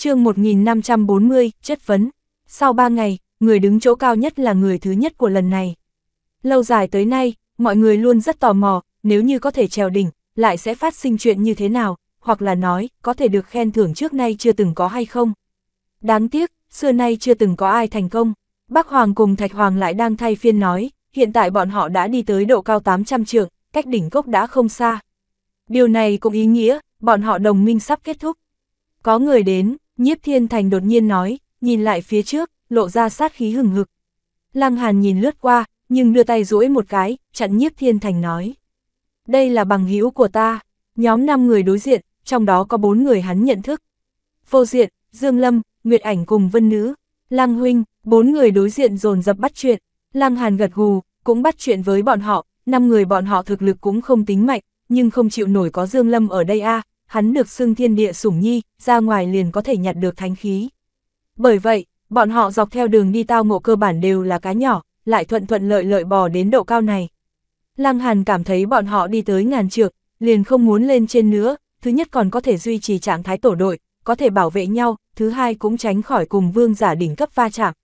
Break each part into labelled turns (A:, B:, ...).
A: chương 1540, chất vấn. Sau 3 ngày, người đứng chỗ cao nhất là người thứ nhất của lần này. Lâu dài tới nay, mọi người luôn rất tò mò, nếu như có thể trèo đỉnh, lại sẽ phát sinh chuyện như thế nào, hoặc là nói, có thể được khen thưởng trước nay chưa từng có hay không. Đáng tiếc, xưa nay chưa từng có ai thành công. Bác Hoàng cùng Thạch Hoàng lại đang thay phiên nói, hiện tại bọn họ đã đi tới độ cao 800 trượng, cách đỉnh gốc đã không xa. Điều này cũng ý nghĩa, bọn họ đồng minh sắp kết thúc. Có người đến, Nhiếp Thiên Thành đột nhiên nói, nhìn lại phía trước, lộ ra sát khí hừng hực. Lăng Hàn nhìn lướt qua, nhưng đưa tay duỗi một cái, chặn Nhiếp Thiên Thành nói. Đây là bằng hữu của ta, nhóm 5 người đối diện, trong đó có 4 người hắn nhận thức. Vô diện, Dương Lâm, Nguyệt Ảnh cùng Vân Nữ, Lăng Huynh, bốn người đối diện dồn dập bắt chuyện. Lăng Hàn gật gù, cũng bắt chuyện với bọn họ, năm người bọn họ thực lực cũng không tính mạnh, nhưng không chịu nổi có Dương Lâm ở đây a, à, hắn được xưng thiên địa sủng nhi, ra ngoài liền có thể nhặt được thánh khí. Bởi vậy, bọn họ dọc theo đường đi tao ngộ cơ bản đều là cá nhỏ, lại thuận thuận lợi lợi bò đến độ cao này. Lăng Hàn cảm thấy bọn họ đi tới ngàn trượng, liền không muốn lên trên nữa, thứ nhất còn có thể duy trì trạng thái tổ đội, có thể bảo vệ nhau, thứ hai cũng tránh khỏi cùng vương giả đỉnh cấp va chạm.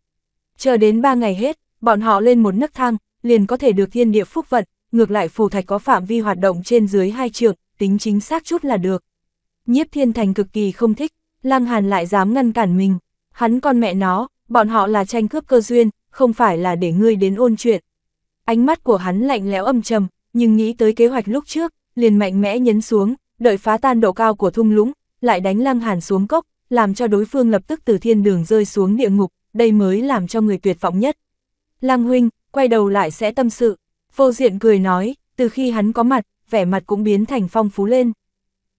A: Chờ đến ba ngày hết, bọn họ lên một nấc thang, liền có thể được thiên địa phúc vận, ngược lại phù thạch có phạm vi hoạt động trên dưới hai trượng, tính chính xác chút là được nhiếp thiên thành cực kỳ không thích, Lăng Hàn lại dám ngăn cản mình. Hắn con mẹ nó, bọn họ là tranh cướp cơ duyên, không phải là để ngươi đến ôn chuyện. Ánh mắt của hắn lạnh lẽo âm trầm, nhưng nghĩ tới kế hoạch lúc trước, liền mạnh mẽ nhấn xuống, đợi phá tan độ cao của thung lũng, lại đánh Lăng Hàn xuống cốc, làm cho đối phương lập tức từ thiên đường rơi xuống địa ngục, đây mới làm cho người tuyệt vọng nhất. Lăng huynh, quay đầu lại sẽ tâm sự. Vô diện cười nói, từ khi hắn có mặt, vẻ mặt cũng biến thành phong phú lên.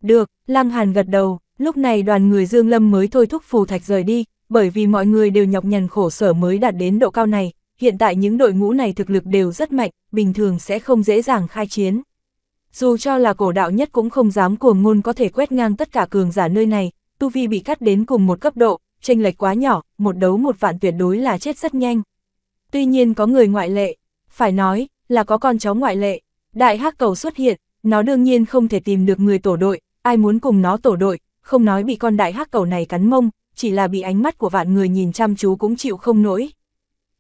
A: Được, Lăng Hàn gật đầu, lúc này đoàn người Dương Lâm mới thôi thúc phù thạch rời đi, bởi vì mọi người đều nhọc nhằn khổ sở mới đạt đến độ cao này, hiện tại những đội ngũ này thực lực đều rất mạnh, bình thường sẽ không dễ dàng khai chiến. Dù cho là cổ đạo nhất cũng không dám cuồng ngôn có thể quét ngang tất cả cường giả nơi này, tu vi bị cắt đến cùng một cấp độ, chênh lệch quá nhỏ, một đấu một vạn tuyệt đối là chết rất nhanh. Tuy nhiên có người ngoại lệ, phải nói là có con chó ngoại lệ, đại hắc cầu xuất hiện, nó đương nhiên không thể tìm được người tổ đội, ai muốn cùng nó tổ đội, không nói bị con đại hắc cầu này cắn mông, chỉ là bị ánh mắt của vạn người nhìn chăm chú cũng chịu không nổi.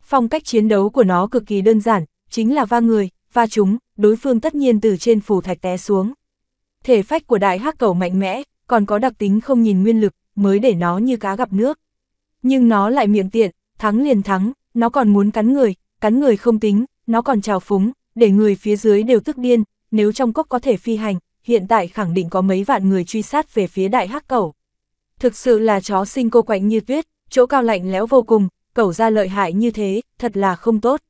A: Phong cách chiến đấu của nó cực kỳ đơn giản, chính là va người, va chúng, đối phương tất nhiên từ trên phù thạch té xuống. Thể phách của đại hắc cầu mạnh mẽ, còn có đặc tính không nhìn nguyên lực, mới để nó như cá gặp nước. Nhưng nó lại miệng tiện, thắng liền thắng, nó còn muốn cắn người, cắn người không tính, nó còn trào phúng, để người phía dưới đều tức điên, nếu trong cốc có thể phi hành, hiện tại khẳng định có mấy vạn người truy sát về phía đại hắc cẩu. Thực sự là chó sinh cô quạnh như tuyết, chỗ cao lạnh lẽo vô cùng, cẩu ra lợi hại như thế, thật là không tốt.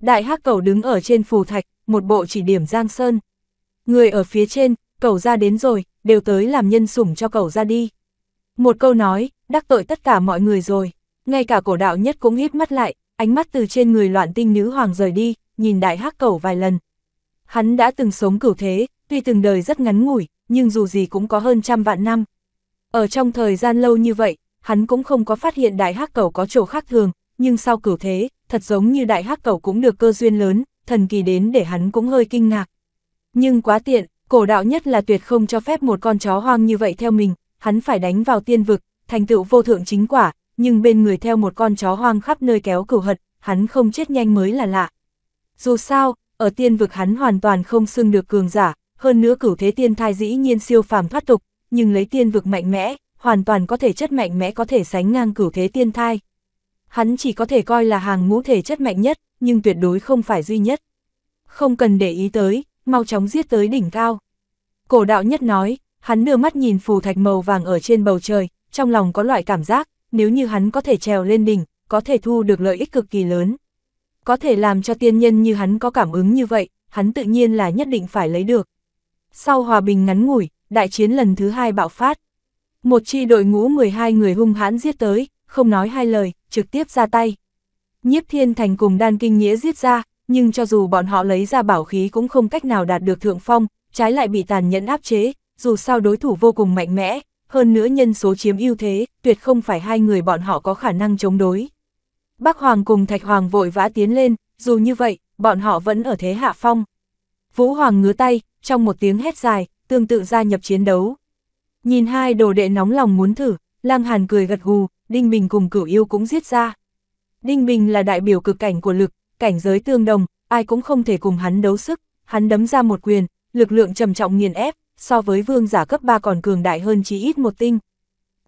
A: Đại hắc cẩu đứng ở trên phù thạch, một bộ chỉ điểm giang sơn. Người ở phía trên, cẩu ra đến rồi, đều tới làm nhân sủng cho cẩu ra đi. Một câu nói, đắc tội tất cả mọi người rồi, ngay cả cổ đạo nhất cũng híp mắt lại, ánh mắt từ trên người loạn tinh nữ hoàng rời đi, nhìn đại hắc cẩu vài lần. Hắn đã từng sống cửu thế, tuy từng đời rất ngắn ngủi, nhưng dù gì cũng có hơn trăm vạn năm. Ở trong thời gian lâu như vậy, hắn cũng không có phát hiện đại hắc cầu có chỗ khác thường, nhưng sau cửu thế, thật giống như đại hắc cầu cũng được cơ duyên lớn, thần kỳ đến để hắn cũng hơi kinh ngạc. Nhưng quá tiện, cổ đạo nhất là tuyệt không cho phép một con chó hoang như vậy theo mình, hắn phải đánh vào tiên vực, thành tựu vô thượng chính quả, nhưng bên người theo một con chó hoang khắp nơi kéo cửu hật, hắn không chết nhanh mới là lạ. Dù sao, ở tiên vực hắn hoàn toàn không xưng được cường giả, hơn nữa cửu thế tiên thai dĩ nhiên siêu phàm thoát tục, nhưng lấy tiên vực mạnh mẽ, hoàn toàn có thể chất mạnh mẽ có thể sánh ngang cửu thế tiên thai. Hắn chỉ có thể coi là hàng ngũ thể chất mạnh nhất, nhưng tuyệt đối không phải duy nhất. Không cần để ý tới, mau chóng giết tới đỉnh cao. Cổ đạo nhất nói, hắn đưa mắt nhìn phù thạch màu vàng ở trên bầu trời, trong lòng có loại cảm giác, nếu như hắn có thể trèo lên đỉnh, có thể thu được lợi ích cực kỳ lớn. Có thể làm cho tiên nhân như hắn có cảm ứng như vậy, hắn tự nhiên là nhất định phải lấy được. Sau hòa bình ngắn ngủi, đại chiến lần thứ hai bạo phát. Một chi đội ngũ 12 người hung hãn giết tới, không nói hai lời, trực tiếp ra tay. Nhiếp thiên thành cùng đan kinh nghĩa giết ra, nhưng cho dù bọn họ lấy ra bảo khí cũng không cách nào đạt được thượng phong, trái lại bị tàn nhẫn áp chế, dù sao đối thủ vô cùng mạnh mẽ, hơn nữa nhân số chiếm ưu thế, tuyệt không phải hai người bọn họ có khả năng chống đối. Bắc Hoàng cùng Thạch Hoàng vội vã tiến lên, dù như vậy, bọn họ vẫn ở thế hạ phong. Vũ Hoàng ngứa tay, trong một tiếng hét dài, tương tự gia nhập chiến đấu. Nhìn hai đồ đệ nóng lòng muốn thử, Lăng Hàn cười gật gù, Đinh Bình cùng cửu yêu cũng giết ra. Đinh Bình là đại biểu cực cảnh của lực, cảnh giới tương đồng, ai cũng không thể cùng hắn đấu sức, hắn đấm ra một quyền, lực lượng trầm trọng nghiền ép, so với vương giả cấp 3 còn cường đại hơn chỉ ít một tinh.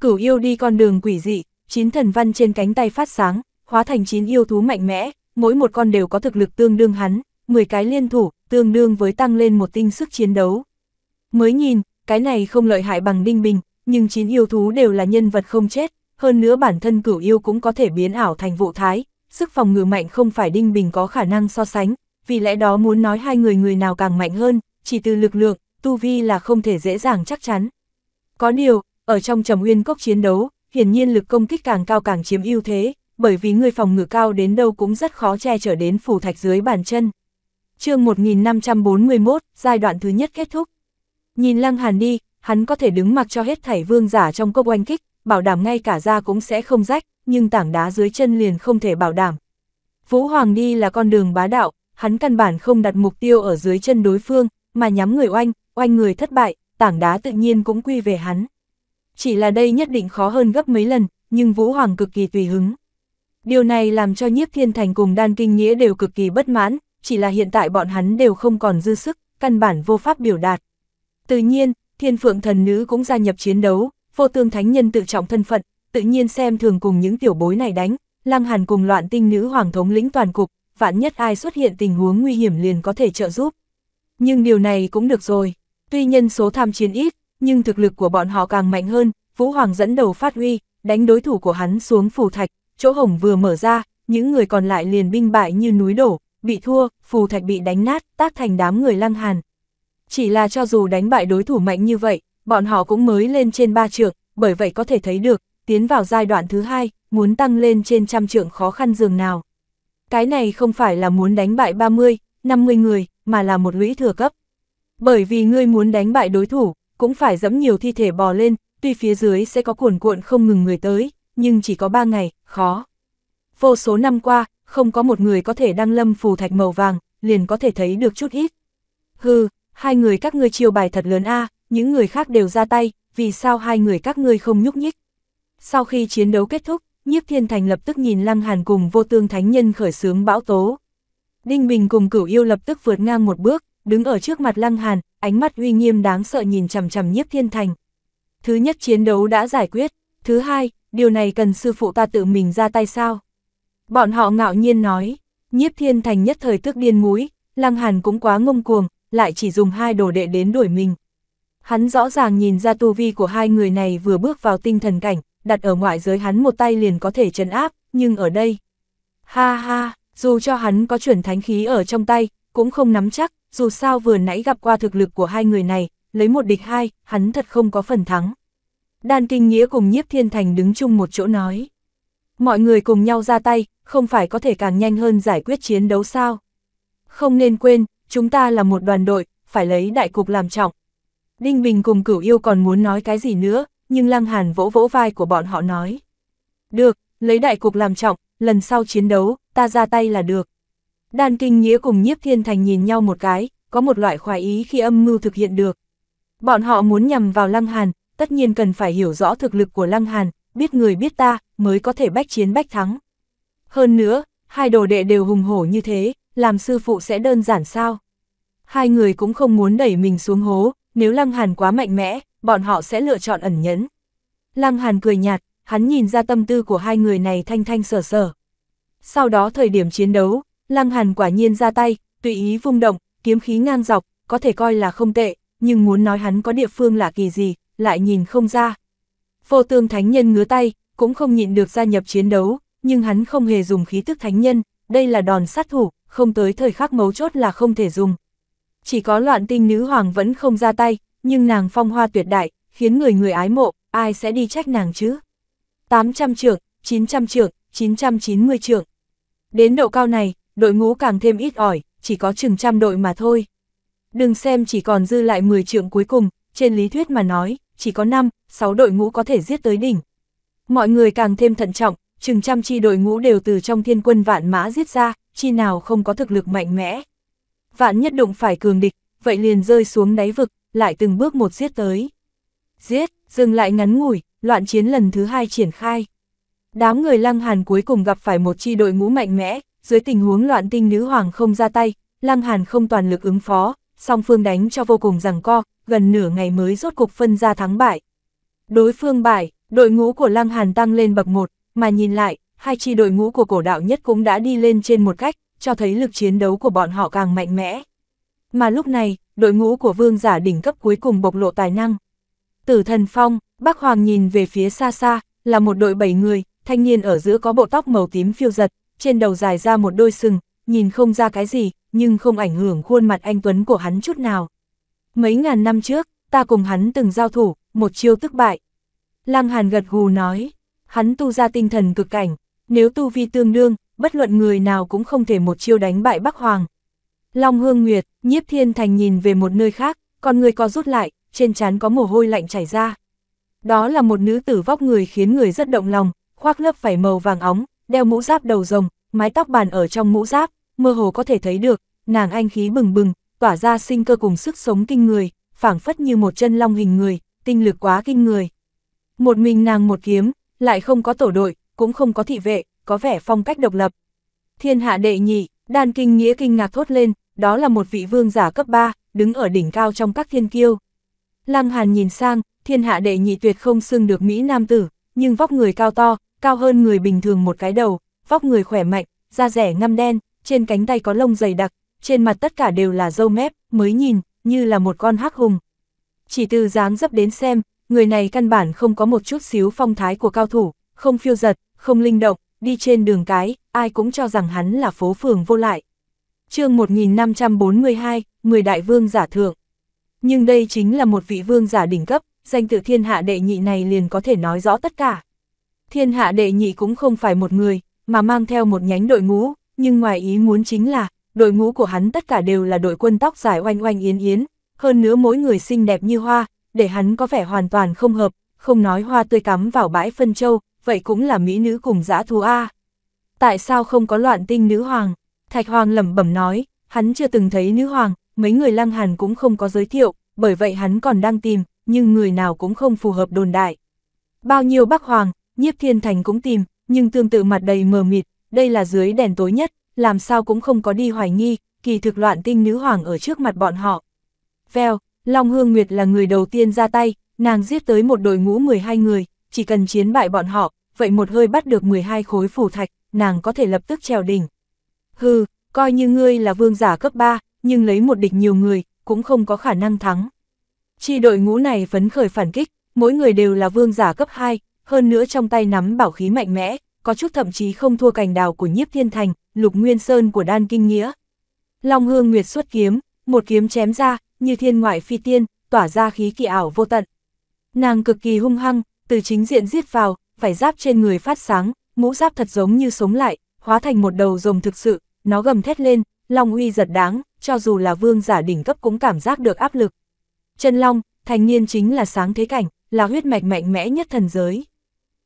A: Cửu yêu đi con đường quỷ dị, chín thần văn trên cánh tay phát sáng, hóa thành chín yêu thú mạnh mẽ, mỗi một con đều có thực lực tương đương hắn, 10 cái liên thủ, tương đương với tăng lên một tinh sức chiến đấu. Mới nhìn, cái này không lợi hại bằng đinh bình, nhưng chín yêu thú đều là nhân vật không chết, hơn nữa bản thân cửu yêu cũng có thể biến ảo thành vụ thái, sức phòng ngự mạnh không phải đinh bình có khả năng so sánh, vì lẽ đó muốn nói hai người người nào càng mạnh hơn, chỉ từ lực lượng, tu vi là không thể dễ dàng chắc chắn. Có điều, ở trong trầm uyên cốc chiến đấu, hiển nhiên lực công kích càng cao càng chiếm ưu thế, bởi vì người phòng ngự cao đến đâu cũng rất khó che trở đến phù thạch dưới bàn chân chương 1541, giai đoạn thứ nhất kết thúc. Nhìn Lăng Hàn đi, hắn có thể đứng mặc cho hết thảy vương giả trong cốc oanh kích, bảo đảm ngay cả da cũng sẽ không rách, nhưng tảng đá dưới chân liền không thể bảo đảm. Vũ Hoàng đi là con đường bá đạo, hắn căn bản không đặt mục tiêu ở dưới chân đối phương, mà nhắm người oanh, oanh người thất bại, tảng đá tự nhiên cũng quy về hắn. Chỉ là đây nhất định khó hơn gấp mấy lần, nhưng Vũ Hoàng cực kỳ tùy hứng. Điều này làm cho nhiếp thiên thành cùng đan kinh nghĩa đều cực kỳ bất mãn, chỉ là hiện tại bọn hắn đều không còn dư sức, căn bản vô pháp biểu đạt. Tự nhiên, thiên phượng thần nữ cũng gia nhập chiến đấu, vô tương thánh nhân tự trọng thân phận, tự nhiên xem thường cùng những tiểu bối này đánh, lăng hàn cùng loạn tinh nữ hoàng thống lĩnh toàn cục, vạn nhất ai xuất hiện tình huống nguy hiểm liền có thể trợ giúp. Nhưng điều này cũng được rồi, tuy nhân số tham chiến ít, nhưng thực lực của bọn họ càng mạnh hơn, Vũ Hoàng dẫn đầu phát huy, đánh đối thủ của hắn xuống phủ thạch, chỗ hổng vừa mở ra, những người còn lại liền binh bại như núi đổ, bị thua, phù thạch bị đánh nát, tác thành đám người lăng hàn. Chỉ là cho dù đánh bại đối thủ mạnh như vậy, bọn họ cũng mới lên trên ba trượng, bởi vậy có thể thấy được, tiến vào giai đoạn thứ hai, muốn tăng lên trên trăm trượng khó khăn dường nào. Cái này không phải là muốn đánh bại 30, 50 người, mà là một lũy thừa cấp. Bởi vì ngươi muốn đánh bại đối thủ, cũng phải dẫm nhiều thi thể bò lên, tuy phía dưới sẽ có cuồn cuộn không ngừng người tới, nhưng chỉ có ba ngày, khó. Vô số năm qua, không có một người có thể đăng lâm phù thạch màu vàng, liền có thể thấy được chút ít. Hừ, hai người các ngươi chiêu bài thật lớn a, những người khác đều ra tay, vì sao hai người các ngươi không nhúc nhích? Sau khi chiến đấu kết thúc, Nhiếp Thiên Thành lập tức nhìn Lăng Hàn cùng Vô Tương Thánh Nhân khởi sướng bão tố. Đinh Bình cùng Cửu Yêu lập tức vượt ngang một bước, đứng ở trước mặt Lăng Hàn, ánh mắt uy nghiêm đáng sợ nhìn chằm chằm Nhiếp Thiên Thành. Thứ nhất chiến đấu đã giải quyết, thứ hai, điều này cần sư phụ ta tự mình ra tay sao? Bọn họ ngạo nhiên nói, nhiếp thiên thành nhất thời tức điên múi, lăng hàn cũng quá ngông cuồng, lại chỉ dùng hai đồ đệ đến đuổi mình. Hắn rõ ràng nhìn ra tu vi của hai người này vừa bước vào tinh thần cảnh, đặt ở ngoại giới hắn một tay liền có thể chấn áp, nhưng ở đây... Ha ha, dù cho hắn có chuyển thánh khí ở trong tay, cũng không nắm chắc, dù sao vừa nãy gặp qua thực lực của hai người này, lấy một địch hai, hắn thật không có phần thắng. Đan Kinh Nghĩa cùng Nhiếp Thiên Thành đứng chung một chỗ nói. Mọi người cùng nhau ra tay, không phải có thể càng nhanh hơn giải quyết chiến đấu sao. Không nên quên, chúng ta là một đoàn đội, phải lấy đại cục làm trọng. Đinh Bình cùng cửu yêu còn muốn nói cái gì nữa, nhưng Lăng Hàn vỗ vỗ vai của bọn họ nói. Được, lấy đại cục làm trọng, lần sau chiến đấu, ta ra tay là được. Đan Kinh Nghĩa cùng Nhiếp Thiên Thành nhìn nhau một cái, có một loại khoái ý khi âm mưu thực hiện được. Bọn họ muốn nhằm vào Lăng Hàn, tất nhiên cần phải hiểu rõ thực lực của Lăng Hàn, biết người biết ta, mới có thể bách chiến bách thắng. Hơn nữa, hai đồ đệ đều hùng hổ như thế, làm sư phụ sẽ đơn giản sao? Hai người cũng không muốn đẩy mình xuống hố, nếu Lăng Hàn quá mạnh mẽ, bọn họ sẽ lựa chọn ẩn nhẫn. Lăng Hàn cười nhạt, hắn nhìn ra tâm tư của hai người này thanh thanh sở sở. Sau đó thời điểm chiến đấu, Lăng Hàn quả nhiên ra tay, tùy ý vung động, kiếm khí ngang dọc, có thể coi là không tệ, nhưng muốn nói hắn có địa phương là kỳ gì, lại nhìn không ra. Phô tương thánh nhân ngứa tay, cũng không nhịn được gia nhập chiến đấu, nhưng hắn không hề dùng khí tức thánh nhân, đây là đòn sát thủ, không tới thời khắc mấu chốt là không thể dùng. Chỉ có loạn tinh nữ hoàng vẫn không ra tay, nhưng nàng phong hoa tuyệt đại, khiến người người ái mộ, ai sẽ đi trách nàng chứ? 800 trượng, 900 trượng, 990 trưởng Đến độ cao này, đội ngũ càng thêm ít ỏi, chỉ có chừng trăm đội mà thôi. Đừng xem chỉ còn dư lại 10 trưởng cuối cùng, trên lý thuyết mà nói, chỉ có 5, 6 đội ngũ có thể giết tới đỉnh, Mọi người càng thêm thận trọng, chừng trăm chi đội ngũ đều từ trong thiên quân vạn mã giết ra, chi nào không có thực lực mạnh mẽ. Vạn nhất đụng phải cường địch, vậy liền rơi xuống đáy vực, lại từng bước một giết tới. Giết, dừng lại ngắn ngủi, loạn chiến lần thứ hai triển khai. Đám người Lăng Hàn cuối cùng gặp phải một chi đội ngũ mạnh mẽ, dưới tình huống loạn tinh nữ hoàng không ra tay, Lăng Hàn không toàn lực ứng phó, song phương đánh cho vô cùng rằng co, gần nửa ngày mới rốt cục phân ra thắng bại. Đối phương bại, Đội ngũ của Lăng Hàn tăng lên bậc một, mà nhìn lại, hai chi đội ngũ của cổ đạo nhất cũng đã đi lên trên một cách, cho thấy lực chiến đấu của bọn họ càng mạnh mẽ. Mà lúc này, đội ngũ của vương giả đỉnh cấp cuối cùng bộc lộ tài năng. Tử thần phong, bác Hoàng nhìn về phía xa xa, là một đội bảy người, thanh niên ở giữa có bộ tóc màu tím phiêu giật, trên đầu dài ra một đôi sừng, nhìn không ra cái gì, nhưng không ảnh hưởng khuôn mặt anh Tuấn của hắn chút nào. Mấy ngàn năm trước, ta cùng hắn từng giao thủ, một chiêu tức bại, Lăng Hàn gật gù nói, hắn tu ra tinh thần cực cảnh, nếu tu vi tương đương, bất luận người nào cũng không thể một chiêu đánh bại Bắc Hoàng. Long Hương Nguyệt, Nhiếp Thiên Thành nhìn về một nơi khác, con người có rút lại, trên trán có mồ hôi lạnh chảy ra. Đó là một nữ tử vóc người khiến người rất động lòng, khoác lớp vải màu vàng óng, đeo mũ giáp đầu rồng, mái tóc bàn ở trong mũ giáp, mơ hồ có thể thấy được, nàng anh khí bừng bừng, tỏa ra sinh cơ cùng sức sống kinh người, phảng phất như một chân long hình người, tinh lực quá kinh người. Một mình nàng một kiếm, lại không có tổ đội, cũng không có thị vệ, có vẻ phong cách độc lập. Thiên hạ đệ nhị, đan kinh nghĩa kinh ngạc thốt lên, đó là một vị vương giả cấp 3, đứng ở đỉnh cao trong các thiên kiêu. Lăng Hàn nhìn sang, thiên hạ đệ nhị tuyệt không xưng được Mỹ Nam tử, nhưng vóc người cao to, cao hơn người bình thường một cái đầu, vóc người khỏe mạnh, da rẻ ngăm đen, trên cánh tay có lông dày đặc, trên mặt tất cả đều là râu mép, mới nhìn, như là một con hắc hùng. Chỉ từ dáng dấp đến xem, người này căn bản không có một chút xíu phong thái của cao thủ, không phiêu giật, không linh động, đi trên đường cái, ai cũng cho rằng hắn là phố phường vô lại. chương 1542, 10 đại vương giả thượng. Nhưng đây chính là một vị vương giả đỉnh cấp, danh tự thiên hạ đệ nhị này liền có thể nói rõ tất cả. Thiên hạ đệ nhị cũng không phải một người, mà mang theo một nhánh đội ngũ, nhưng ngoài ý muốn chính là, đội ngũ của hắn tất cả đều là đội quân tóc dài oanh oanh yến yến, hơn nữa mỗi người xinh đẹp như hoa, để hắn có vẻ hoàn toàn không hợp, không nói hoa tươi cắm vào bãi phân châu, vậy cũng là mỹ nữ cùng dã thú A. Tại sao không có loạn tinh nữ hoàng? Thạch hoàng lẩm bẩm nói, hắn chưa từng thấy nữ hoàng, mấy người lăng hàn cũng không có giới thiệu, bởi vậy hắn còn đang tìm, nhưng người nào cũng không phù hợp đồn đại. Bao nhiêu bác hoàng, nhiếp thiên thành cũng tìm, nhưng tương tự mặt đầy mờ mịt, đây là dưới đèn tối nhất, làm sao cũng không có đi hoài nghi, kỳ thực loạn tinh nữ hoàng ở trước mặt bọn họ. Vèo, Long Hương Nguyệt là người đầu tiên ra tay, nàng giết tới một đội ngũ 12 người, chỉ cần chiến bại bọn họ, vậy một hơi bắt được 12 khối phủ thạch, nàng có thể lập tức trèo đỉnh. Hừ, coi như ngươi là vương giả cấp 3, nhưng lấy một địch nhiều người, cũng không có khả năng thắng. Chi đội ngũ này phấn khởi phản kích, mỗi người đều là vương giả cấp 2, hơn nữa trong tay nắm bảo khí mạnh mẽ, có chút thậm chí không thua cành đào của nhiếp thiên thành, lục nguyên sơn của đan kinh nghĩa. Long hương nguyệt xuất kiếm, một kiếm chém ra, như thiên ngoại phi tiên, tỏa ra khí kỳ ảo vô tận. Nàng cực kỳ hung hăng, từ chính diện giết vào, phải giáp trên người phát sáng, mũ giáp thật giống như sống lại, hóa thành một đầu rồng thực sự, nó gầm thét lên, long uy giật đáng, cho dù là vương giả đỉnh cấp cũng cảm giác được áp lực. Chân long, thành niên chính là sáng thế cảnh, là huyết mạch mạnh mẽ nhất thần giới.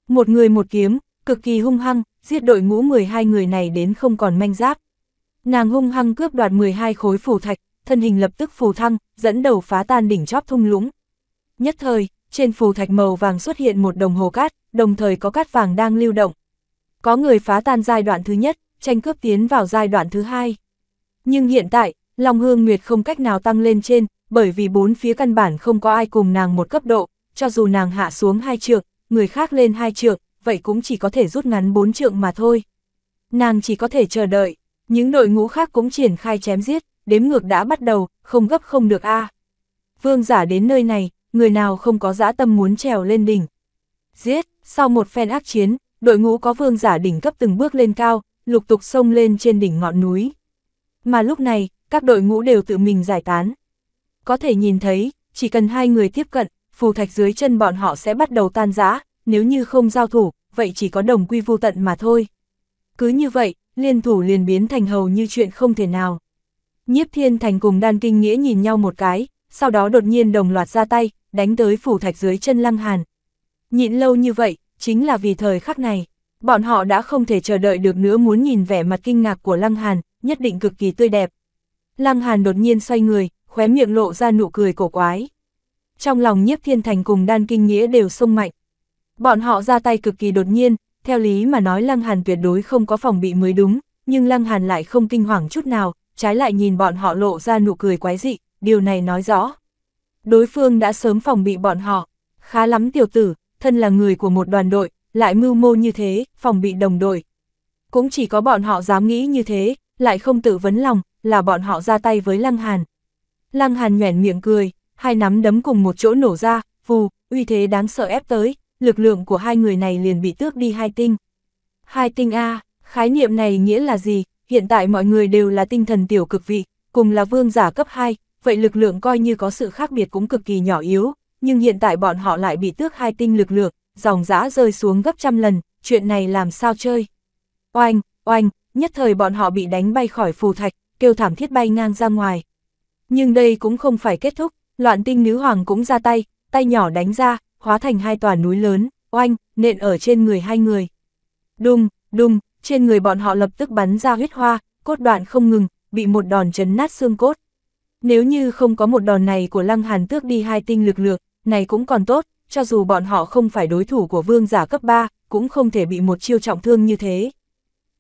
A: Một người một kiếm, cực kỳ hung hăng, giết đội ngũ 12 người này đến không còn manh giáp. Nàng hung hăng cướp đoạt 12 khối phủ thạch, thân hình lập tức phù thăng, dẫn đầu phá tan đỉnh chóp thung lũng. Nhất thời, trên phù thạch màu vàng xuất hiện một đồng hồ cát, đồng thời có cát vàng đang lưu động. Có người phá tan giai đoạn thứ nhất, tranh cướp tiến vào giai đoạn thứ hai. Nhưng hiện tại, Long Hương Nguyệt không cách nào tăng lên trên, bởi vì bốn phía căn bản không có ai cùng nàng một cấp độ, cho dù nàng hạ xuống hai trượng, người khác lên hai trượng, vậy cũng chỉ có thể rút ngắn bốn trượng mà thôi. Nàng chỉ có thể chờ đợi, những đội ngũ khác cũng triển khai chém giết, đếm ngược đã bắt đầu, không gấp không được a. Vương giả đến nơi này, người nào không có dã tâm muốn trèo lên đỉnh. Giết, sau một phen ác chiến, đội ngũ có vương giả đỉnh cấp từng bước lên cao, lục tục xông lên trên đỉnh ngọn núi. Mà lúc này, các đội ngũ đều tự mình giải tán. Có thể nhìn thấy, chỉ cần hai người tiếp cận, phù thạch dưới chân bọn họ sẽ bắt đầu tan rã, nếu như không giao thủ, vậy chỉ có đồng quy vô tận mà thôi. Cứ như vậy, liên thủ liền biến thành hầu như chuyện không thể nào. Nhiếp thiên thành cùng đan kinh nghĩa nhìn nhau một cái, sau đó đột nhiên đồng loạt ra tay, đánh tới phủ thạch dưới chân lăng hàn. Nhịn lâu như vậy, chính là vì thời khắc này. Bọn họ đã không thể chờ đợi được nữa muốn nhìn vẻ mặt kinh ngạc của lăng hàn, nhất định cực kỳ tươi đẹp. Lăng hàn đột nhiên xoay người, khóe miệng lộ ra nụ cười cổ quái. Trong lòng nhiếp thiên thành cùng đan kinh nghĩa đều sung mạnh. Bọn họ ra tay cực kỳ đột nhiên, theo lý mà nói lăng hàn tuyệt đối không có phòng bị mới đúng, nhưng lăng hàn lại không kinh hoàng chút nào, trái lại nhìn bọn họ lộ ra nụ cười quái dị, điều này nói rõ. Đối phương đã sớm phòng bị bọn họ, khá lắm tiểu tử, thân là người của một đoàn đội, lại mưu mô như thế, phòng bị đồng đội. Cũng chỉ có bọn họ dám nghĩ như thế, lại không tự vấn lòng, là bọn họ ra tay với Lăng Hàn. Lăng Hàn nhoẻn miệng cười, hai nắm đấm cùng một chỗ nổ ra, vù, uy thế đáng sợ ép tới, lực lượng của hai người này liền bị tước đi hai tinh. Hai tinh A, khái niệm này nghĩa là gì, hiện tại mọi người đều là tinh thần tiểu cực vị, cùng là vương giả cấp 2, vậy lực lượng coi như có sự khác biệt cũng cực kỳ nhỏ yếu, nhưng hiện tại bọn họ lại bị tước hai tinh lực lượng, dòng giã rơi xuống gấp trăm lần, chuyện này làm sao chơi. Oanh, oanh, nhất thời bọn họ bị đánh bay khỏi phù thạch, kêu thảm thiết bay ngang ra ngoài. Nhưng đây cũng không phải kết thúc, loạn tinh nữ hoàng cũng ra tay, tay nhỏ đánh ra, hóa thành hai tòa núi lớn, oanh, nện ở trên người hai người. đùng đùng trên người bọn họ lập tức bắn ra huyết hoa, cốt đoạn không ngừng, bị một đòn chấn nát xương cốt. Nếu như không có một đòn này của Lăng Hàn tước đi hai tinh lực lượng, này cũng còn tốt, cho dù bọn họ không phải đối thủ của vương giả cấp 3, cũng không thể bị một chiêu trọng thương như thế.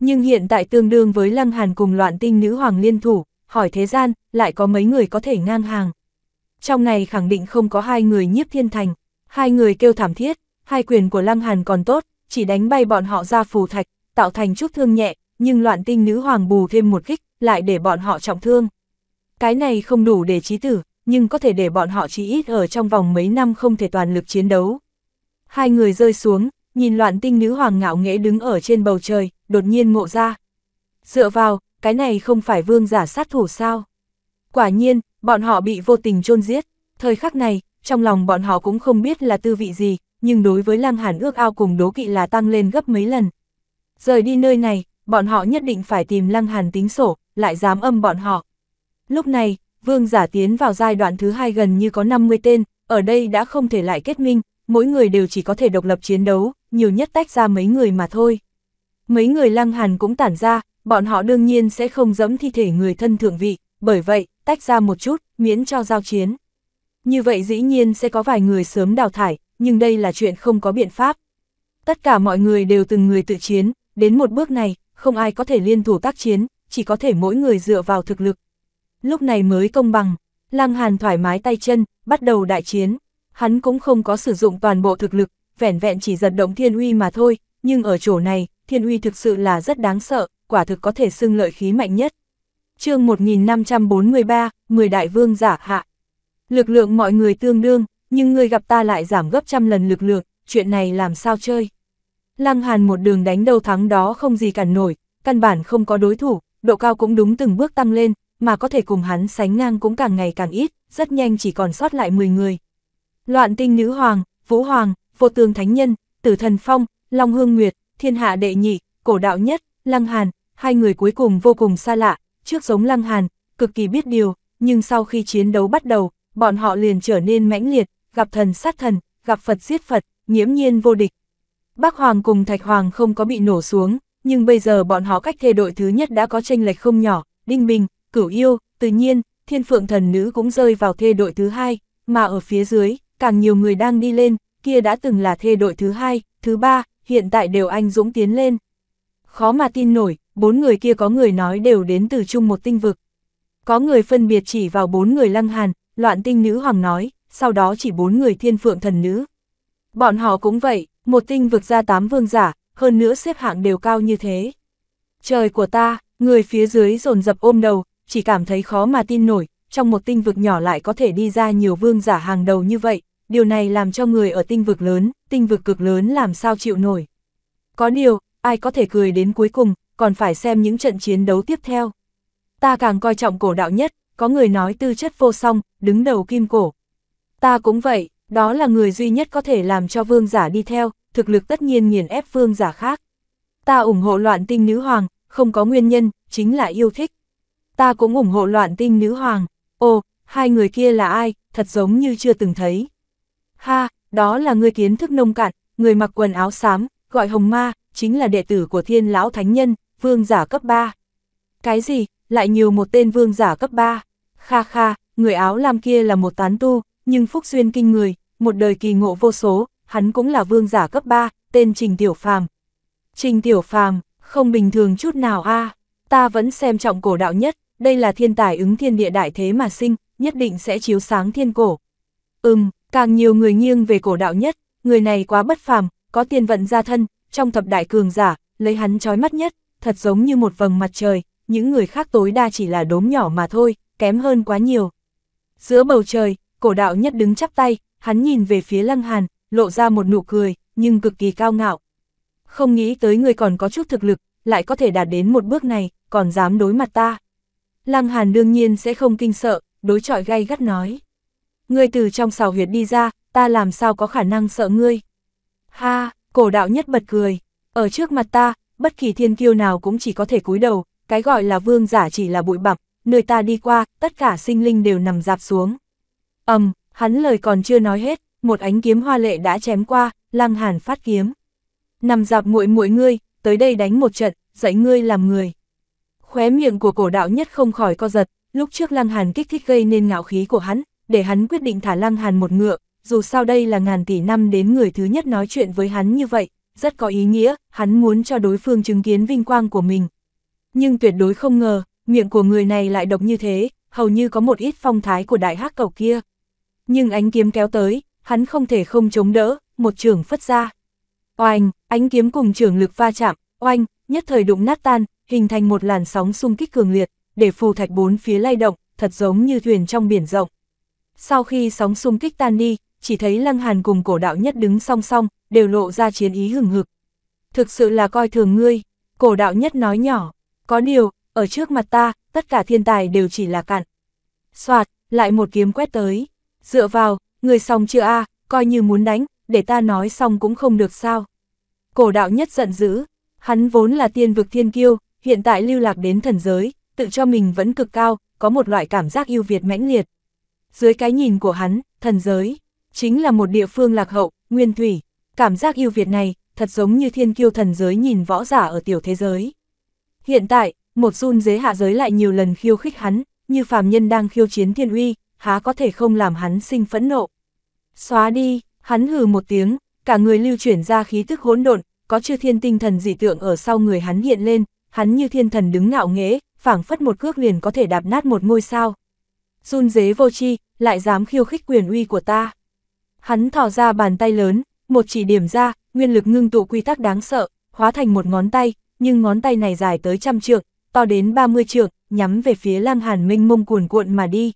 A: Nhưng hiện tại tương đương với Lăng Hàn cùng loạn tinh nữ hoàng liên thủ, hỏi thế gian, lại có mấy người có thể ngang hàng. Trong này khẳng định không có hai người nhiếp thiên thành, hai người kêu thảm thiết, hai quyền của Lăng Hàn còn tốt, chỉ đánh bay bọn họ ra phù thạch, tạo thành chút thương nhẹ, nhưng loạn tinh nữ hoàng bù thêm một kích, lại để bọn họ trọng thương. Cái này không đủ để trí tử, nhưng có thể để bọn họ chỉ ít ở trong vòng mấy năm không thể toàn lực chiến đấu. Hai người rơi xuống, nhìn loạn tinh nữ hoàng ngạo nghễ đứng ở trên bầu trời, đột nhiên ngộ ra. Dựa vào, cái này không phải vương giả sát thủ sao? Quả nhiên, bọn họ bị vô tình chôn giết. Thời khắc này, trong lòng bọn họ cũng không biết là tư vị gì, nhưng đối với Lăng Hàn ước ao cùng đố kỵ là tăng lên gấp mấy lần, Rời đi nơi này, bọn họ nhất định phải tìm Lăng Hàn tính sổ, lại dám âm bọn họ. Lúc này, vương giả tiến vào giai đoạn thứ hai gần như có 50 tên, ở đây đã không thể lại kết minh, mỗi người đều chỉ có thể độc lập chiến đấu, nhiều nhất tách ra mấy người mà thôi. Mấy người Lăng Hàn cũng tản ra, bọn họ đương nhiên sẽ không dẫm thi thể người thân thượng vị, bởi vậy, tách ra một chút, miễn cho giao chiến. Như vậy dĩ nhiên sẽ có vài người sớm đào thải, nhưng đây là chuyện không có biện pháp. Tất cả mọi người đều từng người tự chiến, Đến một bước này, không ai có thể liên thủ tác chiến, chỉ có thể mỗi người dựa vào thực lực. Lúc này mới công bằng, Lăng Hàn thoải mái tay chân, bắt đầu đại chiến. Hắn cũng không có sử dụng toàn bộ thực lực, vẻn vẹn chỉ giật động thiên uy mà thôi, nhưng ở chỗ này, thiên uy thực sự là rất đáng sợ, quả thực có thể xưng lợi khí mạnh nhất. chương 1543, 10 đại vương giả hạ. Lực lượng mọi người tương đương, nhưng người gặp ta lại giảm gấp trăm lần lực lượng, chuyện này làm sao chơi? Lăng Hàn một đường đánh đầu thắng đó không gì cản nổi, căn bản không có đối thủ, độ cao cũng đúng từng bước tăng lên, mà có thể cùng hắn sánh ngang cũng càng ngày càng ít, rất nhanh chỉ còn sót lại 10 người. Loạn tinh nữ hoàng, vũ hoàng, vô Tường thánh nhân, tử thần phong, long hương nguyệt, thiên hạ đệ nhị, cổ đạo nhất, lăng hàn, hai người cuối cùng vô cùng xa lạ, trước giống lăng hàn, cực kỳ biết điều, nhưng sau khi chiến đấu bắt đầu, bọn họ liền trở nên mãnh liệt, gặp thần sát thần, gặp Phật giết Phật, nhiễm nhiên vô địch, Bác Hoàng cùng Thạch Hoàng không có bị nổ xuống, nhưng bây giờ bọn họ cách thề đội thứ nhất đã có tranh lệch không nhỏ, Đinh Bình, Cửu Yêu, tự nhiên, Thiên Phượng Thần Nữ cũng rơi vào thê đội thứ hai, mà ở phía dưới, càng nhiều người đang đi lên, kia đã từng là thê đội thứ hai, thứ ba, hiện tại đều anh dũng tiến lên. Khó mà tin nổi, bốn người kia có người nói đều đến từ chung một tinh vực. Có người phân biệt chỉ vào bốn người lăng hàn, loạn tinh nữ hoàng nói, sau đó chỉ bốn người thiên phượng thần nữ, Bọn họ cũng vậy, một tinh vực ra tám vương giả, hơn nữa xếp hạng đều cao như thế. Trời của ta, người phía dưới dồn dập ôm đầu, chỉ cảm thấy khó mà tin nổi, trong một tinh vực nhỏ lại có thể đi ra nhiều vương giả hàng đầu như vậy, điều này làm cho người ở tinh vực lớn, tinh vực cực lớn làm sao chịu nổi. Có điều, ai có thể cười đến cuối cùng, còn phải xem những trận chiến đấu tiếp theo. Ta càng coi trọng cổ đạo nhất, có người nói tư chất vô song, đứng đầu kim cổ. Ta cũng vậy, đó là người duy nhất có thể làm cho vương giả đi theo, thực lực tất nhiên nghiền ép vương giả khác. Ta ủng hộ loạn tinh nữ hoàng, không có nguyên nhân, chính là yêu thích. Ta cũng ủng hộ loạn tinh nữ hoàng. Ồ, hai người kia là ai, thật giống như chưa từng thấy. Ha, đó là người kiến thức nông cạn, người mặc quần áo xám, gọi hồng ma, chính là đệ tử của thiên lão thánh nhân, vương giả cấp 3. Cái gì, lại nhiều một tên vương giả cấp 3. Kha kha, người áo lam kia là một tán tu, nhưng phúc duyên kinh người, một đời kỳ ngộ vô số, hắn cũng là vương giả cấp 3, tên Trình Tiểu Phàm. Trình Tiểu Phàm, không bình thường chút nào a, ta vẫn xem trọng cổ đạo nhất, đây là thiên tài ứng thiên địa đại thế mà sinh, nhất định sẽ chiếu sáng thiên cổ. Ừm, càng nhiều người nghiêng về cổ đạo nhất, người này quá bất phàm, có tiền vận gia thân, trong thập đại cường giả, lấy hắn chói mắt nhất, thật giống như một vầng mặt trời, những người khác tối đa chỉ là đốm nhỏ mà thôi, kém hơn quá nhiều. Giữa bầu trời, cổ đạo nhất đứng chắp tay, hắn nhìn về phía Lăng Hàn, lộ ra một nụ cười, nhưng cực kỳ cao ngạo. Không nghĩ tới người còn có chút thực lực, lại có thể đạt đến một bước này, còn dám đối mặt ta. Lăng Hàn đương nhiên sẽ không kinh sợ, đối chọi gay gắt nói. Ngươi từ trong xào huyệt đi ra, ta làm sao có khả năng sợ ngươi. Ha, cổ đạo nhất bật cười, ở trước mặt ta, bất kỳ thiên kiêu nào cũng chỉ có thể cúi đầu, cái gọi là vương giả chỉ là bụi bặm, nơi ta đi qua, tất cả sinh linh đều nằm dạp xuống ầm, um, hắn lời còn chưa nói hết, một ánh kiếm hoa lệ đã chém qua, Lăng Hàn phát kiếm. Nằm dạp muội muội ngươi, tới đây đánh một trận, dạy ngươi làm người. Khóe miệng của cổ đạo nhất không khỏi co giật, lúc trước Lăng Hàn kích thích gây nên ngạo khí của hắn, để hắn quyết định thả Lăng Hàn một ngựa, dù sao đây là ngàn tỷ năm đến người thứ nhất nói chuyện với hắn như vậy, rất có ý nghĩa, hắn muốn cho đối phương chứng kiến vinh quang của mình. Nhưng tuyệt đối không ngờ, miệng của người này lại độc như thế, hầu như có một ít phong thái của đại hắc cầu kia nhưng ánh kiếm kéo tới, hắn không thể không chống đỡ, một trường phất ra. Oanh, ánh kiếm cùng trường lực va chạm, oanh, nhất thời đụng nát tan, hình thành một làn sóng xung kích cường liệt, để phù thạch bốn phía lay động, thật giống như thuyền trong biển rộng. Sau khi sóng xung kích tan đi, chỉ thấy Lăng Hàn cùng cổ đạo nhất đứng song song, đều lộ ra chiến ý hừng hực. Thực sự là coi thường ngươi, cổ đạo nhất nói nhỏ, có điều, ở trước mặt ta, tất cả thiên tài đều chỉ là cặn. Soạt, lại một kiếm quét tới dựa vào, người xong chưa a coi như muốn đánh, để ta nói xong cũng không được sao. Cổ đạo nhất giận dữ, hắn vốn là tiên vực thiên kiêu, hiện tại lưu lạc đến thần giới, tự cho mình vẫn cực cao, có một loại cảm giác yêu việt mãnh liệt. Dưới cái nhìn của hắn, thần giới, chính là một địa phương lạc hậu, nguyên thủy, cảm giác yêu việt này, thật giống như thiên kiêu thần giới nhìn võ giả ở tiểu thế giới. Hiện tại, một run dế hạ giới lại nhiều lần khiêu khích hắn, như phàm nhân đang khiêu chiến thiên uy, há có thể không làm hắn sinh phẫn nộ. Xóa đi, hắn hừ một tiếng, cả người lưu chuyển ra khí tức hỗn độn, có chư thiên tinh thần dị tượng ở sau người hắn hiện lên, hắn như thiên thần đứng ngạo nghễ, phảng phất một cước liền có thể đạp nát một ngôi sao. Run dế vô chi, lại dám khiêu khích quyền uy của ta. Hắn thò ra bàn tay lớn, một chỉ điểm ra, nguyên lực ngưng tụ quy tắc đáng sợ, hóa thành một ngón tay, nhưng ngón tay này dài tới trăm trượng, to đến 30 trượng, nhắm về phía lang hàn minh mông cuồn cuộn mà đi.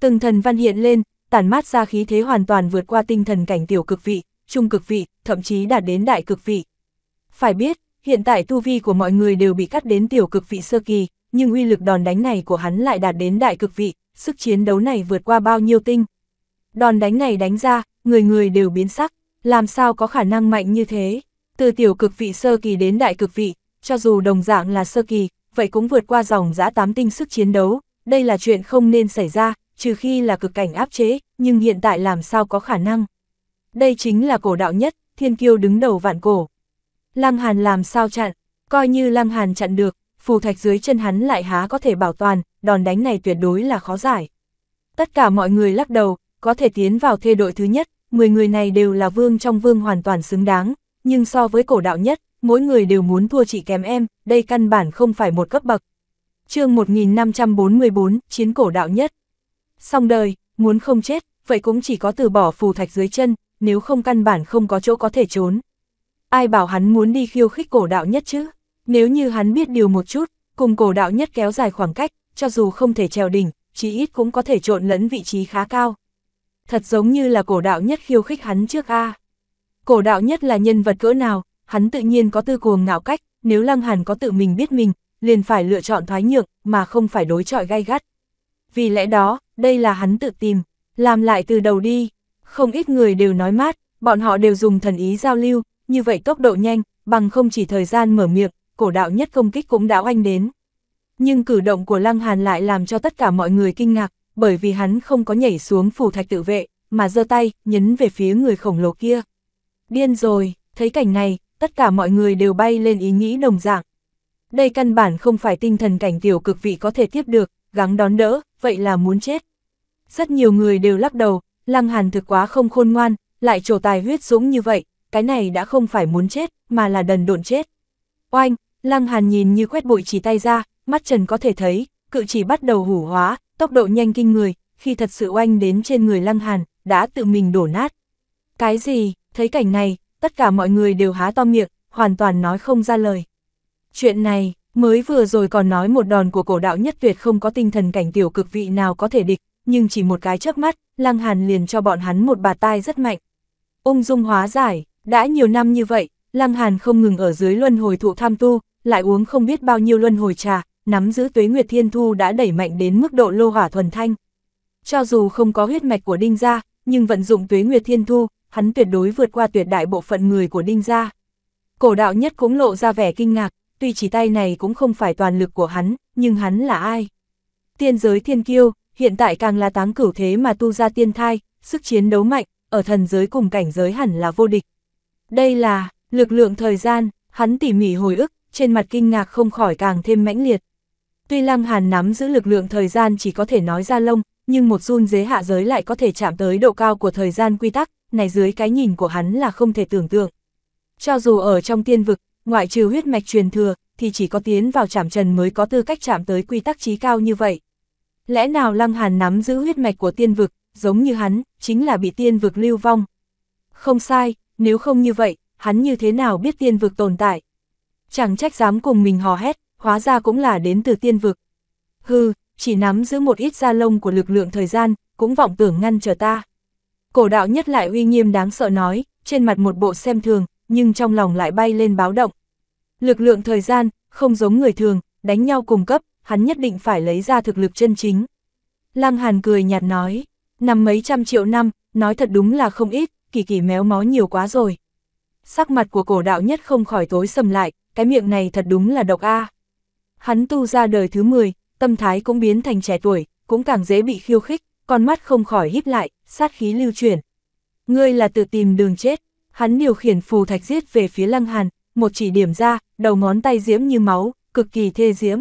A: Từng thần văn hiện lên, tản mát ra khí thế hoàn toàn vượt qua tinh thần cảnh tiểu cực vị, trung cực vị, thậm chí đạt đến đại cực vị. Phải biết, hiện tại tu vi của mọi người đều bị cắt đến tiểu cực vị sơ kỳ, nhưng uy lực đòn đánh này của hắn lại đạt đến đại cực vị, sức chiến đấu này vượt qua bao nhiêu tinh. Đòn đánh này đánh ra, người người đều biến sắc, làm sao có khả năng mạnh như thế. Từ tiểu cực vị sơ kỳ đến đại cực vị, cho dù đồng dạng là sơ kỳ, vậy cũng vượt qua dòng giã tám tinh sức chiến đấu, đây là chuyện không nên xảy ra, trừ khi là cực cảnh áp chế, nhưng hiện tại làm sao có khả năng. Đây chính là cổ đạo nhất, thiên kiêu đứng đầu vạn cổ. Lăng Hàn làm sao chặn, coi như Lăng Hàn chặn được, phù thạch dưới chân hắn lại há có thể bảo toàn, đòn đánh này tuyệt đối là khó giải. Tất cả mọi người lắc đầu, có thể tiến vào thê đội thứ nhất, 10 người này đều là vương trong vương hoàn toàn xứng đáng, nhưng so với cổ đạo nhất, mỗi người đều muốn thua chị kém em, đây căn bản không phải một cấp bậc. chương 1544, Chiến cổ đạo nhất Xong đời, muốn không chết, vậy cũng chỉ có từ bỏ phù thạch dưới chân, nếu không căn bản không có chỗ có thể trốn. Ai bảo hắn muốn đi khiêu khích cổ đạo nhất chứ? Nếu như hắn biết điều một chút, cùng cổ đạo nhất kéo dài khoảng cách, cho dù không thể trèo đỉnh, chí ít cũng có thể trộn lẫn vị trí khá cao. Thật giống như là cổ đạo nhất khiêu khích hắn trước A. Cổ đạo nhất là nhân vật cỡ nào, hắn tự nhiên có tư cuồng ngạo cách, nếu Lăng Hàn có tự mình biết mình, liền phải lựa chọn thoái nhượng, mà không phải đối chọi gay gắt. Vì lẽ đó, đây là hắn tự tìm, làm lại từ đầu đi. Không ít người đều nói mát, bọn họ đều dùng thần ý giao lưu, như vậy tốc độ nhanh, bằng không chỉ thời gian mở miệng, cổ đạo nhất công kích cũng đã oanh đến. Nhưng cử động của Lăng Hàn lại làm cho tất cả mọi người kinh ngạc, bởi vì hắn không có nhảy xuống phủ thạch tự vệ, mà giơ tay, nhấn về phía người khổng lồ kia. Điên rồi, thấy cảnh này, tất cả mọi người đều bay lên ý nghĩ đồng dạng. Đây căn bản không phải tinh thần cảnh tiểu cực vị có thể tiếp được, gắng đón đỡ, vậy là muốn chết. Rất nhiều người đều lắc đầu, Lăng Hàn thực quá không khôn ngoan, lại trổ tài huyết dũng như vậy, cái này đã không phải muốn chết, mà là đần độn chết. Oanh, Lăng Hàn nhìn như quét bụi chỉ tay ra, mắt trần có thể thấy, cự chỉ bắt đầu hủ hóa, tốc độ nhanh kinh người, khi thật sự oanh đến trên người Lăng Hàn, đã tự mình đổ nát. Cái gì, thấy cảnh này, tất cả mọi người đều há to miệng, hoàn toàn nói không ra lời. Chuyện này, Mới vừa rồi còn nói một đòn của cổ đạo nhất tuyệt không có tinh thần cảnh tiểu cực vị nào có thể địch, nhưng chỉ một cái chớp mắt, Lăng Hàn liền cho bọn hắn một bà tai rất mạnh. Ung dung hóa giải, đã nhiều năm như vậy, Lăng Hàn không ngừng ở dưới luân hồi thụ tham tu, lại uống không biết bao nhiêu luân hồi trà, nắm giữ tuế nguyệt thiên thu đã đẩy mạnh đến mức độ lô hỏa thuần thanh. Cho dù không có huyết mạch của Đinh Gia, nhưng vận dụng tuế nguyệt thiên thu, hắn tuyệt đối vượt qua tuyệt đại bộ phận người của Đinh Gia. Cổ đạo nhất cũng lộ ra vẻ kinh ngạc, tuy chỉ tay này cũng không phải toàn lực của hắn, nhưng hắn là ai? Tiên giới thiên kiêu, hiện tại càng là táng cửu thế mà tu ra tiên thai, sức chiến đấu mạnh, ở thần giới cùng cảnh giới hẳn là vô địch. Đây là, lực lượng thời gian, hắn tỉ mỉ hồi ức, trên mặt kinh ngạc không khỏi càng thêm mãnh liệt. Tuy Lăng Hàn nắm giữ lực lượng thời gian chỉ có thể nói ra lông, nhưng một run dế hạ giới lại có thể chạm tới độ cao của thời gian quy tắc, này dưới cái nhìn của hắn là không thể tưởng tượng. Cho dù ở trong tiên vực, ngoại trừ huyết mạch truyền thừa, thì chỉ có tiến vào chạm trần mới có tư cách chạm tới quy tắc trí cao như vậy. Lẽ nào Lăng Hàn nắm giữ huyết mạch của tiên vực, giống như hắn, chính là bị tiên vực lưu vong? Không sai, nếu không như vậy, hắn như thế nào biết tiên vực tồn tại? Chẳng trách dám cùng mình hò hét, hóa ra cũng là đến từ tiên vực. Hừ, chỉ nắm giữ một ít da lông của lực lượng thời gian, cũng vọng tưởng ngăn trở ta. Cổ đạo nhất lại uy nghiêm đáng sợ nói, trên mặt một bộ xem thường, nhưng trong lòng lại bay lên báo động. Lực lượng thời gian, không giống người thường, đánh nhau cùng cấp, hắn nhất định phải lấy ra thực lực chân chính. Lăng Hàn cười nhạt nói, năm mấy trăm triệu năm, nói thật đúng là không ít, kỳ kỳ méo mó nhiều quá rồi. Sắc mặt của cổ đạo nhất không khỏi tối sầm lại, cái miệng này thật đúng là độc a. Hắn tu ra đời thứ 10, tâm thái cũng biến thành trẻ tuổi, cũng càng dễ bị khiêu khích, con mắt không khỏi híp lại, sát khí lưu chuyển. Ngươi là tự tìm đường chết, hắn điều khiển phù thạch giết về phía Lăng Hàn, một chỉ điểm ra, đầu ngón tay diễm như máu, cực kỳ thê diễm.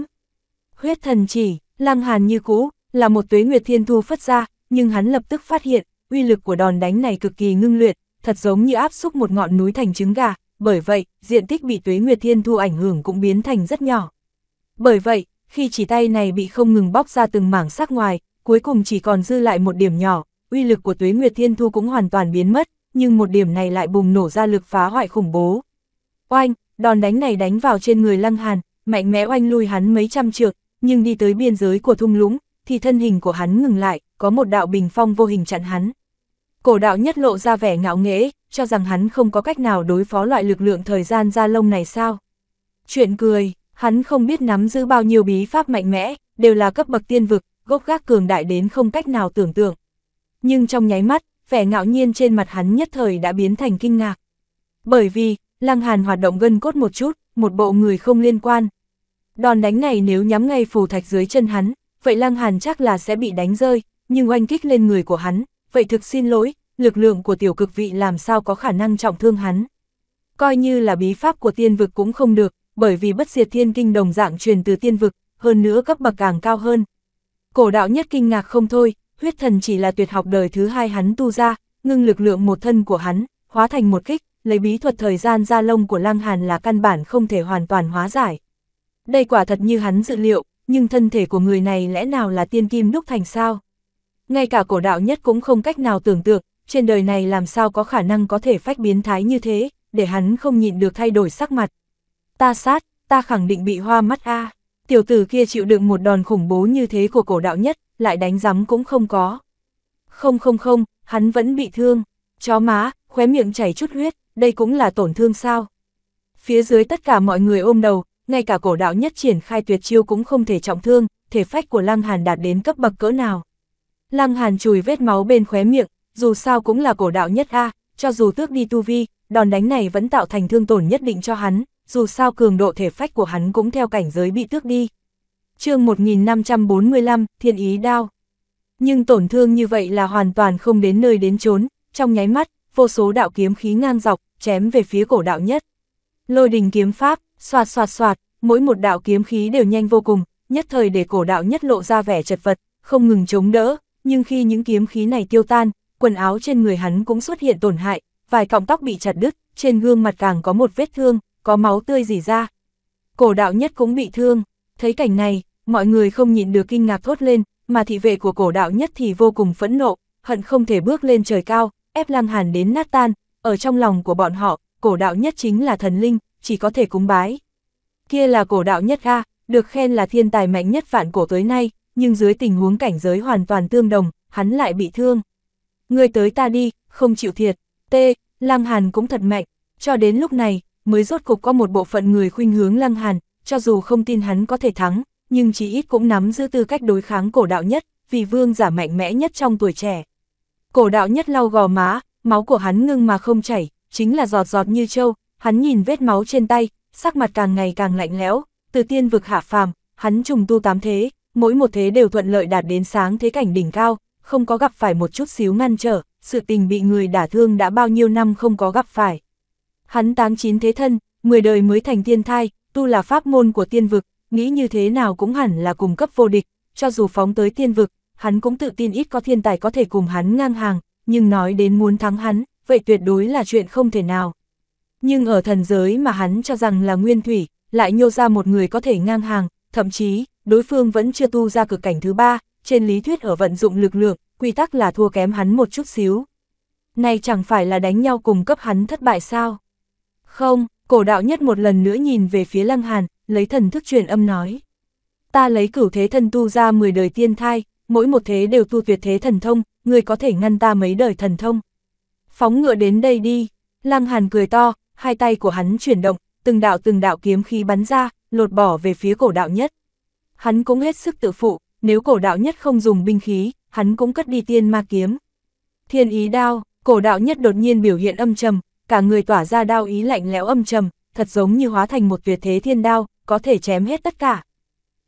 A: Huyết thần chỉ, Lăng Hàn như cũ, là một tuế nguyệt thiên thu phất ra, nhưng hắn lập tức phát hiện, uy lực của đòn đánh này cực kỳ ngưng luyện, thật giống như áp xúc một ngọn núi thành trứng gà, bởi vậy, diện tích bị tuế nguyệt thiên thu ảnh hưởng cũng biến thành rất nhỏ. Bởi vậy, khi chỉ tay này bị không ngừng bóc ra từng mảng sắc ngoài, cuối cùng chỉ còn dư lại một điểm nhỏ, uy lực của tuế nguyệt thiên thu cũng hoàn toàn biến mất, nhưng một điểm này lại bùng nổ ra lực phá hoại khủng bố. Oanh, đòn đánh này đánh vào trên người Lăng Hàn, mạnh mẽ oanh lui hắn mấy trăm trượng, nhưng đi tới biên giới của thung lũng, thì thân hình của hắn ngừng lại, có một đạo bình phong vô hình chặn hắn. Cổ đạo nhất lộ ra vẻ ngạo nghễ, cho rằng hắn không có cách nào đối phó loại lực lượng thời gian ra lông này sao. Chuyện cười, hắn không biết nắm giữ bao nhiêu bí pháp mạnh mẽ, đều là cấp bậc tiên vực, gốc gác cường đại đến không cách nào tưởng tượng. Nhưng trong nháy mắt, vẻ ngạo nhiên trên mặt hắn nhất thời đã biến thành kinh ngạc. Bởi vì, Lăng Hàn hoạt động gân cốt một chút, một bộ người không liên quan. Đòn đánh này nếu nhắm ngay phù thạch dưới chân hắn, vậy Lăng Hàn chắc là sẽ bị đánh rơi, nhưng oanh kích lên người của hắn, vậy thực xin lỗi, lực lượng của tiểu cực vị làm sao có khả năng trọng thương hắn. Coi như là bí pháp của tiên vực cũng không được, bởi vì bất diệt thiên kinh đồng dạng truyền từ tiên vực, hơn nữa cấp bậc càng cao hơn. Cổ đạo nhất kinh ngạc không thôi, huyết thần chỉ là tuyệt học đời thứ hai hắn tu ra, ngưng lực lượng một thân của hắn, hóa thành một kích, lấy bí thuật thời gian ra lông của Lăng Hàn là căn bản không thể hoàn toàn hóa giải. Đây quả thật như hắn dự liệu, nhưng thân thể của người này lẽ nào là tiên kim đúc thành sao? Ngay cả cổ đạo nhất cũng không cách nào tưởng tượng, trên đời này làm sao có khả năng có thể phách biến thái như thế, để hắn không nhịn được thay đổi sắc mặt. Ta sát, ta khẳng định bị hoa mắt a tiểu tử kia chịu đựng một đòn khủng bố như thế của cổ đạo nhất, lại đánh rắm cũng không có. Không không không, hắn vẫn bị thương, chó má, khóe miệng chảy chút huyết, đây cũng là tổn thương sao. Phía dưới tất cả mọi người ôm đầu, ngay cả cổ đạo nhất triển khai tuyệt chiêu cũng không thể trọng thương, thể phách của Lăng Hàn đạt đến cấp bậc cỡ nào. Lăng Hàn chùi vết máu bên khóe miệng, dù sao cũng là cổ đạo nhất A, cho dù tước đi tu vi, đòn đánh này vẫn tạo thành thương tổn nhất định cho hắn, dù sao cường độ thể phách của hắn cũng theo cảnh giới bị tước đi, chương 1545, thiên ý đao. Nhưng tổn thương như vậy là hoàn toàn không đến nơi đến chốn, trong nháy mắt, vô số đạo kiếm khí ngang dọc, chém về phía cổ đạo nhất. Lôi đình kiếm pháp, soạt soạt soạt, mỗi một đạo kiếm khí đều nhanh vô cùng, nhất thời để cổ đạo nhất lộ ra vẻ chật vật, không ngừng chống đỡ, nhưng khi những kiếm khí này tiêu tan, quần áo trên người hắn cũng xuất hiện tổn hại, vài cọng tóc bị chặt đứt, trên gương mặt càng có một vết thương, có máu tươi dì ra. Cổ đạo nhất cũng bị thương, Thấy cảnh này, mọi người không nhịn được kinh ngạc thốt lên, mà thị vệ của cổ đạo nhất thì vô cùng phẫn nộ, hận không thể bước lên trời cao, ép Lăng Hàn đến nát tan, ở trong lòng của bọn họ, cổ đạo nhất chính là thần linh, chỉ có thể cúng bái. Kia là cổ đạo nhất ga được khen là thiên tài mạnh nhất vạn cổ tới nay, nhưng dưới tình huống cảnh giới hoàn toàn tương đồng, hắn lại bị thương. Người tới ta đi, không chịu thiệt, tê, Lăng Hàn cũng thật mạnh, cho đến lúc này, mới rốt cục có một bộ phận người khuynh hướng Lăng Hàn, cho dù không tin hắn có thể thắng, nhưng chí ít cũng nắm giữ tư cách đối kháng cổ đạo nhất, vì vương giả mạnh mẽ nhất trong tuổi trẻ. Cổ đạo nhất lau gò má, máu của hắn ngưng mà không chảy, chính là giọt giọt như trâu, hắn nhìn vết máu trên tay, sắc mặt càng ngày càng lạnh lẽo, từ tiên vực hạ phàm, hắn trùng tu tám thế, mỗi một thế đều thuận lợi đạt đến sáng thế cảnh đỉnh cao, không có gặp phải một chút xíu ngăn trở, sự tình bị người đả thương đã bao nhiêu năm không có gặp phải. Hắn táng chín thế thân, 10 đời mới thành tiên thai, tu là pháp môn của tiên vực, nghĩ như thế nào cũng hẳn là cùng cấp vô địch, cho dù phóng tới tiên vực, hắn cũng tự tin ít có thiên tài có thể cùng hắn ngang hàng, nhưng nói đến muốn thắng hắn, vậy tuyệt đối là chuyện không thể nào. Nhưng ở thần giới mà hắn cho rằng là nguyên thủy, lại nhô ra một người có thể ngang hàng, thậm chí, đối phương vẫn chưa tu ra cực cảnh thứ ba, trên lý thuyết ở vận dụng lực lượng, quy tắc là thua kém hắn một chút xíu. Này chẳng phải là đánh nhau cùng cấp hắn thất bại sao? Không, Cổ đạo nhất một lần nữa nhìn về phía Lăng Hàn, lấy thần thức truyền âm nói. Ta lấy cửu thế thần tu ra 10 đời tiên thai, mỗi một thế đều tu tuyệt thế thần thông, người có thể ngăn ta mấy đời thần thông. Phóng ngựa đến đây đi, Lăng Hàn cười to, hai tay của hắn chuyển động, từng đạo từng đạo kiếm khí bắn ra, lột bỏ về phía cổ đạo nhất. Hắn cũng hết sức tự phụ, nếu cổ đạo nhất không dùng binh khí, hắn cũng cất đi tiên ma kiếm. Thiên ý đao, cổ đạo nhất đột nhiên biểu hiện âm trầm, cả người tỏa ra đao ý lạnh lẽo âm trầm, thật giống như hóa thành một tuyệt thế thiên đao, có thể chém hết tất cả.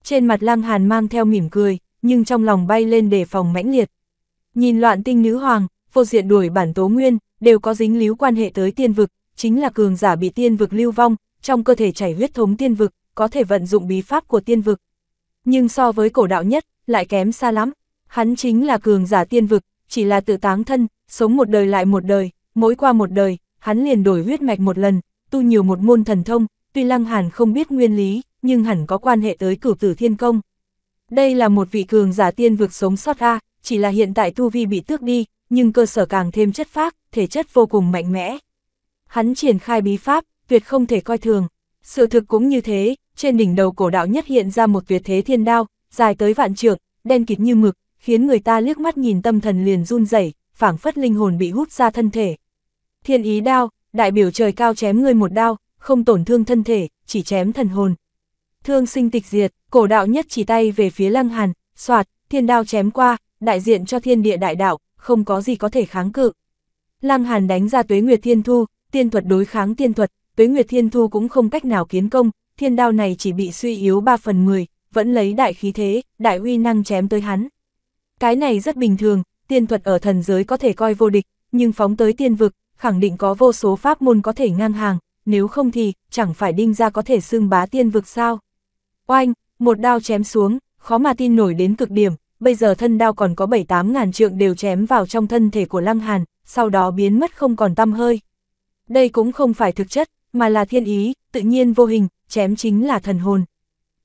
A: Trên mặt Lăng Hàn mang theo mỉm cười, nhưng trong lòng bay lên đề phòng mãnh liệt. Nhìn loạn tinh nữ hoàng, vô diện đuổi bản tố nguyên, đều có dính líu quan hệ tới tiên vực, chính là cường giả bị tiên vực lưu vong, trong cơ thể chảy huyết thống tiên vực, có thể vận dụng bí pháp của tiên vực. Nhưng so với cổ đạo nhất, lại kém xa lắm. Hắn chính là cường giả tiên vực, chỉ là tự táng thân, sống một đời lại một đời, mỗi qua một đời, hắn liền đổi huyết mạch một lần, tu nhiều một môn thần thông, tuy Lăng Hàn không biết nguyên lý, nhưng hẳn có quan hệ tới cửu tử thiên công. Đây là một vị cường giả tiên vực sống sót ra chỉ là hiện tại tu vi bị tước đi, nhưng cơ sở càng thêm chất phác, thể chất vô cùng mạnh mẽ. Hắn triển khai bí pháp, tuyệt không thể coi thường. Sự thực cũng như thế, trên đỉnh đầu cổ đạo nhất hiện ra một tuyệt thế thiên đao, dài tới vạn trượng, đen kịt như mực, khiến người ta liếc mắt nhìn tâm thần liền run rẩy, phảng phất linh hồn bị hút ra thân thể. Thiên ý đao, đại biểu trời cao chém người một đao, không tổn thương thân thể, chỉ chém thần hồn. Thương sinh tịch diệt, cổ đạo nhất chỉ tay về phía lăng hàn, soạt, thiên đao chém qua, đại diện cho thiên địa đại đạo, không có gì có thể kháng cự. Lăng hàn đánh ra tuế nguyệt thiên thu, tiên thuật đối kháng tiên thuật, tuế nguyệt thiên thu cũng không cách nào kiến công, thiên đao này chỉ bị suy yếu 3 phần 10, vẫn lấy đại khí thế, đại huy năng chém tới hắn. Cái này rất bình thường, tiên thuật ở thần giới có thể coi vô địch, nhưng phóng tới tiên vực, khẳng định có vô số pháp môn có thể ngang hàng, nếu không thì, chẳng phải đinh ra có thể xưng bá tiên vực sao. Oanh, một đao chém xuống, khó mà tin nổi đến cực điểm, bây giờ thân đao còn có 7-8 ngàn trượng đều chém vào trong thân thể của Lăng Hàn, sau đó biến mất không còn tăm hơi. Đây cũng không phải thực chất, mà là thiên ý, tự nhiên vô hình, chém chính là thần hồn.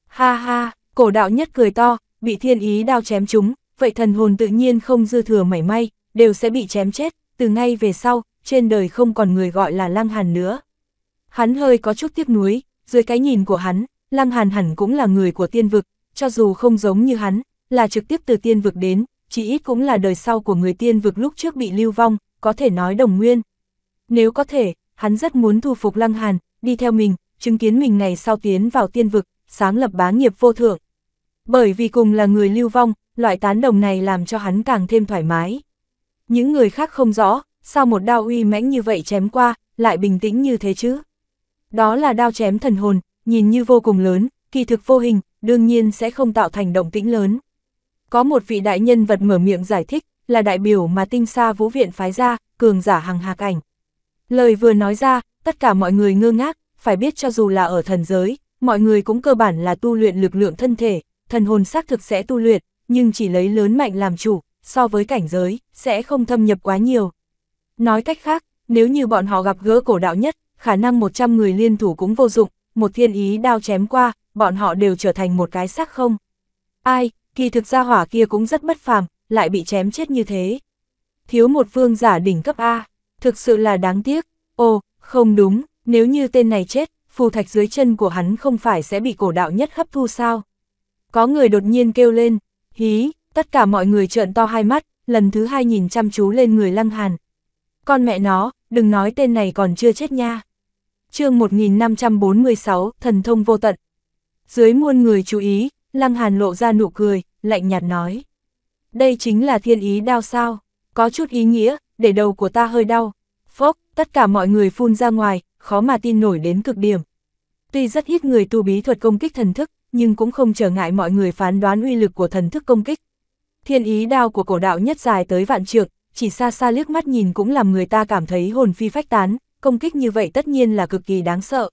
A: Ha ha, cổ đạo nhất cười to, bị thiên ý đao chém chúng, vậy thần hồn tự nhiên không dư thừa mảy may, đều sẽ bị chém chết, từ ngay về sau, trên đời không còn người gọi là Lăng Hàn nữa. Hắn hơi có chút tiếc nuối, dưới cái nhìn của hắn, Lăng Hàn hẳn cũng là người của tiên vực, cho dù không giống như hắn, là trực tiếp từ tiên vực đến, chỉ ít cũng là đời sau của người tiên vực lúc trước bị lưu vong, có thể nói đồng nguyên. Nếu có thể, hắn rất muốn thu phục Lăng Hàn, đi theo mình, chứng kiến mình ngày sau tiến vào tiên vực, sáng lập bá nghiệp vô thượng. Bởi vì cùng là người lưu vong, loại tán đồng này làm cho hắn càng thêm thoải mái. Những người khác không rõ, sao một đao uy mãnh như vậy chém qua, lại bình tĩnh như thế chứ? Đó là đao chém thần hồn, nhìn như vô cùng lớn, kỳ thực vô hình, đương nhiên sẽ không tạo thành động tĩnh lớn. Có một vị đại nhân vật mở miệng giải thích, là đại biểu mà tinh xa vũ viện phái ra, cường giả hằng hạc ảnh. Lời vừa nói ra, tất cả mọi người ngơ ngác, phải biết cho dù là ở thần giới, mọi người cũng cơ bản là tu luyện lực lượng thân thể, thần hồn xác thực sẽ tu luyện, nhưng chỉ lấy lớn mạnh làm chủ, so với cảnh giới, sẽ không thâm nhập quá nhiều. Nói cách khác, nếu như bọn họ gặp gỡ cổ đạo nhất, khả năng 100 người liên thủ cũng vô dụng, một thiên ý đao chém qua, bọn họ đều trở thành một cái xác không. Ai, kỳ thực ra hỏa kia cũng rất bất phàm, lại bị chém chết như thế. Thiếu một vương giả đỉnh cấp A, thực sự là đáng tiếc. Ồ, không đúng, nếu như tên này chết, phù thạch dưới chân của hắn không phải sẽ bị cổ đạo nhất hấp thu sao? Có người đột nhiên kêu lên, hí, tất cả mọi người trợn to hai mắt, lần thứ hai nhìn chăm chú lên người lăng hàn, con mẹ nó, đừng nói tên này còn chưa chết nha. chương 1546, thần thông vô tận. Dưới muôn người chú ý, Lăng Hàn lộ ra nụ cười, lạnh nhạt nói. Đây chính là thiên ý đao sao, có chút ý nghĩa, để đầu của ta hơi đau. Phốc, tất cả mọi người phun ra ngoài, khó mà tin nổi đến cực điểm. Tuy rất ít người tu bí thuật công kích thần thức, nhưng cũng không trở ngại mọi người phán đoán uy lực của thần thức công kích. Thiên ý đao của cổ đạo nhất dài tới vạn trượng, chỉ xa xa liếc mắt nhìn cũng làm người ta cảm thấy hồn phi phách tán, công kích như vậy tất nhiên là cực kỳ đáng sợ.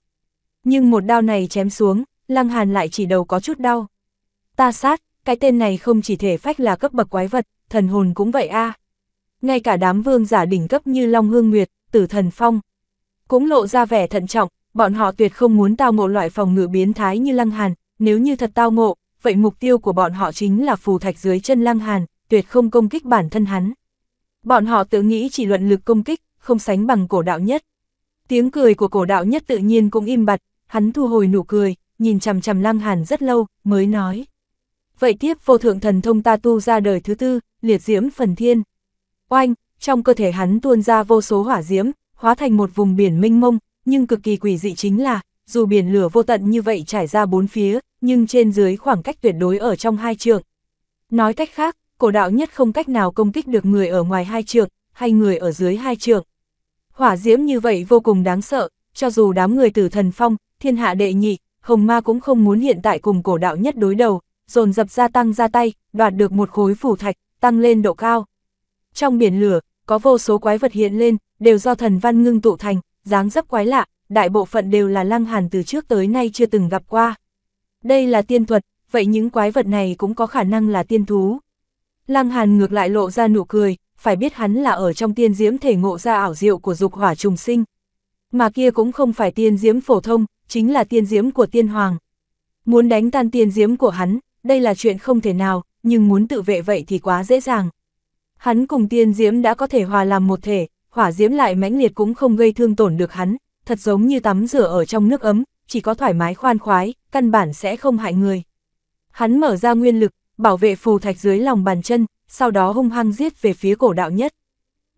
A: Nhưng một đao này chém xuống, Lăng Hàn lại chỉ đầu có chút đau. Ta sát, cái tên này không chỉ thể phách là cấp bậc quái vật, thần hồn cũng vậy a. Ngay cả đám vương giả đỉnh cấp như Long Hương Nguyệt, Tử Thần Phong, cũng lộ ra vẻ thận trọng, bọn họ tuyệt không muốn tao ngộ loại phòng ngự biến thái như Lăng Hàn, nếu như thật tao ngộ, vậy mục tiêu của bọn họ chính là phù thạch dưới chân Lăng Hàn, tuyệt không công kích bản thân hắn. Bọn họ tự nghĩ chỉ luận lực công kích, không sánh bằng cổ đạo nhất. Tiếng cười của cổ đạo nhất tự nhiên cũng im bặt, hắn thu hồi nụ cười, nhìn chằm chằm lăng hàn rất lâu, mới nói. Vậy tiếp vô thượng thần thông ta tu ra đời thứ tư, liệt diễm phần thiên. Oanh, trong cơ thể hắn tuôn ra vô số hỏa diễm, hóa thành một vùng biển minh mông, nhưng cực kỳ quỷ dị chính là, dù biển lửa vô tận như vậy trải ra bốn phía, nhưng trên dưới khoảng cách tuyệt đối ở trong hai trường. Nói cách khác, cổ đạo nhất không cách nào công kích được người ở ngoài hai trượng, hay người ở dưới hai trượng. Hỏa diễm như vậy vô cùng đáng sợ, cho dù đám người tử thần phong, thiên hạ đệ nhị, hồng ma cũng không muốn hiện tại cùng cổ đạo nhất đối đầu, dồn dập gia tăng ra tay, đoạt được một khối phủ thạch, tăng lên độ cao. Trong biển lửa, có vô số quái vật hiện lên, đều do thần văn ngưng tụ thành, dáng dấp quái lạ, đại bộ phận đều là lăng hàn từ trước tới nay chưa từng gặp qua. Đây là tiên thuật, vậy những quái vật này cũng có khả năng là tiên thú. Lăng Hàn ngược lại lộ ra nụ cười, phải biết hắn là ở trong tiên diễm thể ngộ ra ảo diệu của dục hỏa trùng sinh. Mà kia cũng không phải tiên diễm phổ thông, chính là tiên diễm của tiên hoàng. Muốn đánh tan tiên diễm của hắn, đây là chuyện không thể nào, nhưng muốn tự vệ vậy thì quá dễ dàng. Hắn cùng tiên diễm đã có thể hòa làm một thể, hỏa diễm lại mãnh liệt cũng không gây thương tổn được hắn, thật giống như tắm rửa ở trong nước ấm, chỉ có thoải mái khoan khoái, căn bản sẽ không hại người. Hắn mở ra nguyên lực, bảo vệ phù thạch dưới lòng bàn chân, sau đó hung hăng giết về phía cổ đạo nhất.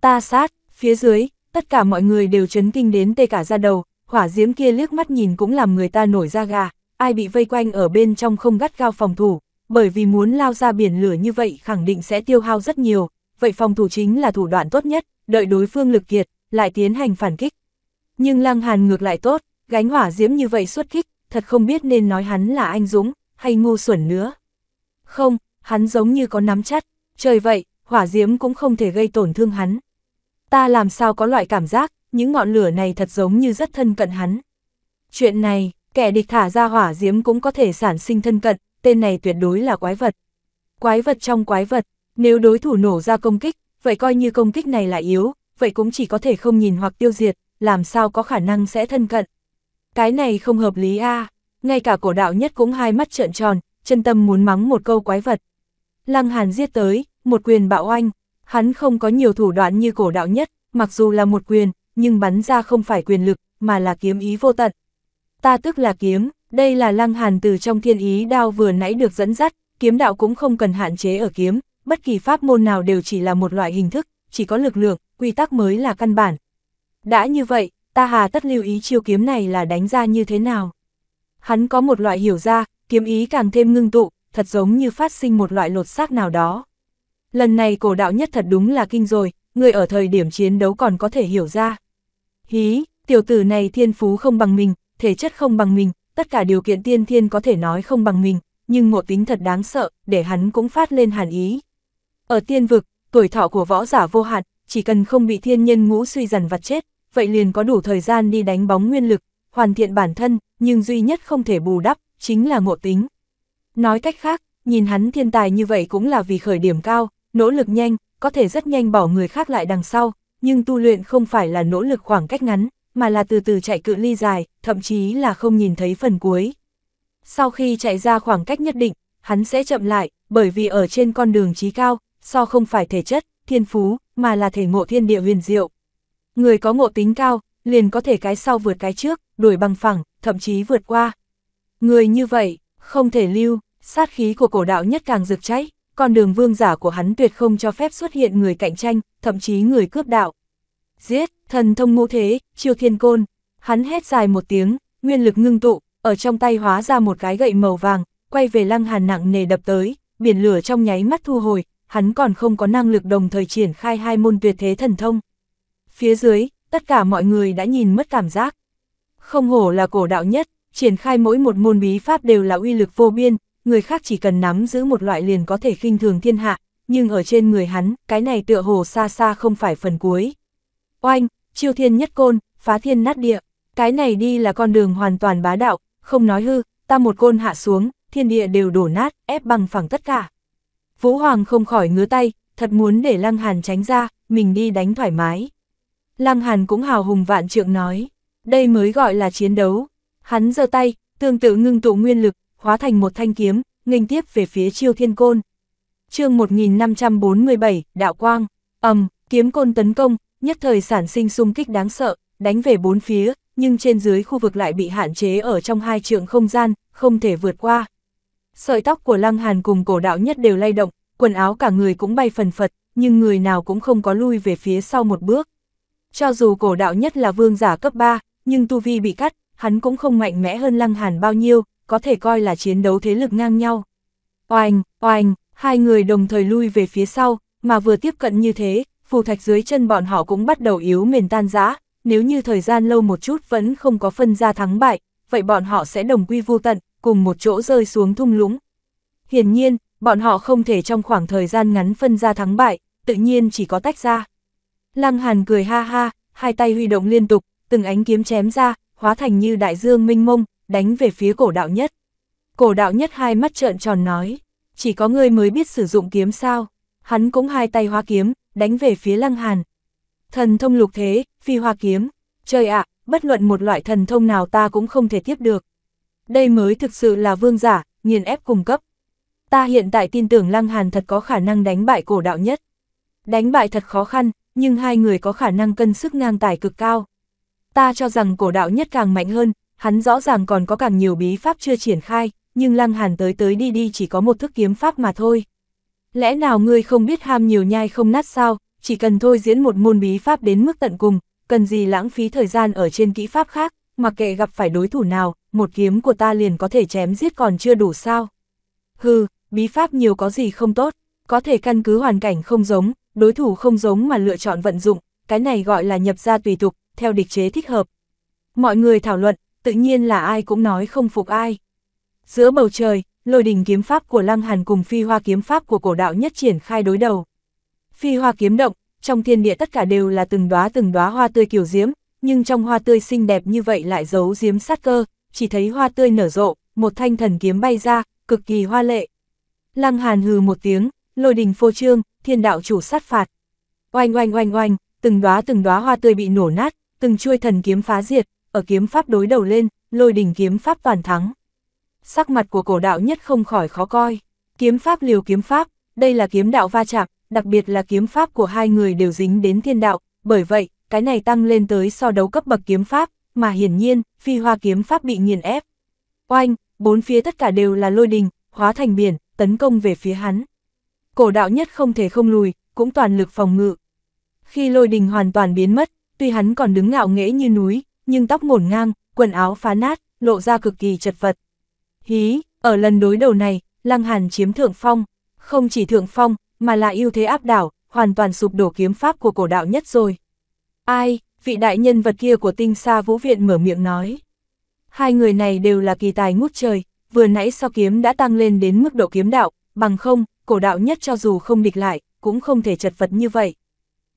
A: Ta sát, phía dưới, tất cả mọi người đều chấn kinh đến tê cả ra đầu, hỏa diễm kia liếc mắt nhìn cũng làm người ta nổi da gà, ai bị vây quanh ở bên trong không gắt gao phòng thủ, bởi vì muốn lao ra biển lửa như vậy khẳng định sẽ tiêu hao rất nhiều, vậy phòng thủ chính là thủ đoạn tốt nhất, đợi đối phương lực kiệt, lại tiến hành phản kích. Nhưng Lăng Hàn ngược lại tốt, gánh hỏa diễm như vậy xuất kích, thật không biết nên nói hắn là anh dũng, hay ngu xuẩn nữa. Không, hắn giống như có nắm chắc, trời vậy, hỏa diễm cũng không thể gây tổn thương hắn. Ta làm sao có loại cảm giác, những ngọn lửa này thật giống như rất thân cận hắn. Chuyện này, kẻ địch thả ra hỏa diễm cũng có thể sản sinh thân cận, tên này tuyệt đối là quái vật. Quái vật trong quái vật, nếu đối thủ nổ ra công kích, vậy coi như công kích này là yếu, vậy cũng chỉ có thể không nhìn hoặc tiêu diệt, làm sao có khả năng sẽ thân cận. Cái này không hợp lý a ngay cả cổ đạo nhất cũng hai mắt trợn tròn, chân tâm muốn mắng một câu quái vật. Lăng Hàn giết tới, một quyền bạo oanh, hắn không có nhiều thủ đoạn như cổ đạo nhất, mặc dù là một quyền, nhưng bắn ra không phải quyền lực, mà là kiếm ý vô tận. Ta tức là kiếm, đây là Lăng Hàn từ trong thiên ý đao vừa nãy được dẫn dắt, kiếm đạo cũng không cần hạn chế ở kiếm, bất kỳ pháp môn nào đều chỉ là một loại hình thức, chỉ có lực lượng, quy tắc mới là căn bản. Đã như vậy, ta hà tất lưu ý chiêu kiếm này là đánh ra như thế nào. Hắn có một loại hiểu ra, kiếm ý càng thêm ngưng tụ, thật giống như phát sinh một loại lột xác nào đó. Lần này cổ đạo nhất thật đúng là kinh rồi, người ở thời điểm chiến đấu còn có thể hiểu ra. Hí, tiểu tử này thiên phú không bằng mình, thể chất không bằng mình, tất cả điều kiện tiên thiên có thể nói không bằng mình, nhưng ngộ tính thật đáng sợ, để hắn cũng phát lên hàn ý. Ở tiên vực, tuổi thọ của võ giả vô hạn, chỉ cần không bị thiên nhân ngũ suy dần vặt chết, vậy liền có đủ thời gian đi đánh bóng nguyên lực, hoàn thiện bản thân, nhưng duy nhất không thể bù đắp, chính là ngộ tính. Nói cách khác, nhìn hắn thiên tài như vậy cũng là vì khởi điểm cao, nỗ lực nhanh, có thể rất nhanh bỏ người khác lại đằng sau, nhưng tu luyện không phải là nỗ lực khoảng cách ngắn, mà là từ từ chạy cự ly dài, thậm chí là không nhìn thấy phần cuối. Sau khi chạy ra khoảng cách nhất định, hắn sẽ chậm lại, bởi vì ở trên con đường trí cao, so không phải thể chất, thiên phú, mà là thể ngộ thiên địa huyền diệu. Người có ngộ tính cao, liền có thể cái sau vượt cái trước, đuổi bằng phẳng, thậm chí vượt qua. Người như vậy, không thể lưu, sát khí của cổ đạo nhất càng rực cháy, con đường vương giả của hắn tuyệt không cho phép xuất hiện người cạnh tranh, thậm chí người cướp đạo. Giết, thần thông ngũ thế, chiêu thiên côn, hắn hét dài một tiếng, nguyên lực ngưng tụ, ở trong tay hóa ra một cái gậy màu vàng, quay về lăng hàn nặng nề đập tới, biển lửa trong nháy mắt thu hồi, hắn còn không có năng lực đồng thời triển khai hai môn tuyệt thế thần thông. Phía dưới, tất cả mọi người đã nhìn mất cảm giác. Không hổ là cổ đạo nhất, triển khai mỗi một môn bí pháp đều là uy lực vô biên, người khác chỉ cần nắm giữ một loại liền có thể khinh thường thiên hạ, nhưng ở trên người hắn, cái này tựa hồ xa xa không phải phần cuối. Oanh, chiêu thiên nhất côn, phá thiên nát địa, cái này đi là con đường hoàn toàn bá đạo, không nói hư, ta một côn hạ xuống, thiên địa đều đổ nát, ép bằng phẳng tất cả. Vũ Hoàng không khỏi ngứa tay, thật muốn để Lăng Hàn tránh ra, mình đi đánh thoải mái. Lăng Hàn cũng hào hùng vạn trượng nói, đây mới gọi là chiến đấu, Hắn giơ tay, tương tự ngưng tụ nguyên lực, hóa thành một thanh kiếm, nghênh tiếp về phía Chiêu Thiên Côn. Chương 1547, Đạo Quang, ầm, kiếm côn tấn công, nhất thời sản sinh xung kích đáng sợ, đánh về bốn phía, nhưng trên dưới khu vực lại bị hạn chế ở trong hai trường không gian, không thể vượt qua. Sợi tóc của Lăng Hàn cùng cổ đạo nhất đều lay động, quần áo cả người cũng bay phần phật, nhưng người nào cũng không có lui về phía sau một bước. Cho dù cổ đạo nhất là vương giả cấp 3, nhưng tu vi bị cắt, hắn cũng không mạnh mẽ hơn Lăng Hàn bao nhiêu, có thể coi là chiến đấu thế lực ngang nhau. Oanh, oanh, hai người đồng thời lui về phía sau, mà vừa tiếp cận như thế, phù thạch dưới chân bọn họ cũng bắt đầu yếu mềm tan rã, nếu như thời gian lâu một chút vẫn không có phân ra thắng bại, vậy bọn họ sẽ đồng quy vô tận, cùng một chỗ rơi xuống thung lũng. Hiển nhiên, bọn họ không thể trong khoảng thời gian ngắn phân ra thắng bại, tự nhiên chỉ có tách ra. Lăng Hàn cười ha ha, hai tay huy động liên tục, từng ánh kiếm chém ra, hóa thành như đại dương minh mông, đánh về phía cổ đạo nhất. Cổ đạo nhất hai mắt trợn tròn nói, chỉ có ngươi mới biết sử dụng kiếm sao, hắn cũng hai tay hóa kiếm, đánh về phía lăng hàn. Thần thông lục thế, phi hoa kiếm, trời ạ, bất luận một loại thần thông nào ta cũng không thể tiếp được. Đây mới thực sự là vương giả, nghiền ép cung cấp. Ta hiện tại tin tưởng lăng hàn thật có khả năng đánh bại cổ đạo nhất. Đánh bại thật khó khăn, nhưng hai người có khả năng cân sức ngang tài cực cao ta cho rằng cổ đạo nhất càng mạnh hơn, hắn rõ ràng còn có càng nhiều bí pháp chưa triển khai, nhưng lăng hàn tới tới đi đi chỉ có một thức kiếm pháp mà thôi. Lẽ nào ngươi không biết ham nhiều nhai không nát sao, chỉ cần thôi diễn một môn bí pháp đến mức tận cùng, cần gì lãng phí thời gian ở trên kỹ pháp khác, mặc kệ gặp phải đối thủ nào, một kiếm của ta liền có thể chém giết còn chưa đủ sao. Hừ, bí pháp nhiều có gì không tốt, có thể căn cứ hoàn cảnh không giống, đối thủ không giống mà lựa chọn vận dụng, cái này gọi là nhập ra tùy tục, theo địch chế thích hợp. Mọi người thảo luận, tự nhiên là ai cũng nói không phục ai. Giữa bầu trời, lôi đình kiếm pháp của Lăng Hàn cùng phi hoa kiếm pháp của cổ đạo nhất triển khai đối đầu. Phi hoa kiếm động, trong thiên địa tất cả đều là từng đóa từng đóa hoa tươi kiểu diễm, nhưng trong hoa tươi xinh đẹp như vậy lại giấu diếm sát cơ, chỉ thấy hoa tươi nở rộ, một thanh thần kiếm bay ra, cực kỳ hoa lệ. Lăng Hàn hừ một tiếng, lôi đình phô trương, thiên đạo chủ sát phạt. Oanh oanh oanh oanh, từng đóa từng đóa hoa tươi bị nổ nát, từng chuôi thần kiếm phá diệt, ở kiếm pháp đối đầu lên, lôi đỉnh kiếm pháp toàn thắng. Sắc mặt của cổ đạo nhất không khỏi khó coi, kiếm pháp liều kiếm pháp, đây là kiếm đạo va chạm, đặc biệt là kiếm pháp của hai người đều dính đến thiên đạo, bởi vậy, cái này tăng lên tới so đấu cấp bậc kiếm pháp, mà hiển nhiên, phi hoa kiếm pháp bị nghiền ép. Oanh, bốn phía tất cả đều là lôi đình, hóa thành biển, tấn công về phía hắn. Cổ đạo nhất không thể không lùi, cũng toàn lực phòng ngự. Khi lôi đình hoàn toàn biến mất, tuy hắn còn đứng ngạo nghễ như núi, nhưng tóc ngổn ngang, quần áo phá nát, lộ ra cực kỳ chật vật. Hí, ở lần đối đầu này, Lăng Hàn chiếm thượng phong, không chỉ thượng phong, mà là ưu thế áp đảo, hoàn toàn sụp đổ kiếm pháp của cổ đạo nhất rồi. Ai, vị đại nhân vật kia của tinh sa vũ viện mở miệng nói. Hai người này đều là kỳ tài ngút trời, vừa nãy so kiếm đã tăng lên đến mức độ kiếm đạo, bằng không, cổ đạo nhất cho dù không địch lại, cũng không thể chật vật như vậy.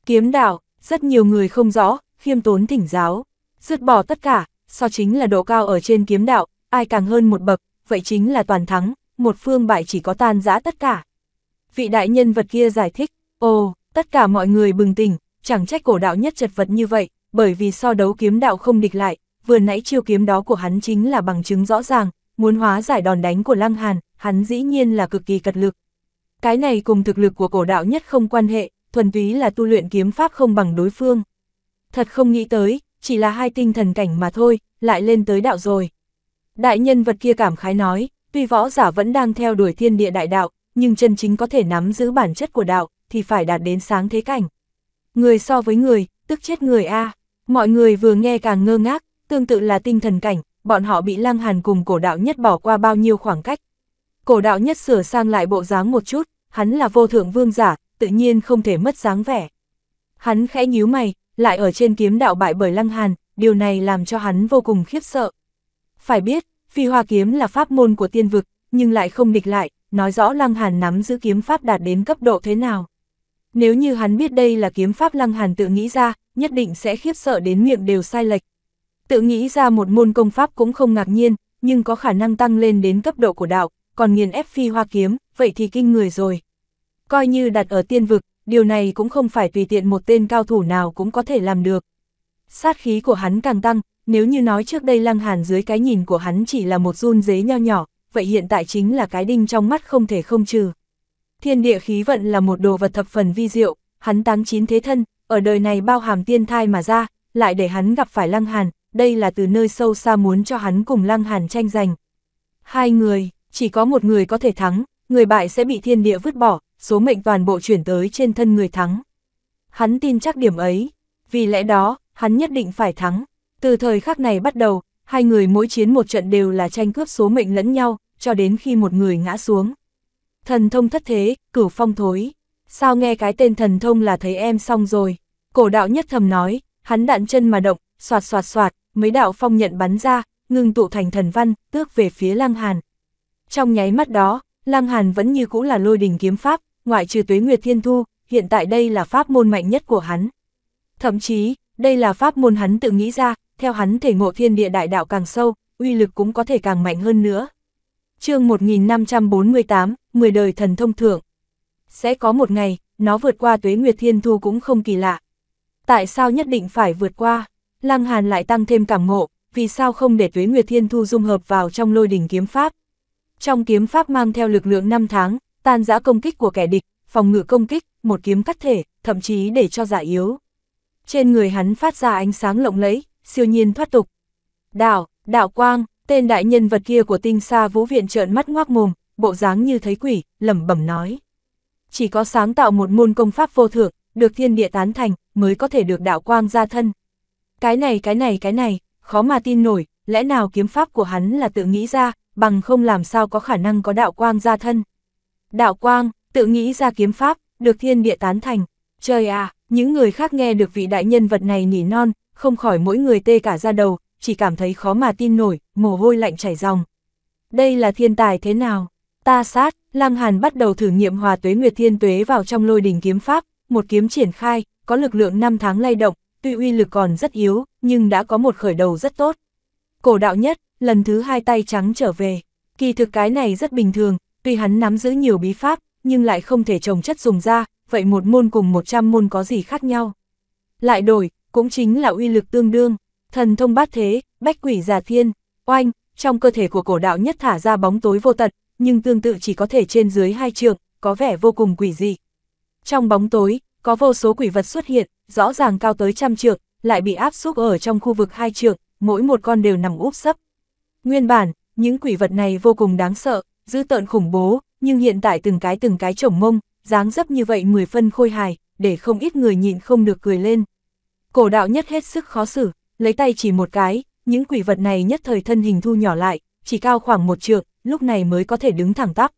A: Kiếm đạo, rất nhiều người không rõ, khiêm tốn thỉnh giáo, dứt bỏ tất cả, so chính là độ cao ở trên kiếm đạo, ai càng hơn một bậc, vậy chính là toàn thắng, một phương bại chỉ có tan rã tất cả. Vị đại nhân vật kia giải thích, ồ, tất cả mọi người bừng tỉnh, chẳng trách cổ đạo nhất chật vật như vậy, bởi vì so đấu kiếm đạo không địch lại, vừa nãy chiêu kiếm đó của hắn chính là bằng chứng rõ ràng, muốn hóa giải đòn đánh của Lăng Hàn, hắn dĩ nhiên là cực kỳ cật lực. Cái này cùng thực lực của cổ đạo nhất không quan hệ, thuần túy là tu luyện kiếm pháp không bằng đối phương. Thật không nghĩ tới, chỉ là hai tinh thần cảnh mà thôi, lại lên tới đạo rồi. Đại nhân vật kia cảm khái nói, tuy võ giả vẫn đang theo đuổi thiên địa đại đạo, nhưng chân chính có thể nắm giữ bản chất của đạo, thì phải đạt đến sáng thế cảnh. Người so với người, tức chết người a. Mọi người vừa nghe càng ngơ ngác, tương tự là tinh thần cảnh, bọn họ bị lăng hàn cùng cổ đạo nhất bỏ qua bao nhiêu khoảng cách. Cổ đạo nhất sửa sang lại bộ dáng một chút, hắn là vô thượng vương giả, tự nhiên không thể mất dáng vẻ. Hắn khẽ nhíu mày, lại ở trên kiếm đạo bại bởi Lăng Hàn, điều này làm cho hắn vô cùng khiếp sợ. Phải biết, phi hoa kiếm là pháp môn của tiên vực, nhưng lại không địch lại, nói rõ Lăng Hàn nắm giữ kiếm pháp đạt đến cấp độ thế nào. Nếu như hắn biết đây là kiếm pháp Lăng Hàn tự nghĩ ra, nhất định sẽ khiếp sợ đến miệng đều sai lệch. Tự nghĩ ra một môn công pháp cũng không ngạc nhiên, nhưng có khả năng tăng lên đến cấp độ của đạo, còn nghiền ép phi hoa kiếm, vậy thì kinh người rồi. Coi như đặt ở tiên vực, điều này cũng không phải tùy tiện một tên cao thủ nào cũng có thể làm được. Sát khí của hắn càng tăng, nếu như nói trước đây Lăng Hàn dưới cái nhìn của hắn chỉ là một run dế nho nhỏ, vậy hiện tại chính là cái đinh trong mắt không thể không trừ. Thiên địa khí vận là một đồ vật thập phần vi diệu, hắn táng chín thế thân, ở đời này bao hàm tiên thai mà ra, lại để hắn gặp phải Lăng Hàn, đây là từ nơi sâu xa muốn cho hắn cùng Lăng Hàn tranh giành. Hai người, chỉ có một người có thể thắng, người bại sẽ bị thiên địa vứt bỏ, số mệnh toàn bộ chuyển tới trên thân người thắng. Hắn tin chắc điểm ấy, vì lẽ đó, hắn nhất định phải thắng. Từ thời khắc này bắt đầu, hai người mỗi chiến một trận đều là tranh cướp số mệnh lẫn nhau, cho đến khi một người ngã xuống. Thần thông thất thế, cửu phong thối. Sao nghe cái tên thần thông là thấy em xong rồi. Cổ đạo nhất thầm nói, hắn đạn chân mà động, soạt soạt soạt, mấy đạo phong nhận bắn ra, ngưng tụ thành thần văn, tước về phía Lăng Hàn. Trong nháy mắt đó, Lăng Hàn vẫn như cũ là lôi đình kiếm pháp, ngoại trừ tuế nguyệt thiên thu, hiện tại đây là pháp môn mạnh nhất của hắn. Thậm chí, đây là pháp môn hắn tự nghĩ ra, theo hắn thể ngộ thiên địa đại đạo càng sâu, uy lực cũng có thể càng mạnh hơn nữa. chương 1548, 10 đời thần thông thượng. Sẽ có một ngày, nó vượt qua tuế nguyệt thiên thu cũng không kỳ lạ. Tại sao nhất định phải vượt qua? Lăng Hàn lại tăng thêm cảm ngộ, vì sao không để tuế nguyệt thiên thu dung hợp vào trong lôi đỉnh kiếm pháp? Trong kiếm pháp mang theo lực lượng năm tháng, tan giã công kích của kẻ địch, phòng ngự công kích, một kiếm cắt thể, thậm chí để cho giả yếu. Trên người hắn phát ra ánh sáng lộng lẫy, siêu nhiên thoát tục. Đạo, đạo quang, tên đại nhân vật kia của tinh xa vũ viện trợn mắt ngoác mồm, bộ dáng như thấy quỷ, lẩm bẩm nói. Chỉ có sáng tạo một môn công pháp vô thượng, được thiên địa tán thành, mới có thể được đạo quang ra thân. Cái này cái này cái này, khó mà tin nổi, lẽ nào kiếm pháp của hắn là tự nghĩ ra, bằng không làm sao có khả năng có đạo quang ra thân đạo quang, tự nghĩ ra kiếm pháp, được thiên địa tán thành. Trời à, những người khác nghe được vị đại nhân vật này nỉ non, không khỏi mỗi người tê cả ra đầu, chỉ cảm thấy khó mà tin nổi, mồ hôi lạnh chảy ròng. Đây là thiên tài thế nào? Ta sát, Lăng Hàn bắt đầu thử nghiệm hòa tuế nguyệt thiên tuế vào trong lôi đỉnh kiếm pháp, một kiếm triển khai, có lực lượng 5 tháng lay động, tuy uy lực còn rất yếu, nhưng đã có một khởi đầu rất tốt. Cổ đạo nhất, lần thứ hai tay trắng trở về. Kỳ thực cái này rất bình thường, tuy hắn nắm giữ nhiều bí pháp, nhưng lại không thể trồng chất dùng ra, vậy một môn cùng 100 môn có gì khác nhau. Lại đổi, cũng chính là uy lực tương đương, thần thông bát thế, bách quỷ giả thiên, oanh, trong cơ thể của cổ đạo nhất thả ra bóng tối vô tật, nhưng tương tự chỉ có thể trên dưới hai trường, có vẻ vô cùng quỷ dị. Trong bóng tối, có vô số quỷ vật xuất hiện, rõ ràng cao tới trăm trường, lại bị áp xúc ở trong khu vực hai trường, mỗi một con đều nằm úp sấp. Nguyên bản, những quỷ vật này vô cùng đáng sợ, dữ tợn khủng bố, nhưng hiện tại từng cái từng cái chồng mông, dáng dấp như vậy mười phân khôi hài, để không ít người nhịn không được cười lên. Cổ đạo nhất hết sức khó xử, lấy tay chỉ một cái, những quỷ vật này nhất thời thân hình thu nhỏ lại, chỉ cao khoảng một trượng, lúc này mới có thể đứng thẳng tắp.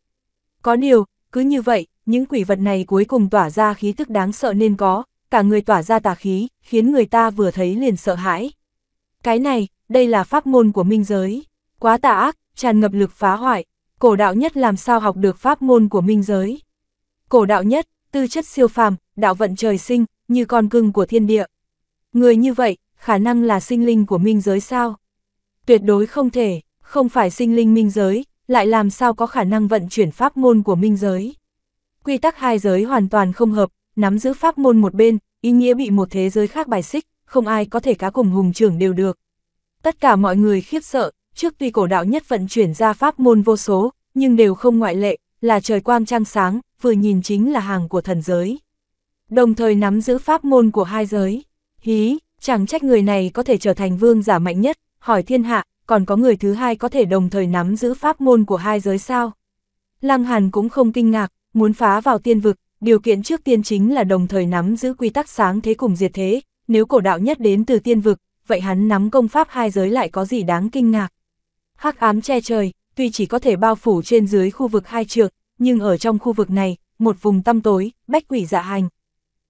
A: Có điều, cứ như vậy, những quỷ vật này cuối cùng tỏa ra khí tức đáng sợ nên có, cả người tỏa ra tà khí, khiến người ta vừa thấy liền sợ hãi. Cái này, đây là pháp môn của minh giới, quá tà ác, tràn ngập lực phá hoại, cổ đạo nhất làm sao học được pháp môn của minh giới. Cổ đạo nhất, tư chất siêu phàm, đạo vận trời sinh, như con cưng của thiên địa. Người như vậy, khả năng là sinh linh của minh giới sao? Tuyệt đối không thể, không phải sinh linh minh giới, lại làm sao có khả năng vận chuyển pháp môn của minh giới. Quy tắc hai giới hoàn toàn không hợp, nắm giữ pháp môn một bên, ý nghĩa bị một thế giới khác bài xích, không ai có thể cá cùng hùng trưởng đều được. Tất cả mọi người khiếp sợ, trước tuy cổ đạo nhất vận chuyển ra pháp môn vô số, nhưng đều không ngoại lệ, là trời quang trăng sáng, vừa nhìn chính là hàng của thần giới. Đồng thời nắm giữ pháp môn của hai giới. Hí, chẳng trách người này có thể trở thành vương giả mạnh nhất, hỏi thiên hạ, còn có người thứ hai có thể đồng thời nắm giữ pháp môn của hai giới sao? Lăng Hàn cũng không kinh ngạc, muốn phá vào tiên vực, điều kiện trước tiên chính là đồng thời nắm giữ quy tắc sáng thế cùng diệt thế, nếu cổ đạo nhất đến từ tiên vực, vậy hắn nắm công pháp hai giới lại có gì đáng kinh ngạc hắc ám che trời, tuy chỉ có thể bao phủ trên dưới khu vực hai trượng, nhưng ở trong khu vực này, một vùng tăm tối, bách quỷ dạ hành.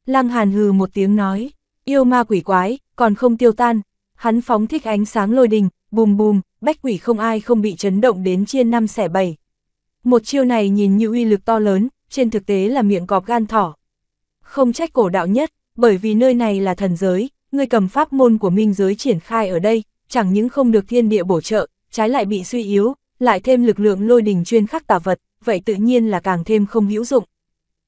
A: Lăng Hàn hừ một tiếng nói, yêu ma quỷ quái, còn không tiêu tan, hắn phóng thích ánh sáng lôi đình, bùm bùm, bách quỷ không ai không bị chấn động đến chia năm xẻ bảy. Một chiêu này nhìn như uy lực to lớn, trên thực tế là miệng cọp gan thỏ. Không trách cổ đạo nhất, bởi vì nơi này là thần giới, người cầm pháp môn của minh giới triển khai ở đây, chẳng những không được thiên địa bổ trợ, trái lại bị suy yếu, lại thêm lực lượng lôi đình chuyên khắc tà vật, vậy tự nhiên là càng thêm không hữu dụng.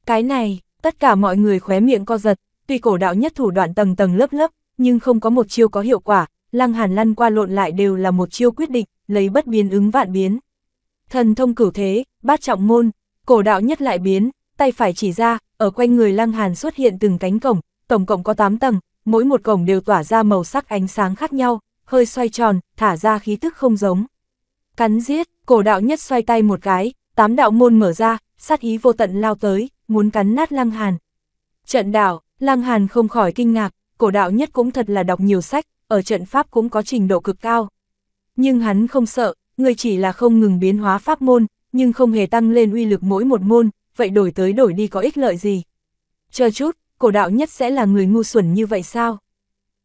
A: Cái này, tất cả mọi người khóe miệng co giật, tuy cổ đạo nhất thủ đoạn tầng tầng lớp lớp, nhưng không có một chiêu có hiệu quả, lăng hàn lăn qua lộn lại đều là một chiêu quyết định, lấy bất biến ứng vạn biến. Thần thông cửu thế, bát trọng môn, cổ đạo nhất lại biến, tay phải chỉ ra, ở quanh người lăng hàn xuất hiện từng cánh cổng, tổng cộng có 8 tầng, mỗi một cổng đều tỏa ra màu sắc ánh sáng khác nhau, hơi xoay tròn, thả ra khí tức không giống. Cắn giết, cổ đạo nhất xoay tay một cái, tám đạo môn mở ra, sát ý vô tận lao tới, muốn cắn nát Lăng Hàn. Trận đạo, Lăng Hàn không khỏi kinh ngạc, cổ đạo nhất cũng thật là đọc nhiều sách, ở trận pháp cũng có trình độ cực cao. Nhưng hắn không sợ, người chỉ là không ngừng biến hóa pháp môn, nhưng không hề tăng lên uy lực mỗi một môn, vậy đổi tới đổi đi có ích lợi gì. Chờ chút, cổ đạo nhất sẽ là người ngu xuẩn như vậy sao?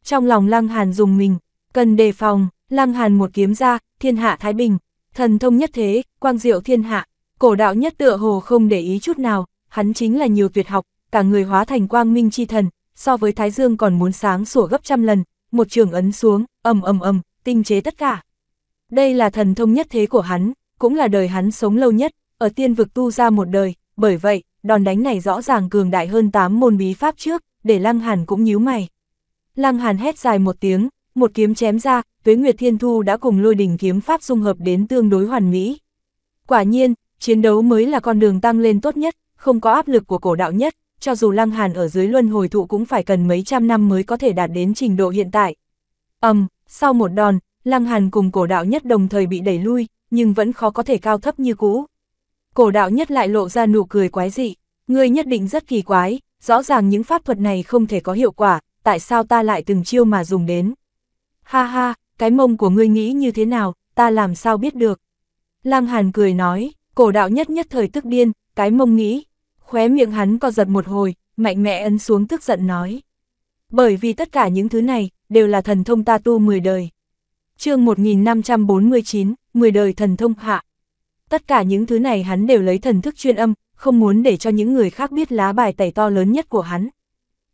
A: Trong lòng Lăng Hàn dùng mình, Cần đề phòng, lăng hàn một kiếm ra, thiên hạ thái bình, thần thông nhất thế, quang diệu thiên hạ, cổ đạo nhất tựa hồ không để ý chút nào, hắn chính là nhiều tuyệt học, cả người hóa thành quang minh chi thần, so với thái dương còn muốn sáng sủa gấp trăm lần, một trường ấn xuống, ầm ầm ầm, tinh chế tất cả. Đây là thần thông nhất thế của hắn, cũng là đời hắn sống lâu nhất, ở tiên vực tu ra một đời, bởi vậy, đòn đánh này rõ ràng cường đại hơn 8 môn bí pháp trước, để Lăng Hàn cũng nhíu mày. Lăng Hàn hét dài một tiếng, một kiếm chém ra, Tuế Nguyệt Thiên Thu đã cùng lôi đỉnh kiếm pháp dung hợp đến tương đối hoàn mỹ. Quả nhiên, chiến đấu mới là con đường tăng lên tốt nhất, không có áp lực của cổ đạo nhất, cho dù Lăng Hàn ở dưới luân hồi thụ cũng phải cần mấy trăm năm mới có thể đạt đến trình độ hiện tại. Ầm, um, sau một đòn, Lăng Hàn cùng cổ đạo nhất đồng thời bị đẩy lui, nhưng vẫn khó có thể cao thấp như cũ. Cổ đạo nhất lại lộ ra nụ cười quái dị, người nhất định rất kỳ quái, rõ ràng những pháp thuật này không thể có hiệu quả, tại sao ta lại từng chiêu mà dùng đến. Ha ha, cái mông của ngươi nghĩ như thế nào, ta làm sao biết được. Lăng Hàn cười nói, cổ đạo nhất nhất thời tức điên, cái mông nghĩ. Khóe miệng hắn co giật một hồi, mạnh mẽ ấn xuống tức giận nói. Bởi vì tất cả những thứ này, đều là thần thông ta tu 10 đời. chương 1549, 10 đời thần thông hạ. Tất cả những thứ này hắn đều lấy thần thức chuyên âm, không muốn để cho những người khác biết lá bài tẩy to lớn nhất của hắn.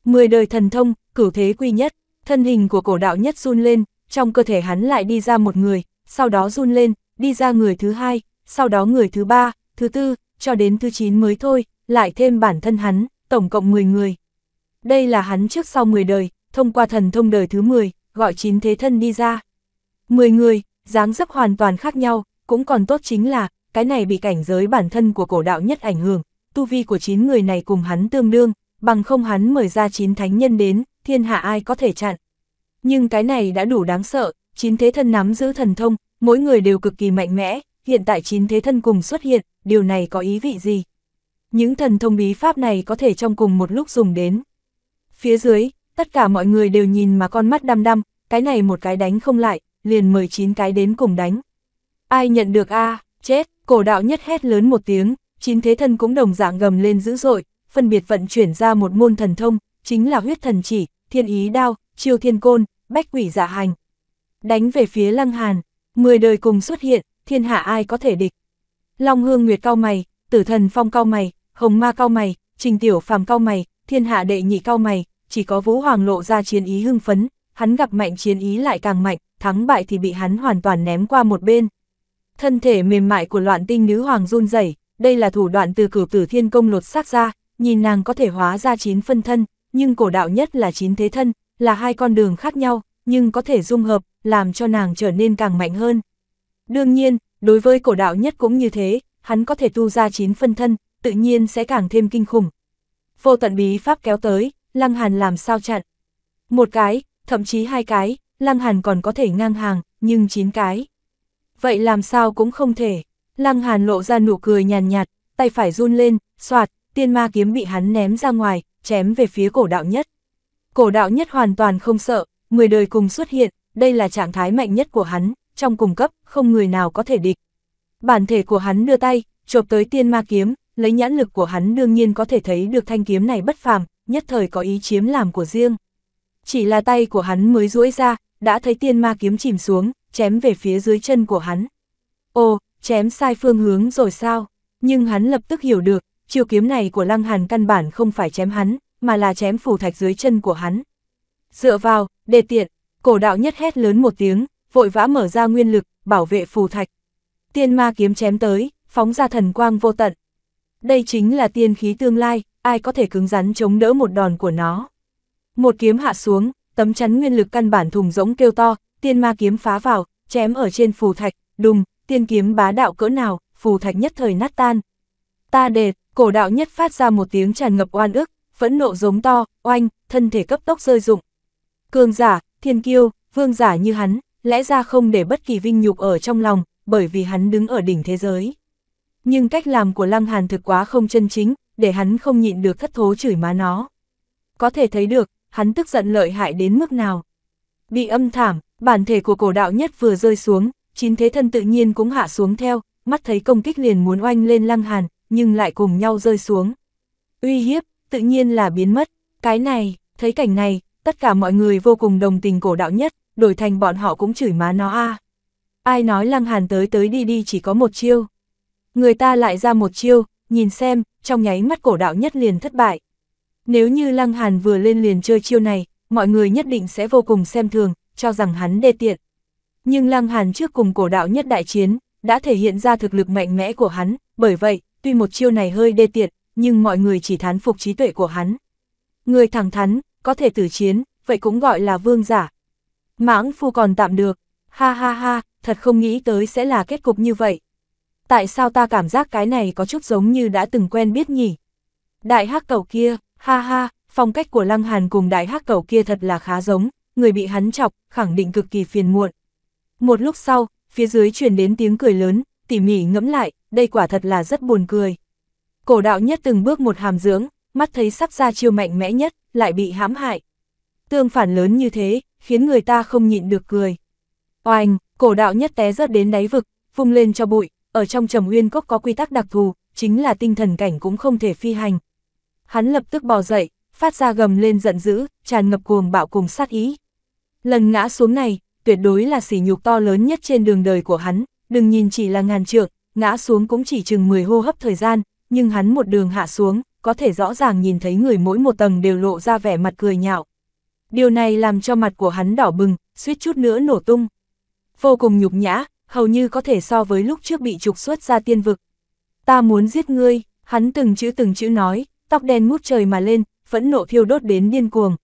A: 10 đời thần thông, cửu thế quy nhất. Thân hình của cổ đạo nhất run lên, trong cơ thể hắn lại đi ra một người, sau đó run lên, đi ra người thứ hai, sau đó người thứ ba, thứ tư, cho đến thứ chín mới thôi, lại thêm bản thân hắn, tổng cộng 10 người. Đây là hắn trước sau 10 đời, thông qua thần thông đời thứ 10, gọi chín thế thân đi ra. 10 người, dáng dấp hoàn toàn khác nhau, cũng còn tốt chính là, cái này bị cảnh giới bản thân của cổ đạo nhất ảnh hưởng, tu vi của 9 người này cùng hắn tương đương, bằng không hắn mời ra 9 thánh nhân đến, thiên hạ ai có thể chặn. Nhưng cái này đã đủ đáng sợ, chín thế thân nắm giữ thần thông, mỗi người đều cực kỳ mạnh mẽ, hiện tại chín thế thân cùng xuất hiện, điều này có ý vị gì? Những thần thông bí pháp này có thể trong cùng một lúc dùng đến. Phía dưới, tất cả mọi người đều nhìn mà con mắt đăm đăm, cái này một cái đánh không lại, liền mời chín cái đến cùng đánh. Ai nhận được a chết, cổ đạo nhất hét lớn một tiếng, chín thế thân cũng đồng dạng gầm lên dữ dội, phân biệt vận chuyển ra một môn thần thông, chính là huyết thần chỉ, thiên ý đao, chiêu thiên côn, bách quỷ giả dạ hành. Đánh về phía lăng hàn, mười đời cùng xuất hiện, thiên hạ ai có thể địch. Long hương nguyệt cao mày, tử thần phong cao mày, hồng ma cao mày, trình tiểu phàm cao mày, thiên hạ đệ nhị cao mày, chỉ có vũ hoàng lộ ra chiến ý hưng phấn, hắn gặp mạnh chiến ý lại càng mạnh, thắng bại thì bị hắn hoàn toàn ném qua một bên. Thân thể mềm mại của loạn tinh nữ hoàng run rẩy, đây là thủ đoạn từ cửu tử thiên công lột xác ra, nhìn nàng có thể hóa ra chín phân thân, nhưng cổ đạo nhất là chín thế thân, là hai con đường khác nhau, nhưng có thể dung hợp, làm cho nàng trở nên càng mạnh hơn. Đương nhiên, đối với cổ đạo nhất cũng như thế, hắn có thể tu ra chín phân thân, tự nhiên sẽ càng thêm kinh khủng. Vô tận bí pháp kéo tới, Lăng Hàn làm sao chặn. Một cái, thậm chí hai cái, Lăng Hàn còn có thể ngang hàng, nhưng chín cái. Vậy làm sao cũng không thể. Lăng Hàn lộ ra nụ cười nhàn nhạt, nhạt, tay phải run lên, soạt, tiên ma kiếm bị hắn ném ra ngoài, chém về phía cổ đạo nhất. Cổ đạo nhất hoàn toàn không sợ, người đời cùng xuất hiện, đây là trạng thái mạnh nhất của hắn, trong cùng cấp, không người nào có thể địch. Bản thể của hắn đưa tay, chộp tới tiên ma kiếm, lấy nhãn lực của hắn đương nhiên có thể thấy được thanh kiếm này bất phàm, nhất thời có ý chiếm làm của riêng. Chỉ là tay của hắn mới duỗi ra, đã thấy tiên ma kiếm chìm xuống, chém về phía dưới chân của hắn. Ồ, chém sai phương hướng rồi sao? Nhưng hắn lập tức hiểu được, chiêu kiếm này của Lăng Hàn căn bản không phải chém hắn, mà là chém phù thạch dưới chân của hắn. Dựa vào, đề tiện, cổ đạo nhất hét lớn một tiếng, vội vã mở ra nguyên lực, bảo vệ phù thạch. Tiên ma kiếm chém tới, phóng ra thần quang vô tận. Đây chính là tiên khí tương lai, ai có thể cứng rắn chống đỡ một đòn của nó. Một kiếm hạ xuống, tấm chắn nguyên lực căn bản thùng rỗng kêu to, tiên ma kiếm phá vào, chém ở trên phù thạch, đùng, tiên kiếm bá đạo cỡ nào, phù thạch nhất thời nát tan, ta đề, cổ đạo nhất phát ra một tiếng tràn ngập oan ức, phẫn nộ giống to, oanh, thân thể cấp tốc rơi rụng. Cường giả, thiên kiêu, vương giả như hắn, lẽ ra không để bất kỳ vinh nhục ở trong lòng, bởi vì hắn đứng ở đỉnh thế giới. Nhưng cách làm của Lăng Hàn thực quá không chân chính, để hắn không nhịn được thất thố chửi má nó. Có thể thấy được, hắn tức giận lợi hại đến mức nào. Bị âm thảm, bản thể của cổ đạo nhất vừa rơi xuống, chín thế thân tự nhiên cũng hạ xuống theo, mắt thấy công kích liền muốn oanh lên Lăng Hàn, nhưng lại cùng nhau rơi xuống. Uy hiếp, tự nhiên là biến mất, cái này, thấy cảnh này, tất cả mọi người vô cùng đồng tình cổ đạo nhất, đổi thành bọn họ cũng chửi má nó a Ai nói lăng hàn tới tới đi đi chỉ có một chiêu. Người ta lại ra một chiêu, nhìn xem, trong nháy mắt cổ đạo nhất liền thất bại. Nếu như lăng hàn vừa lên liền chơi chiêu này, mọi người nhất định sẽ vô cùng xem thường, cho rằng hắn đê tiện. Nhưng lăng hàn trước cùng cổ đạo nhất đại chiến, đã thể hiện ra thực lực mạnh mẽ của hắn, bởi vậy, tuy một chiêu này hơi đê tiện, nhưng mọi người chỉ thán phục trí tuệ của hắn. Người thẳng thắn, có thể tử chiến, vậy cũng gọi là vương giả. Mãng phu còn tạm được, ha ha ha, thật không nghĩ tới sẽ là kết cục như vậy. Tại sao ta cảm giác cái này có chút giống như đã từng quen biết nhỉ? Đại hắc cầu kia, ha ha, phong cách của Lăng Hàn cùng đại hắc cầu kia thật là khá giống, người bị hắn chọc, khẳng định cực kỳ phiền muộn. Một lúc sau, phía dưới truyền đến tiếng cười lớn, tỉ mỉ ngẫm lại, đây quả thật là rất buồn cười. Cổ đạo nhất từng bước một hàm dưỡng, mắt thấy sắp ra chiêu mạnh mẽ nhất, lại bị hãm hại. Tương phản lớn như thế, khiến người ta không nhịn được cười. Oanh, cổ đạo nhất té rớt đến đáy vực, vung lên cho bụi, ở trong trầm uyên cốc có quy tắc đặc thù, chính là tinh thần cảnh cũng không thể phi hành. Hắn lập tức bò dậy, phát ra gầm lên giận dữ, tràn ngập cuồng bạo cùng sát ý. Lần ngã xuống này, tuyệt đối là sỉ nhục to lớn nhất trên đường đời của hắn, đừng nhìn chỉ là ngàn trượng, ngã xuống cũng chỉ chừng 10 hô hấp thời gian, nhưng hắn một đường hạ xuống, có thể rõ ràng nhìn thấy người mỗi một tầng đều lộ ra vẻ mặt cười nhạo. Điều này làm cho mặt của hắn đỏ bừng, suýt chút nữa nổ tung. Vô cùng nhục nhã, hầu như có thể so với lúc trước bị trục xuất ra tiên vực. Ta muốn giết ngươi, hắn từng chữ từng chữ nói, tóc đen mút trời mà lên, vẫn nộ thiêu đốt đến điên cuồng.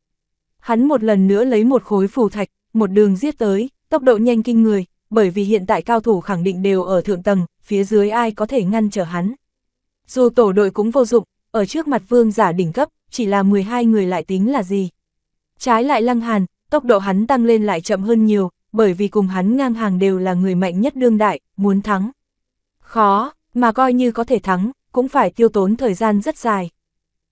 A: Hắn một lần nữa lấy một khối phù thạch, một đường giết tới, tốc độ nhanh kinh người, bởi vì hiện tại cao thủ khẳng định đều ở thượng tầng, phía dưới ai có thể ngăn trở hắn. Dù tổ đội cũng vô dụng, ở trước mặt vương giả đỉnh cấp, chỉ là 12 người lại tính là gì. Trái lại lăng hàn, tốc độ hắn tăng lên lại chậm hơn nhiều, bởi vì cùng hắn ngang hàng đều là người mạnh nhất đương đại, muốn thắng. Khó, mà coi như có thể thắng, cũng phải tiêu tốn thời gian rất dài.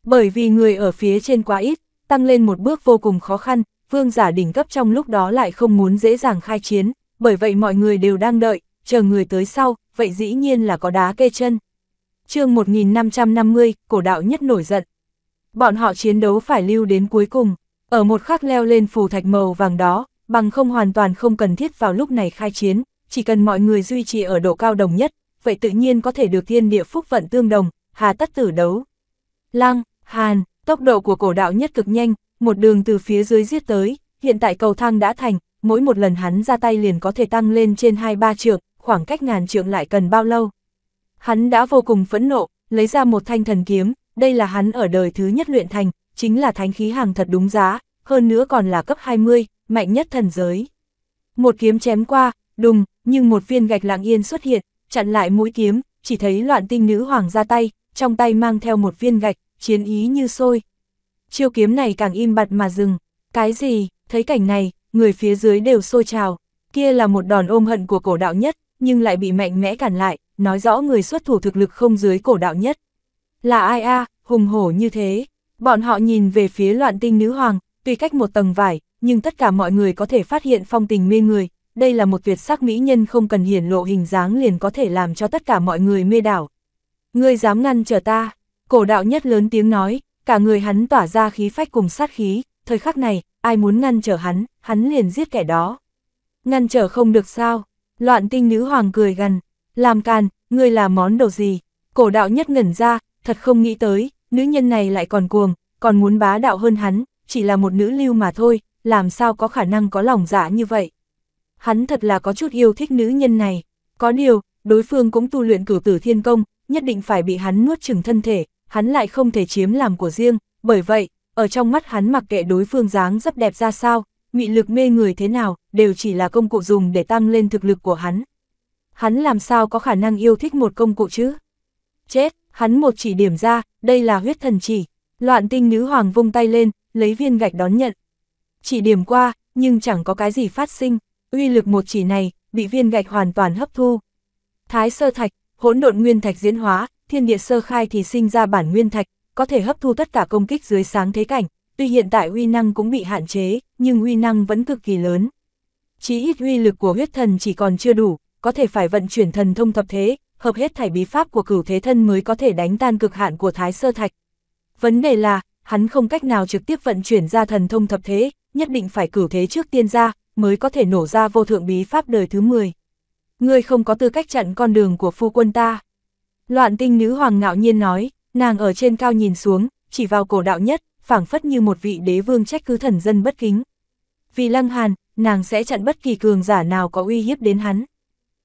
A: Bởi vì người ở phía trên quá ít, tăng lên một bước vô cùng khó khăn, vương giả đỉnh cấp trong lúc đó lại không muốn dễ dàng khai chiến, bởi vậy mọi người đều đang đợi, chờ người tới sau, vậy dĩ nhiên là có đá kê chân. chương 1550, cổ đạo nhất nổi giận. Bọn họ chiến đấu phải lưu đến cuối cùng, ở một khắc leo lên phù thạch màu vàng đó, bằng không hoàn toàn không cần thiết vào lúc này khai chiến, chỉ cần mọi người duy trì ở độ cao đồng nhất, vậy tự nhiên có thể được thiên địa phúc vận tương đồng, hà tất tử đấu. Lăng, Hàn, tốc độ của cổ đạo nhất cực nhanh, một đường từ phía dưới giết tới, hiện tại cầu thang đã thành, mỗi một lần hắn ra tay liền có thể tăng lên trên 2-3 trượng, khoảng cách ngàn trượng lại cần bao lâu. Hắn đã vô cùng phẫn nộ, lấy ra một thanh thần kiếm, đây là hắn ở đời thứ nhất luyện thành, chính là thánh khí hàng thật đúng giá, hơn nữa còn là cấp 20, mạnh nhất thần giới. Một kiếm chém qua, đùng, nhưng một viên gạch lạng yên xuất hiện, chặn lại mũi kiếm, chỉ thấy loạn tinh nữ hoàng ra tay, trong tay mang theo một viên gạch, chiến ý như sôi. Chiêu kiếm này càng im bặt mà dừng, cái gì, thấy cảnh này, người phía dưới đều sôi trào, kia là một đòn ôm hận của cổ đạo nhất, nhưng lại bị mạnh mẽ cản lại, nói rõ người xuất thủ thực lực không dưới cổ đạo nhất. Là ai a hùng hổ như thế, bọn họ nhìn về phía loạn tinh nữ hoàng, tuy cách một tầng vải, nhưng tất cả mọi người có thể phát hiện phong tình mê người, đây là một tuyệt sắc mỹ nhân không cần hiển lộ hình dáng liền có thể làm cho tất cả mọi người mê đảo. Ngươi dám ngăn trở ta, cổ đạo nhất lớn tiếng nói, cả người hắn tỏa ra khí phách cùng sát khí, thời khắc này, ai muốn ngăn trở hắn, hắn liền giết kẻ đó. Ngăn trở không được sao, loạn tinh nữ hoàng cười gần, làm càn, ngươi là món đồ gì, cổ đạo nhất ngẩn ra, thật không nghĩ tới, nữ nhân này lại còn cuồng, còn muốn bá đạo hơn hắn, chỉ là một nữ lưu mà thôi, làm sao có khả năng có lòng dạ như vậy. Hắn thật là có chút yêu thích nữ nhân này, có điều, đối phương cũng tu luyện cửu tử thiên công, nhất định phải bị hắn nuốt chừng thân thể, hắn lại không thể chiếm làm của riêng, bởi vậy, ở trong mắt hắn mặc kệ đối phương dáng rất đẹp ra sao, mị lực mê người thế nào, đều chỉ là công cụ dùng để tăng lên thực lực của hắn. Hắn làm sao có khả năng yêu thích một công cụ chứ? Chết, hắn một chỉ điểm ra, đây là huyết thần chỉ. Loạn tinh nữ hoàng vung tay lên, lấy viên gạch đón nhận. Chỉ điểm qua, nhưng chẳng có cái gì phát sinh, uy lực một chỉ này, bị viên gạch hoàn toàn hấp thu. Thái sơ thạch, hỗn độn nguyên thạch diễn hóa, thiên địa sơ khai thì sinh ra bản nguyên thạch, có thể hấp thu tất cả công kích dưới sáng thế cảnh, tuy hiện tại uy năng cũng bị hạn chế, nhưng uy năng vẫn cực kỳ lớn. Chỉ ít uy lực của huyết thần chỉ còn chưa đủ, có thể phải vận chuyển thần thông thập thế, hợp hết thảy bí pháp của cửu thế thân mới có thể đánh tan cực hạn của thái sơ thạch. Vấn đề là, hắn không cách nào trực tiếp vận chuyển ra thần thông thập thế, nhất định phải cửu thế trước tiên ra, mới có thể nổ ra vô thượng bí pháp đời thứ 10. Ngươi không có tư cách chặn con đường của phu quân ta. Loạn tinh nữ hoàng ngạo nhiên nói, Nàng ở trên cao nhìn xuống, chỉ vào cổ đạo nhất, phảng phất như một vị đế vương trách cứ thần dân bất kính. Vì lăng hàn, nàng sẽ chặn bất kỳ cường giả nào có uy hiếp đến hắn.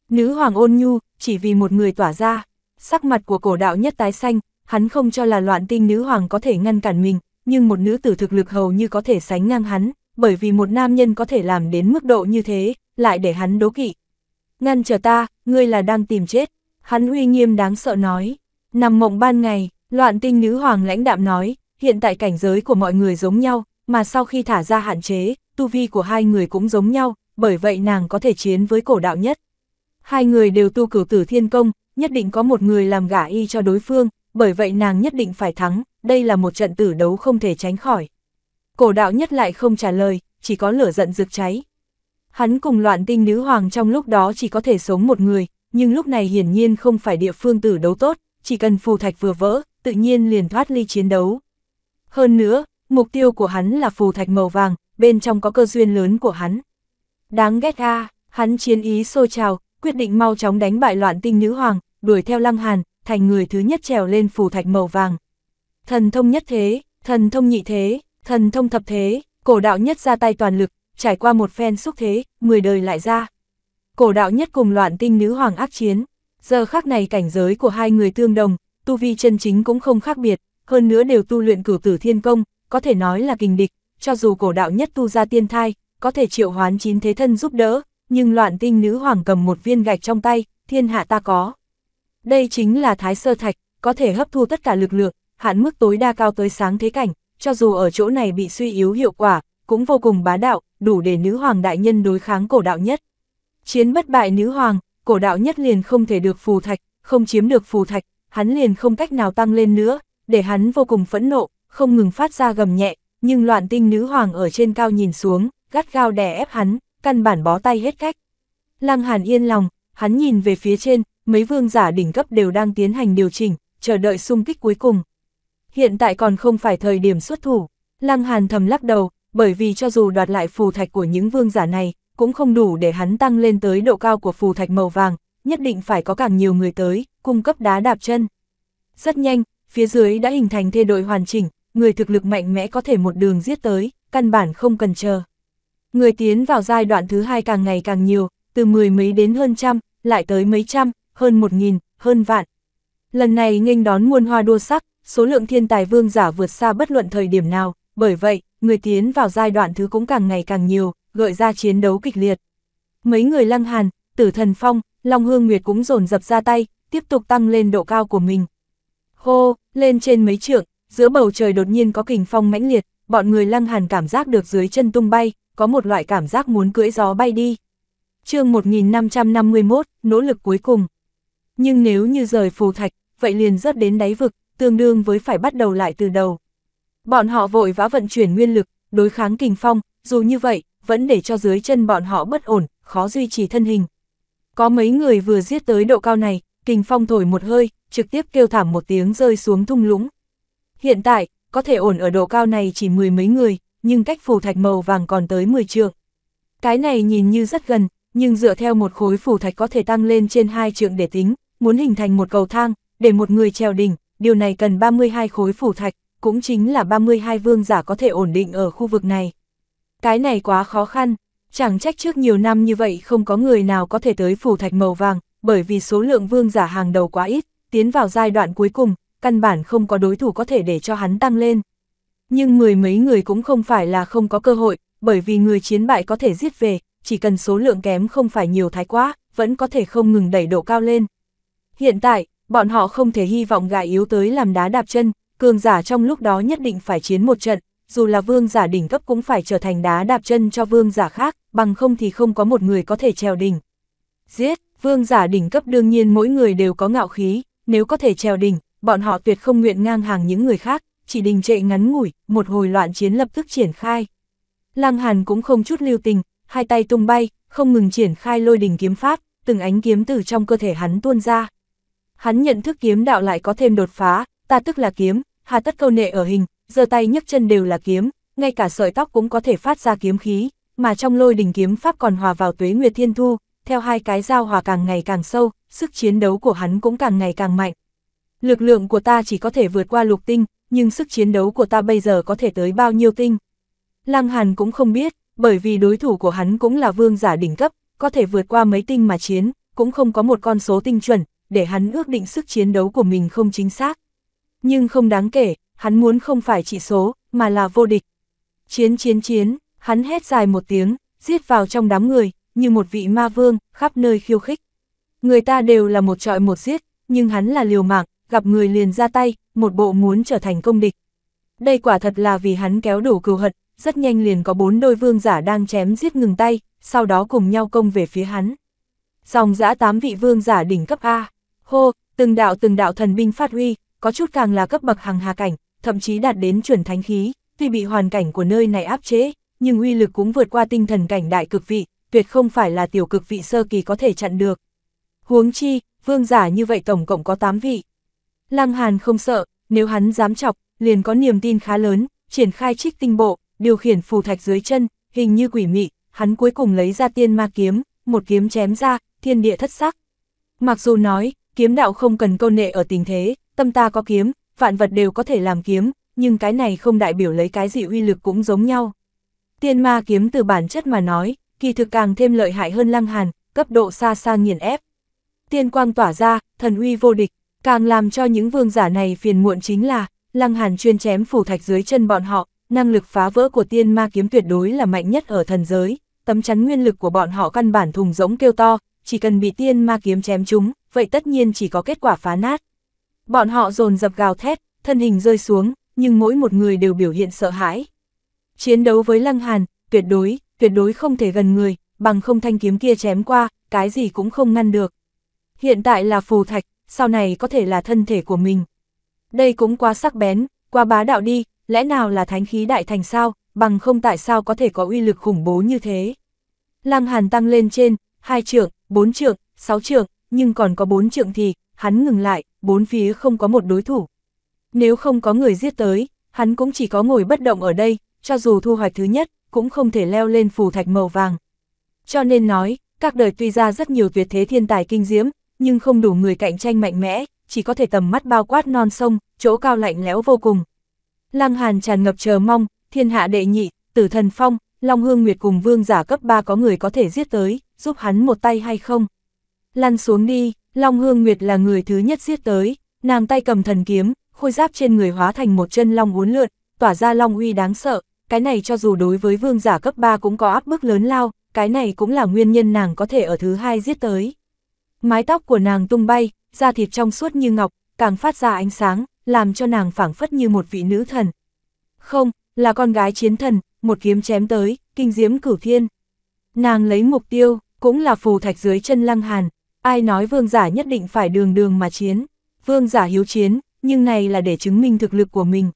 A: Nữ hoàng ôn nhu, chỉ vì một người tỏa ra, sắc mặt của cổ đạo nhất tái xanh, hắn không cho là loạn tinh nữ hoàng có thể ngăn cản mình, nhưng một nữ tử thực lực hầu như có thể sánh ngang hắn, bởi vì một nam nhân có thể làm đến mức độ như thế, lại để hắn đố kỵ. Ngăn chờ ta, ngươi là đang tìm chết, hắn uy nghiêm đáng sợ nói, nằm mộng ban ngày, Loạn tinh nữ hoàng lãnh đạm nói, hiện tại cảnh giới của mọi người giống nhau, mà sau khi thả ra hạn chế, tu vi của hai người cũng giống nhau, bởi vậy nàng có thể chiến với cổ đạo nhất. Hai người đều tu cửu tử thiên công, nhất định có một người làm gả y cho đối phương, bởi vậy nàng nhất định phải thắng, đây là một trận tử đấu không thể tránh khỏi. Cổ đạo nhất lại không trả lời, chỉ có lửa giận rực cháy. Hắn cùng loạn tinh nữ hoàng trong lúc đó chỉ có thể sống một người, nhưng lúc này hiển nhiên không phải địa phương tử đấu tốt, chỉ cần phù thạch vừa vỡ, tự nhiên liền thoát ly chiến đấu. Hơn nữa, mục tiêu của hắn là phù thạch màu vàng, bên trong có cơ duyên lớn của hắn. Đáng ghét a hắn chiến ý sôi trào, quyết định mau chóng đánh bại loạn tinh nữ hoàng, đuổi theo lăng hàn, thành người thứ nhất trèo lên phù thạch màu vàng. Thần thông nhất thế, thần thông nhị thế, thần thông thập thế, cổ đạo nhất ra tay toàn lực, trải qua một phen xúc thế, 10 đời lại ra. Cổ đạo nhất cùng loạn tinh nữ hoàng ác chiến, giờ khắc này cảnh giới của hai người tương đồng, tu vi chân chính cũng không khác biệt, hơn nữa đều tu luyện cửu tử thiên công, có thể nói là kình địch, cho dù cổ đạo nhất tu ra tiên thai, có thể triệu hoán chín thế thân giúp đỡ, nhưng loạn tinh nữ hoàng cầm một viên gạch trong tay, thiên hạ ta có. Đây chính là thái sơ thạch, có thể hấp thu tất cả lực lượng, hạn mức tối đa cao tới sáng thế cảnh, cho dù ở chỗ này bị suy yếu hiệu quả, cũng vô cùng bá đạo, đủ để nữ hoàng đại nhân đối kháng cổ đạo nhất. Chiến bất bại nữ hoàng, cổ đạo nhất liền không thể được phù thạch, không chiếm được phù thạch, hắn liền không cách nào tăng lên nữa, để hắn vô cùng phẫn nộ, không ngừng phát ra gầm nhẹ, nhưng loạn tinh nữ hoàng ở trên cao nhìn xuống, gắt gao đè ép hắn, căn bản bó tay hết cách. Lăng Hàn yên lòng, hắn nhìn về phía trên, mấy vương giả đỉnh cấp đều đang tiến hành điều chỉnh, chờ đợi xung kích cuối cùng. Hiện tại còn không phải thời điểm xuất thủ, Lăng Hàn thầm lắc đầu, bởi vì cho dù đoạt lại phù thạch của những vương giả này, cũng không đủ để hắn tăng lên tới độ cao của phù thạch màu vàng, nhất định phải có càng nhiều người tới, cung cấp đá đạp chân. Rất nhanh, phía dưới đã hình thành thê đội hoàn chỉnh, người thực lực mạnh mẽ có thể một đường giết tới, căn bản không cần chờ. Người tiến vào giai đoạn thứ hai càng ngày càng nhiều, từ mười mấy đến hơn trăm, lại tới mấy trăm, hơn một nghìn, hơn vạn. Lần này nghênh đón muôn hoa đua sắc, số lượng thiên tài vương giả vượt xa bất luận thời điểm nào, bởi vậy, người tiến vào giai đoạn thứ cũng càng ngày càng nhiều, gợi ra chiến đấu kịch liệt. Mấy người lăng hàn, tử thần phong, Long Hương Nguyệt cũng dồn dập ra tay, tiếp tục tăng lên độ cao của mình. Hô, lên trên mấy trượng, giữa bầu trời đột nhiên có kình phong mãnh liệt, bọn người lăng hàn cảm giác được dưới chân tung bay, có một loại cảm giác muốn cưỡi gió bay đi. chương 1551, nỗ lực cuối cùng. Nhưng nếu như rời phù thạch, vậy liền rớt đến đáy vực, tương đương với phải bắt đầu lại từ đầu. Bọn họ vội vã vận chuyển nguyên lực, đối kháng kình phong, dù như vậy, vẫn để cho dưới chân bọn họ bất ổn, khó duy trì thân hình, có mấy người vừa giết tới độ cao này, kình phong thổi một hơi, trực tiếp kêu thảm một tiếng rơi xuống thung lũng. Hiện tại, có thể ổn ở độ cao này chỉ mười mấy người, nhưng cách phù thạch màu vàng còn tới 10 trượng. Cái này nhìn như rất gần, nhưng dựa theo một khối phù thạch có thể tăng lên trên hai trượng để tính, muốn hình thành một cầu thang, để một người treo đỉnh, điều này cần 32 khối phù thạch, cũng chính là 32 vương giả có thể ổn định ở khu vực này. Cái này quá khó khăn, Chẳng trách trước nhiều năm như vậy không có người nào có thể tới phủ thạch màu vàng, bởi vì số lượng vương giả hàng đầu quá ít, tiến vào giai đoạn cuối cùng, căn bản không có đối thủ có thể để cho hắn tăng lên. Nhưng mười mấy người cũng không phải là không có cơ hội, bởi vì người chiến bại có thể giết về, chỉ cần số lượng kém không phải nhiều thái quá, vẫn có thể không ngừng đẩy độ cao lên. Hiện tại, bọn họ không thể hy vọng gại yếu tới làm đá đạp chân, cường giả trong lúc đó nhất định phải chiến một trận, dù là vương giả đỉnh cấp cũng phải trở thành đá đạp chân cho vương giả khác, bằng không thì không có một người có thể trèo đỉnh. Giết, vương giả đỉnh cấp đương nhiên mỗi người đều có ngạo khí, nếu có thể trèo đỉnh, bọn họ tuyệt không nguyện ngang hàng những người khác, chỉ đình trệ ngắn ngủi, một hồi loạn chiến lập tức triển khai. Lăng Hàn cũng không chút lưu tình, hai tay tung bay, không ngừng triển khai lôi đỉnh kiếm pháp, từng ánh kiếm từ trong cơ thể hắn tuôn ra. Hắn nhận thức kiếm đạo lại có thêm đột phá, ta tức là kiếm, hà tất câu nệ ở hình, giơ tay nhấc chân đều là kiếm, ngay cả sợi tóc cũng có thể phát ra kiếm khí, mà trong lôi đình kiếm pháp còn hòa vào tuế nguyệt thiên thu, theo hai cái giao hòa càng ngày càng sâu, sức chiến đấu của hắn cũng càng ngày càng mạnh. Lực lượng của ta chỉ có thể vượt qua lục tinh, nhưng sức chiến đấu của ta bây giờ có thể tới bao nhiêu tinh. Lăng Hàn cũng không biết, bởi vì đối thủ của hắn cũng là vương giả đỉnh cấp, có thể vượt qua mấy tinh mà chiến, cũng không có một con số tinh chuẩn, để hắn ước định sức chiến đấu của mình không chính xác, nhưng không đáng kể, hắn muốn không phải chỉ số, mà là vô địch. Chiến chiến chiến, hắn hét dài một tiếng, giết vào trong đám người, như một vị ma vương, khắp nơi khiêu khích. Người ta đều là một trọi một giết, nhưng hắn là liều mạng, gặp người liền ra tay, một bộ muốn trở thành công địch. Đây quả thật là vì hắn kéo đủ cừu hận, rất nhanh liền có bốn đôi vương giả đang chém giết ngừng tay, sau đó cùng nhau công về phía hắn. Dòng dã tám vị vương giả đỉnh cấp A, hô, từng đạo từng đạo thần binh phát huy, có chút càng là cấp bậc hàng hà cảnh, thậm chí đạt đến chuẩn thánh khí, tuy bị hoàn cảnh của nơi này áp chế, nhưng uy lực cũng vượt qua tinh thần cảnh đại cực vị, tuyệt không phải là tiểu cực vị sơ kỳ có thể chặn được. Huống chi, vương giả như vậy tổng cộng có 8 vị. Lăng Hàn không sợ, nếu hắn dám chọc, liền có niềm tin khá lớn, triển khai trích tinh bộ, điều khiển phù thạch dưới chân, hình như quỷ mị, hắn cuối cùng lấy ra tiên ma kiếm, một kiếm chém ra, thiên địa thất sắc. Mặc dù nói, kiếm đạo không cần câu nệ ở tình thế, tâm ta có kiếm, vạn vật đều có thể làm kiếm, nhưng cái này không đại biểu lấy cái gì uy lực cũng giống nhau. Tiên ma kiếm từ bản chất mà nói, kỳ thực càng thêm lợi hại hơn lăng hàn, cấp độ xa xa nghiền ép. Tiên quang tỏa ra, thần uy vô địch, càng làm cho những vương giả này phiền muộn chính là, lăng hàn chuyên chém phủ thạch dưới chân bọn họ, năng lực phá vỡ của tiên ma kiếm tuyệt đối là mạnh nhất ở thần giới, tấm chắn nguyên lực của bọn họ căn bản thùng rỗng kêu to, chỉ cần bị tiên ma kiếm chém chúng, vậy tất nhiên chỉ có kết quả phá nát. Bọn họ dồn dập gào thét, thân hình rơi xuống, nhưng mỗi một người đều biểu hiện sợ hãi. Chiến đấu với Lăng Hàn, tuyệt đối, tuyệt đối không thể gần người, bằng không thanh kiếm kia chém qua, cái gì cũng không ngăn được. Hiện tại là phù thạch, sau này có thể là thân thể của mình. Đây cũng quá sắc bén, quá bá đạo đi, lẽ nào là thánh khí đại thành sao, bằng không tại sao có thể có uy lực khủng bố như thế. Lăng Hàn tăng lên trên, hai trượng, bốn trượng, sáu trượng, nhưng còn có bốn trượng thì, hắn ngừng lại, bốn phía không có một đối thủ. Nếu không có người giết tới, hắn cũng chỉ có ngồi bất động ở đây, cho dù thu hoạch thứ nhất, cũng không thể leo lên phù thạch màu vàng. Cho nên nói, các đời tuy ra rất nhiều tuyệt thế thiên tài kinh diễm, nhưng không đủ người cạnh tranh mạnh mẽ, chỉ có thể tầm mắt bao quát non sông, chỗ cao lạnh lẽo vô cùng. Lăng Hàn tràn ngập chờ mong, thiên hạ đệ nhị, tử thần phong, Long Hương Nguyệt cùng vương giả cấp 3 có người có thể giết tới, giúp hắn một tay hay không. Lăn xuống đi, Long Hương Nguyệt là người thứ nhất giết tới, nàng tay cầm thần kiếm, khôi giáp trên người hóa thành một chân long uốn lượn, tỏa ra long uy đáng sợ, cái này cho dù đối với vương giả cấp 3 cũng có áp bức lớn lao, cái này cũng là nguyên nhân nàng có thể ở thứ hai giết tới. Mái tóc của nàng tung bay, da thịt trong suốt như ngọc, càng phát ra ánh sáng, làm cho nàng phảng phất như một vị nữ thần. Không, là con gái chiến thần, một kiếm chém tới, kinh diễm cửu thiên. Nàng lấy mục tiêu, cũng là phù thạch dưới chân lăng hàn, Ai nói vương giả nhất định phải đường đường mà chiến, vương giả hiếu chiến, nhưng này là để chứng minh thực lực của mình.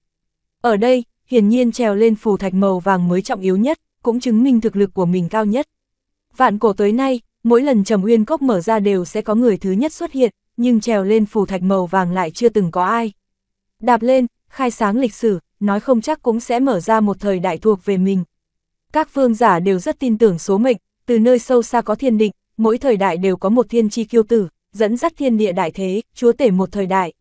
A: Ở đây, hiển nhiên trèo lên phù thạch màu vàng mới trọng yếu nhất, cũng chứng minh thực lực của mình cao nhất. Vạn cổ tới nay, mỗi lần trầm uyên cốc mở ra đều sẽ có người thứ nhất xuất hiện, nhưng trèo lên phù thạch màu vàng lại chưa từng có ai. Đạp lên, khai sáng lịch sử, nói không chắc cũng sẽ mở ra một thời đại thuộc về mình. Các vương giả đều rất tin tưởng số mệnh, từ nơi sâu xa có thiên định, mỗi thời đại đều có một thiên tri kiêu tử, dẫn dắt thiên địa đại thế, chúa tể một thời đại.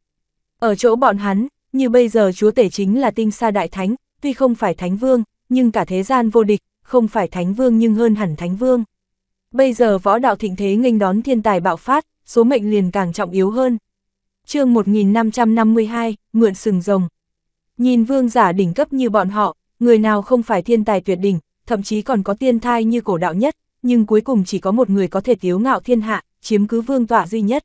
A: Ở chỗ bọn hắn, như bây giờ chúa tể chính là tinh sa đại thánh, tuy không phải thánh vương, nhưng cả thế gian vô địch, không phải thánh vương nhưng hơn hẳn thánh vương. Bây giờ võ đạo thịnh thế nghênh đón thiên tài bạo phát, số mệnh liền càng trọng yếu hơn. chương 1552, Mượn sừng rồng. Nhìn vương giả đỉnh cấp như bọn họ, người nào không phải thiên tài tuyệt đỉnh, thậm chí còn có tiên thai như cổ đạo nhất, nhưng cuối cùng chỉ có một người có thể tiếu ngạo thiên hạ, chiếm cứ vương tọa duy nhất.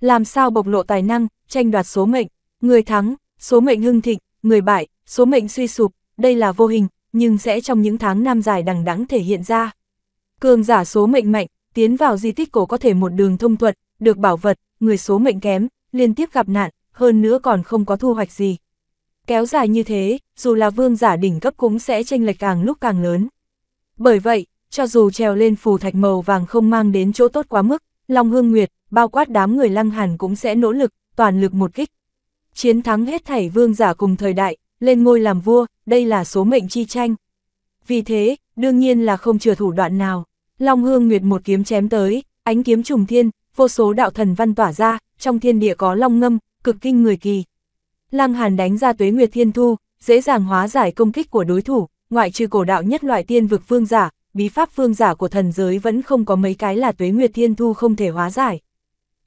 A: Làm sao bộc lộ tài năng, tranh đoạt số mệnh, người thắng, số mệnh hưng thịnh, người bại, số mệnh suy sụp, đây là vô hình, nhưng sẽ trong những tháng năm dài đằng đẵng thể hiện ra. Cường giả số mệnh mạnh, tiến vào di tích cổ có thể một đường thông thuận, được bảo vật, người số mệnh kém, liên tiếp gặp nạn, hơn nữa còn không có thu hoạch gì. Kéo dài như thế, dù là vương giả đỉnh cấp cũng sẽ tranh lệch càng lúc càng lớn. Bởi vậy, cho dù treo lên phù thạch màu vàng không mang đến chỗ tốt quá mức, Long Hương Nguyệt, bao quát đám người lăng hàn cũng sẽ nỗ lực, toàn lực một kích. Chiến thắng hết thảy vương giả cùng thời đại, lên ngôi làm vua, đây là số mệnh chi tranh. Vì thế, đương nhiên là không chừa thủ đoạn nào. Long Hương Nguyệt một kiếm chém tới, ánh kiếm trùng thiên, vô số đạo thần văn tỏa ra, trong thiên địa có long ngâm, cực kinh người kỳ. Lăng Hàn đánh ra tuế nguyệt thiên thu, dễ dàng hóa giải công kích của đối thủ, ngoại trừ cổ đạo nhất loại tiên vực vương giả, bí pháp phương giả của thần giới vẫn không có mấy cái là tuế nguyệt thiên thu không thể hóa giải.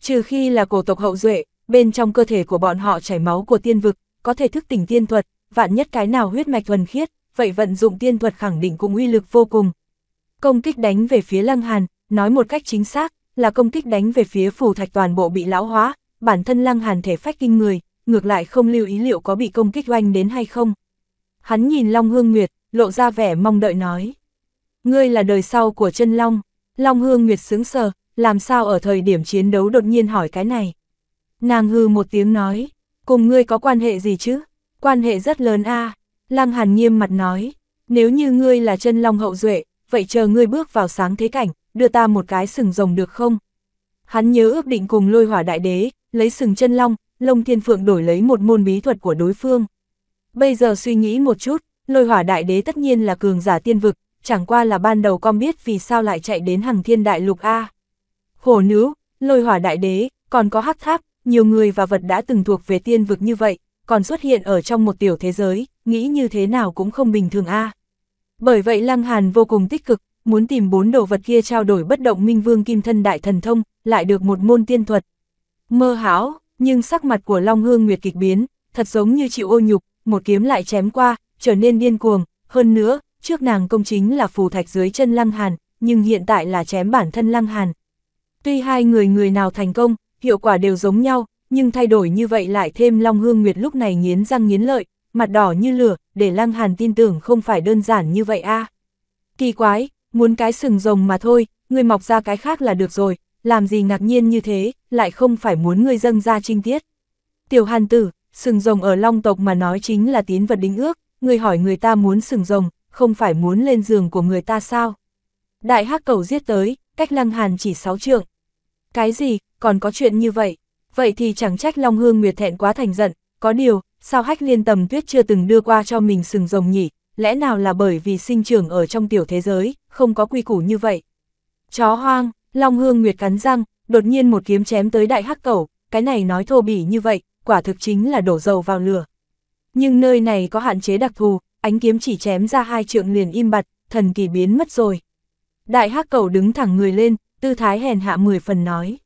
A: Trừ khi là cổ tộc hậu duệ, bên trong cơ thể của bọn họ chảy máu của tiên vực, có thể thức tỉnh tiên thuật, vạn nhất cái nào huyết mạch thuần khiết, vậy vận dụng tiên thuật khẳng định cũng uy lực vô cùng. Công kích đánh về phía Lăng Hàn, nói một cách chính xác, là công kích đánh về phía phù thạch toàn bộ bị lão hóa, bản thân Lăng Hàn thể phách kinh người, ngược lại không lưu ý liệu có bị công kích oanh đến hay không. Hắn nhìn Long Hương Nguyệt, lộ ra vẻ mong đợi nói ngươi là đời sau của chân Long. Long Hương Nguyệt sướng sờ, làm sao ở thời điểm chiến đấu đột nhiên hỏi cái này. Nàng hư một tiếng nói, cùng ngươi có quan hệ gì chứ? Quan hệ rất lớn a à. Lăng Hàn nghiêm mặt nói, nếu như ngươi là chân Long hậu duệ, vậy chờ ngươi bước vào sáng thế cảnh, đưa ta một cái sừng rồng được không? Hắn nhớ ước định cùng lôi hỏa đại đế, lấy sừng chân Long, Long Thiên Phượng đổi lấy một môn bí thuật của đối phương. Bây giờ suy nghĩ một chút, lôi hỏa đại đế tất nhiên là cường giả tiên vực, chẳng qua là ban đầu con biết vì sao lại chạy đến hằng thiên đại lục A. Hổ nữ, lôi hỏa đại đế, còn có hắc tháp, nhiều người và vật đã từng thuộc về tiên vực như vậy, còn xuất hiện ở trong một tiểu thế giới, nghĩ như thế nào cũng không bình thường A. Bởi vậy Lăng Hàn vô cùng tích cực, muốn tìm bốn đồ vật kia trao đổi bất động minh vương kim thân đại thần thông, lại được một môn tiên thuật. Mơ hão, nhưng sắc mặt của Long Hương Nguyệt kịch biến, thật giống như chịu ô nhục, một kiếm lại chém qua, trở nên điên cuồng, hơn nữa, trước nàng công chính là phù thạch dưới chân Lăng Hàn, nhưng hiện tại là chém bản thân Lăng Hàn. Tuy hai người người nào thành công, hiệu quả đều giống nhau, nhưng thay đổi như vậy lại thêm Long Hương Nguyệt lúc này nghiến răng nghiến lợi, mặt đỏ như lửa, để Lăng Hàn tin tưởng không phải đơn giản như vậy a. Kỳ quái, muốn cái sừng rồng mà thôi, người mọc ra cái khác là được rồi, làm gì ngạc nhiên như thế, lại không phải muốn người dâng ra trinh tiết. Tiểu Hàn tử, sừng rồng ở Long tộc mà nói chính là tín vật đính ước, người hỏi người ta muốn sừng rồng, không phải muốn lên giường của người ta sao? Đại hắc cầu giết tới, cách lăng hàn chỉ sáu trượng. Cái gì, còn có chuyện như vậy? Vậy thì chẳng trách Long Hương Nguyệt thẹn quá thành giận, có điều, sao hách liên tầm tuyết chưa từng đưa qua cho mình sừng rồng nhỉ? Lẽ nào là bởi vì sinh trưởng ở trong tiểu thế giới, không có quy củ như vậy? Chó hoang, Long Hương Nguyệt cắn răng, đột nhiên một kiếm chém tới đại hắc cầu, cái này nói thô bỉ như vậy, quả thực chính là đổ dầu vào lửa. Nhưng nơi này có hạn chế đặc thù, ánh kiếm chỉ chém ra hai trượng liền im bặt, thần kỳ biến mất rồi. Đại hắc cầu đứng thẳng người lên, tư thái hèn hạ mười phần nói.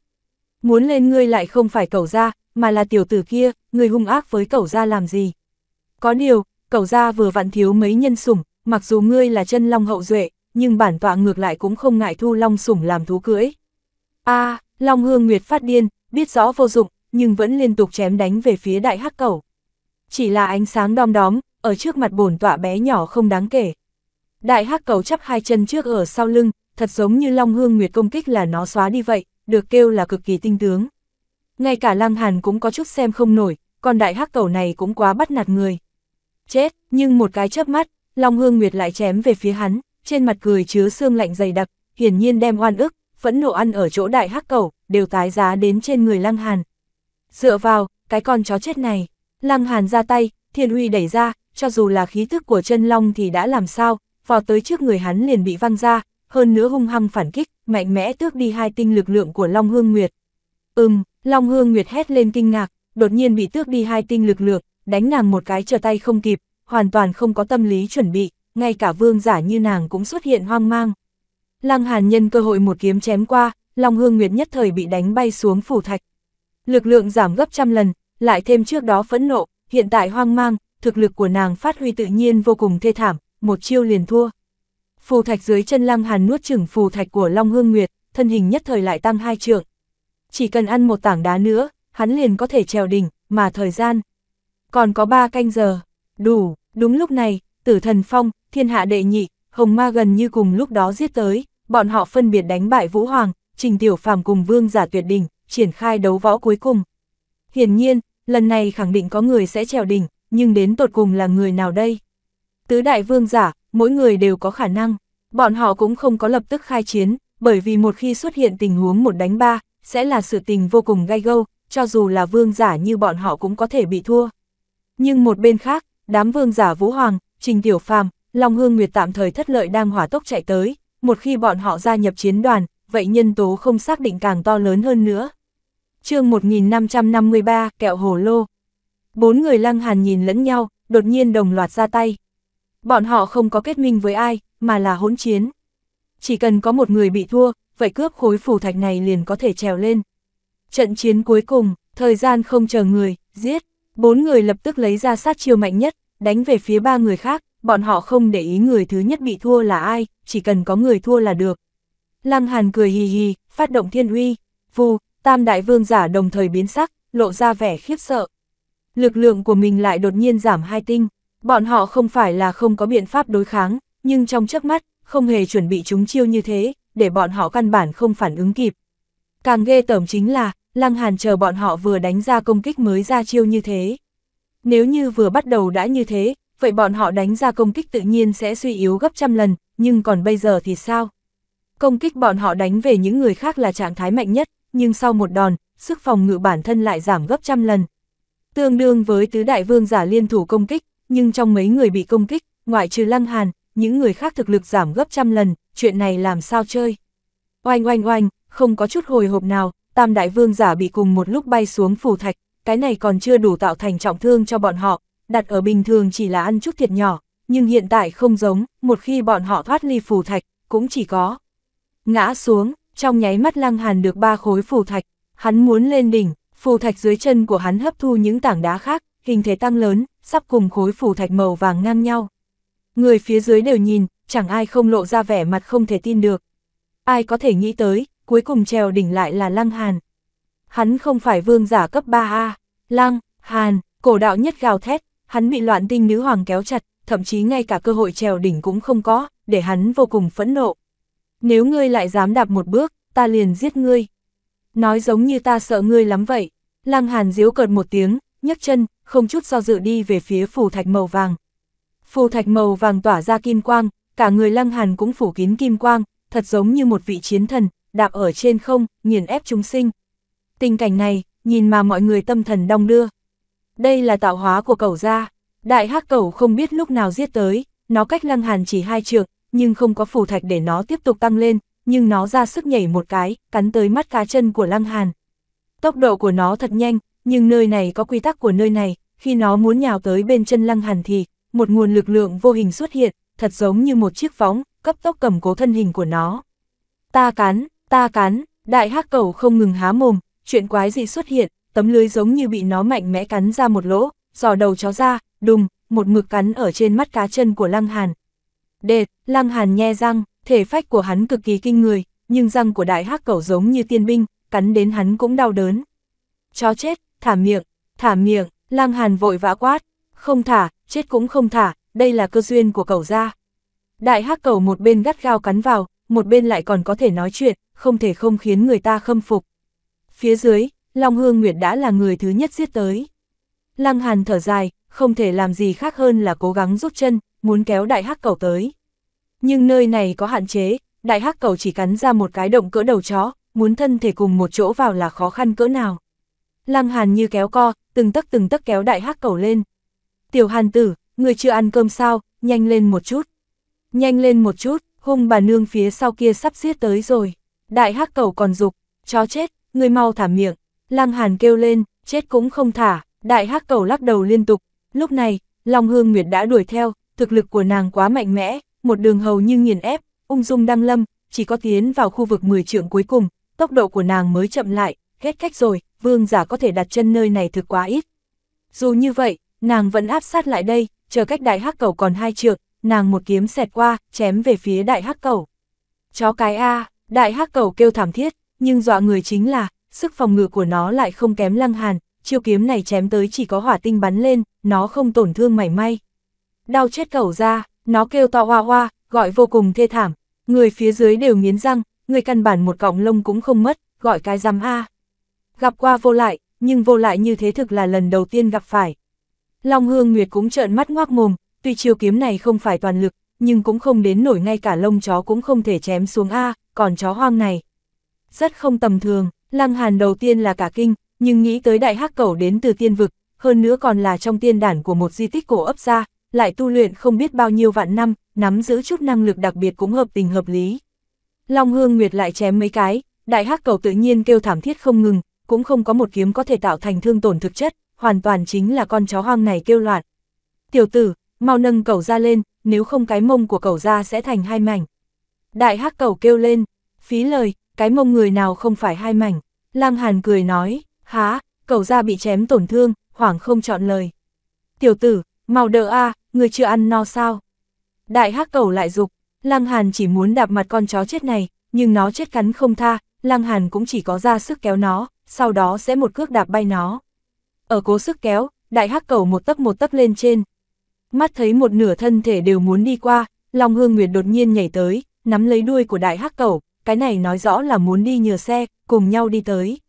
A: Muốn lên ngươi lại không phải cầu ra, mà là tiểu tử kia, người hung ác với cầu ra làm gì. Có điều, cầu ra vừa vặn thiếu mấy nhân sủng, mặc dù ngươi là chân long hậu duệ, nhưng bản tọa ngược lại cũng không ngại thu long sủng làm thú cưỡi. a long hương nguyệt phát điên, biết rõ vô dụng, nhưng vẫn liên tục chém đánh về phía đại hắc cầu. Chỉ là ánh sáng đom đóm, ở trước mặt bổn tọa bé nhỏ không đáng kể. Đại hắc cầu chắp hai chân trước ở sau lưng, thật giống như Long Hương Nguyệt công kích là nó xóa đi vậy, được kêu là cực kỳ tinh tướng. Ngay cả Lăng Hàn cũng có chút xem không nổi, còn đại hắc cầu này cũng quá bắt nạt người. Chết, nhưng một cái chớp mắt, Long Hương Nguyệt lại chém về phía hắn, trên mặt cười chứa xương lạnh dày đặc, hiển nhiên đem oan ức, phẫn nộ ăn ở chỗ đại hắc cầu, đều tái giá đến trên người Lăng Hàn. Dựa vào, cái con chó chết này, Lăng Hàn ra tay, Thiên Huy đẩy ra, cho dù là khí thức của chân long thì đã làm sao, vò tới trước người hắn liền bị văng ra, hơn nữa hung hăng phản kích, mạnh mẽ tước đi hai tinh lực lượng của Long Hương Nguyệt. Ừm, Long Hương Nguyệt hét lên kinh ngạc, đột nhiên bị tước đi hai tinh lực lượng, đánh nàng một cái trở tay không kịp, hoàn toàn không có tâm lý chuẩn bị, ngay cả vương giả như nàng cũng xuất hiện hoang mang. Lăng Hàn nhân cơ hội một kiếm chém qua, Long Hương Nguyệt nhất thời bị đánh bay xuống phủ thạch. Lực lượng giảm gấp trăm lần, lại thêm trước đó phẫn nộ, hiện tại hoang mang, thực lực của nàng phát huy tự nhiên vô cùng thê thảm, một chiêu liền thua. Phù thạch dưới chân Lăng Hàn nuốt chửng phù thạch của Long Hương Nguyệt, thân hình nhất thời lại tăng hai trượng. Chỉ cần ăn một tảng đá nữa, hắn liền có thể trèo đỉnh, mà thời gian còn có ba canh giờ, đủ, đúng lúc này, Tử Thần Phong, Thiên Hạ Đệ Nhị, Hồng Ma gần như cùng lúc đó giết tới, bọn họ phân biệt đánh bại Vũ Hoàng, Trình Tiểu Phàm cùng Vương Giả Tuyệt Đỉnh, triển khai đấu võ cuối cùng. Hiển nhiên, lần này khẳng định có người sẽ trèo đỉnh, nhưng đến tột cùng là người nào đây? Tứ đại vương giả, mỗi người đều có khả năng, bọn họ cũng không có lập tức khai chiến, bởi vì một khi xuất hiện tình huống một đánh ba, sẽ là sự tình vô cùng gai gâu, cho dù là vương giả như bọn họ cũng có thể bị thua. Nhưng một bên khác, đám vương giả Vũ Hoàng, Trình Tiểu Phàm, Long Hương Nguyệt tạm thời thất lợi đang hỏa tốc chạy tới, một khi bọn họ gia nhập chiến đoàn, vậy nhân tố không xác định càng to lớn hơn nữa. chương 1553, kẹo hồ lô Bốn người lăng hàn nhìn lẫn nhau, đột nhiên đồng loạt ra tay. Bọn họ không có kết minh với ai, mà là hỗn chiến. Chỉ cần có một người bị thua, vậy cướp khối phủ thạch này liền có thể trèo lên. Trận chiến cuối cùng, thời gian không chờ người, giết. Bốn người lập tức lấy ra sát chiêu mạnh nhất, đánh về phía ba người khác, bọn họ không để ý người thứ nhất bị thua là ai, chỉ cần có người thua là được. Lăng Hàn cười hì hì, phát động thiên uy, vù, tam đại vương giả đồng thời biến sắc, lộ ra vẻ khiếp sợ lực lượng của mình lại đột nhiên giảm hai tinh. Bọn họ không phải là không có biện pháp đối kháng, nhưng trong chớp mắt, không hề chuẩn bị chúng chiêu như thế, để bọn họ căn bản không phản ứng kịp. Càng ghê tởm chính là, Lăng Hàn chờ bọn họ vừa đánh ra công kích mới ra chiêu như thế. Nếu như vừa bắt đầu đã như thế, vậy bọn họ đánh ra công kích tự nhiên sẽ suy yếu gấp trăm lần, nhưng còn bây giờ thì sao? Công kích bọn họ đánh về những người khác là trạng thái mạnh nhất, nhưng sau một đòn, sức phòng ngự bản thân lại giảm gấp trăm lần tương đương với tứ đại vương giả liên thủ công kích, nhưng trong mấy người bị công kích, ngoại trừ Lăng Hàn, những người khác thực lực giảm gấp trăm lần, chuyện này làm sao chơi. Oanh oanh oanh, không có chút hồi hộp nào, tam đại vương giả bị cùng một lúc bay xuống phủ thạch, cái này còn chưa đủ tạo thành trọng thương cho bọn họ, đặt ở bình thường chỉ là ăn chút thiệt nhỏ, nhưng hiện tại không giống, một khi bọn họ thoát ly phủ thạch, cũng chỉ có. Ngã xuống, trong nháy mắt Lăng Hàn được ba khối phủ thạch, hắn muốn lên đỉnh, phù thạch dưới chân của hắn hấp thu những tảng đá khác, hình thể tăng lớn, sắp cùng khối phù thạch màu vàng ngang nhau. Người phía dưới đều nhìn, chẳng ai không lộ ra vẻ mặt không thể tin được. Ai có thể nghĩ tới, cuối cùng trèo đỉnh lại là Lăng Hàn. Hắn không phải vương giả cấp 3A, Lăng, Hàn, cổ đạo nhất gào thét, hắn bị loạn tinh nữ hoàng kéo chặt, thậm chí ngay cả cơ hội trèo đỉnh cũng không có, để hắn vô cùng phẫn nộ. Nếu ngươi lại dám đạp một bước, ta liền giết ngươi, Nói giống như ta sợ ngươi lắm vậy. Lăng Hàn diếu cợt một tiếng, nhấc chân, không chút do dự đi về phía phù thạch màu vàng. Phù thạch màu vàng tỏa ra kim quang, cả người Lăng Hàn cũng phủ kín kim quang, thật giống như một vị chiến thần, đạp ở trên không, nghiền ép chúng sinh. Tình cảnh này, nhìn mà mọi người tâm thần đong đưa. Đây là tạo hóa của Cầu gia, đại hắc Cầu không biết lúc nào giết tới, nó cách Lăng Hàn chỉ hai trượng, nhưng không có phù thạch để nó tiếp tục tăng lên, nhưng nó ra sức nhảy một cái, cắn tới mắt cá chân của Lăng Hàn. Tốc độ của nó thật nhanh, nhưng nơi này có quy tắc của nơi này, khi nó muốn nhào tới bên chân Lăng Hàn thì, một nguồn lực lượng vô hình xuất hiện, thật giống như một chiếc võng, cấp tốc cầm cố thân hình của nó. Ta cắn, ta cắn, đại hắc cầu không ngừng há mồm, chuyện quái gì xuất hiện, tấm lưới giống như bị nó mạnh mẽ cắn ra một lỗ, giò đầu chó ra, đùng, một mực cắn ở trên mắt cá chân của Lăng Hàn. Đệt, Lăng Hàn nhe răng, thể phách của hắn cực kỳ kinh người, nhưng răng của đại hắc cẩu giống như tiên binh, cắn đến hắn cũng đau đớn. Chó chết, thả miệng, thả miệng, lang hàn vội vã quát, không thả, chết cũng không thả, đây là cơ duyên của cẩu gia. Đại hắc cẩu một bên gắt gao cắn vào, một bên lại còn có thể nói chuyện, không thể không khiến người ta khâm phục. Phía dưới, Long Hương Nguyệt đã là người thứ nhất giết tới. Lăng Hàn thở dài, không thể làm gì khác hơn là cố gắng rút chân, muốn kéo đại hắc cẩu tới. Nhưng nơi này có hạn chế, đại hắc cầu chỉ cắn ra một cái động cỡ đầu chó, muốn thân thể cùng một chỗ vào là khó khăn cỡ nào. Lăng Hàn như kéo co, từng tấc từng tấc kéo đại hắc cầu lên. Tiểu Hàn tử, người chưa ăn cơm sao, nhanh lên một chút. Nhanh lên một chút, hung bà nương phía sau kia sắp giết tới rồi. Đại hắc cầu còn dục, chó chết, người mau thả miệng. Lăng Hàn kêu lên, chết cũng không thả, đại hắc cầu lắc đầu liên tục. Lúc này, Long Hương Nguyệt đã đuổi theo, thực lực của nàng quá mạnh mẽ, một đường hầu như nghiền ép, ung dung đăng lâm, chỉ có tiến vào khu vực 10 trượng cuối cùng, tốc độ của nàng mới chậm lại, ghét cách rồi, vương giả có thể đặt chân nơi này thực quá ít. Dù như vậy, nàng vẫn áp sát lại đây, chờ cách đại hắc cầu còn hai trượng, nàng một kiếm xẹt qua, chém về phía đại hắc cầu. Chó cái A, đại hắc cầu kêu thảm thiết, nhưng dọa người chính là, sức phòng ngự của nó lại không kém lăng hàn, chiêu kiếm này chém tới chỉ có hỏa tinh bắn lên, nó không tổn thương mảy may. Đau chết cầu ra, nó kêu to hoa hoa, gọi vô cùng thê thảm, người phía dưới đều nghiến răng, người căn bản một cọng lông cũng không mất, gọi cái giám A. Gặp qua vô lại, nhưng vô lại như thế thực là lần đầu tiên gặp phải. Long Hương Nguyệt cũng trợn mắt ngoác mồm, tuy chiêu kiếm này không phải toàn lực, nhưng cũng không đến nổi ngay cả lông chó cũng không thể chém xuống A, còn chó hoang này. Rất không tầm thường, Lăng Hàn đầu tiên là cả kinh, nhưng nghĩ tới đại hắc cẩu đến từ tiên vực, hơn nữa còn là trong tiên đản của một di tích cổ ấp ra, lại tu luyện không biết bao nhiêu vạn năm, nắm giữ chút năng lực đặc biệt cũng hợp tình hợp lý. Long Hương Nguyệt lại chém mấy cái, đại hắc cầu tự nhiên kêu thảm thiết không ngừng, cũng không có một kiếm có thể tạo thành thương tổn thực chất, hoàn toàn chính là con chó hoang này kêu loạn. Tiểu tử, mau nâng cầu ra lên, nếu không cái mông của cầu ra sẽ thành hai mảnh. Đại hắc cầu kêu lên, phí lời, cái mông người nào không phải hai mảnh. Lang Hàn cười nói, há, cầu ra bị chém tổn thương, hoảng không chọn lời. Tiểu tử, mau đỡ a à, người chưa ăn no sao? Đại hắc Cầu lại dục Lăng Hàn chỉ muốn đạp mặt con chó chết này, nhưng nó chết cắn không tha, Lăng Hàn cũng chỉ có ra sức kéo nó, sau đó sẽ một cước đạp bay nó. Ở cố sức kéo, đại hắc cầu một tấc một tấc lên trên. Mắt thấy một nửa thân thể đều muốn đi qua, Long Hương Nguyệt đột nhiên nhảy tới, nắm lấy đuôi của đại hắc cầu, cái này nói rõ là muốn đi nhờ xe, cùng nhau đi tới.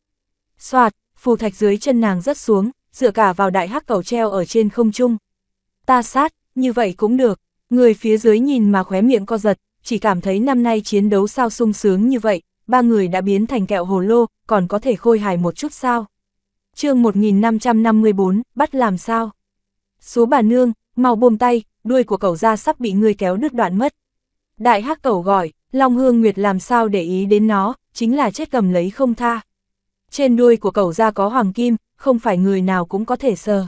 A: Soạt, phù thạch dưới chân nàng rớt xuống, dựa cả vào đại hắc cầu treo ở trên không trung, ta sát, như vậy cũng được. Người phía dưới nhìn mà khóe miệng co giật, chỉ cảm thấy năm nay chiến đấu sao sung sướng như vậy, ba người đã biến thành kẹo hồ lô, còn có thể khôi hài một chút sao. chương 1554, bắt làm sao? Số bà nương, mau buông tay, đuôi của cậu ra sắp bị người kéo đứt đoạn mất. Đại hắc cậu gọi, Long Hương Nguyệt làm sao để ý đến nó, chính là chết cầm lấy không tha. Trên đuôi của cậu ra có hoàng kim, không phải người nào cũng có thể sờ.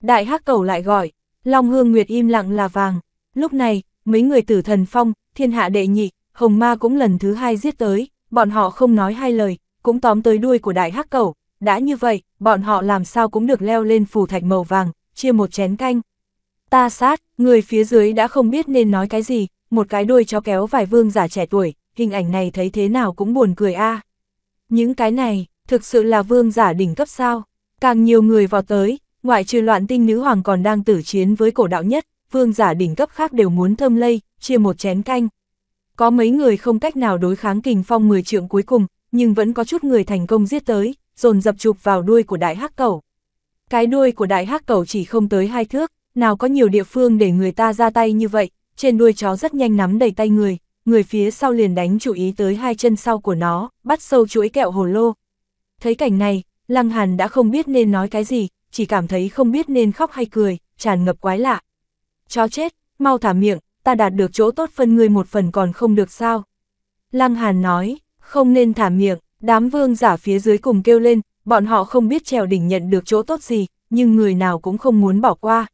A: Đại hắc cầu lại gọi, Long Hương Nguyệt im lặng là vàng, lúc này, mấy người tử thần phong, thiên hạ đệ nhị, hồng ma cũng lần thứ hai giết tới, bọn họ không nói hai lời, cũng tóm tới đuôi của đại hắc cẩu, đã như vậy, bọn họ làm sao cũng được leo lên phù thạch màu vàng, chia một chén canh. Ta sát, người phía dưới đã không biết nên nói cái gì, một cái đuôi cho kéo vài vương giả trẻ tuổi, hình ảnh này thấy thế nào cũng buồn cười a. Những cái này, thực sự là vương giả đỉnh cấp sao? Càng nhiều người vào tới, Ngoại trừ loạn tinh nữ hoàng còn đang tử chiến với cổ đạo nhất, vương giả đỉnh cấp khác đều muốn thơm lây, chia một chén canh. Có mấy người không cách nào đối kháng kình phong 10 trượng cuối cùng, nhưng vẫn có chút người thành công giết tới, dồn dập chụp vào đuôi của đại hắc cầu. Cái đuôi của đại hắc cầu chỉ không tới hai thước, nào có nhiều địa phương để người ta ra tay như vậy, trên đuôi chó rất nhanh nắm đầy tay người, người phía sau liền đánh chú ý tới hai chân sau của nó, bắt sâu chuỗi kẹo hồ lô. Thấy cảnh này, Lăng Hàn đã không biết nên nói cái gì, chỉ cảm thấy không biết nên khóc hay cười, tràn ngập quái lạ. Chó chết, mau thả miệng, ta đạt được chỗ tốt phân ngươi một phần còn không được sao. Lăng Hàn nói, không nên thả miệng, đám vương giả phía dưới cùng kêu lên, bọn họ không biết trèo đỉnh nhận được chỗ tốt gì, nhưng người nào cũng không muốn bỏ qua.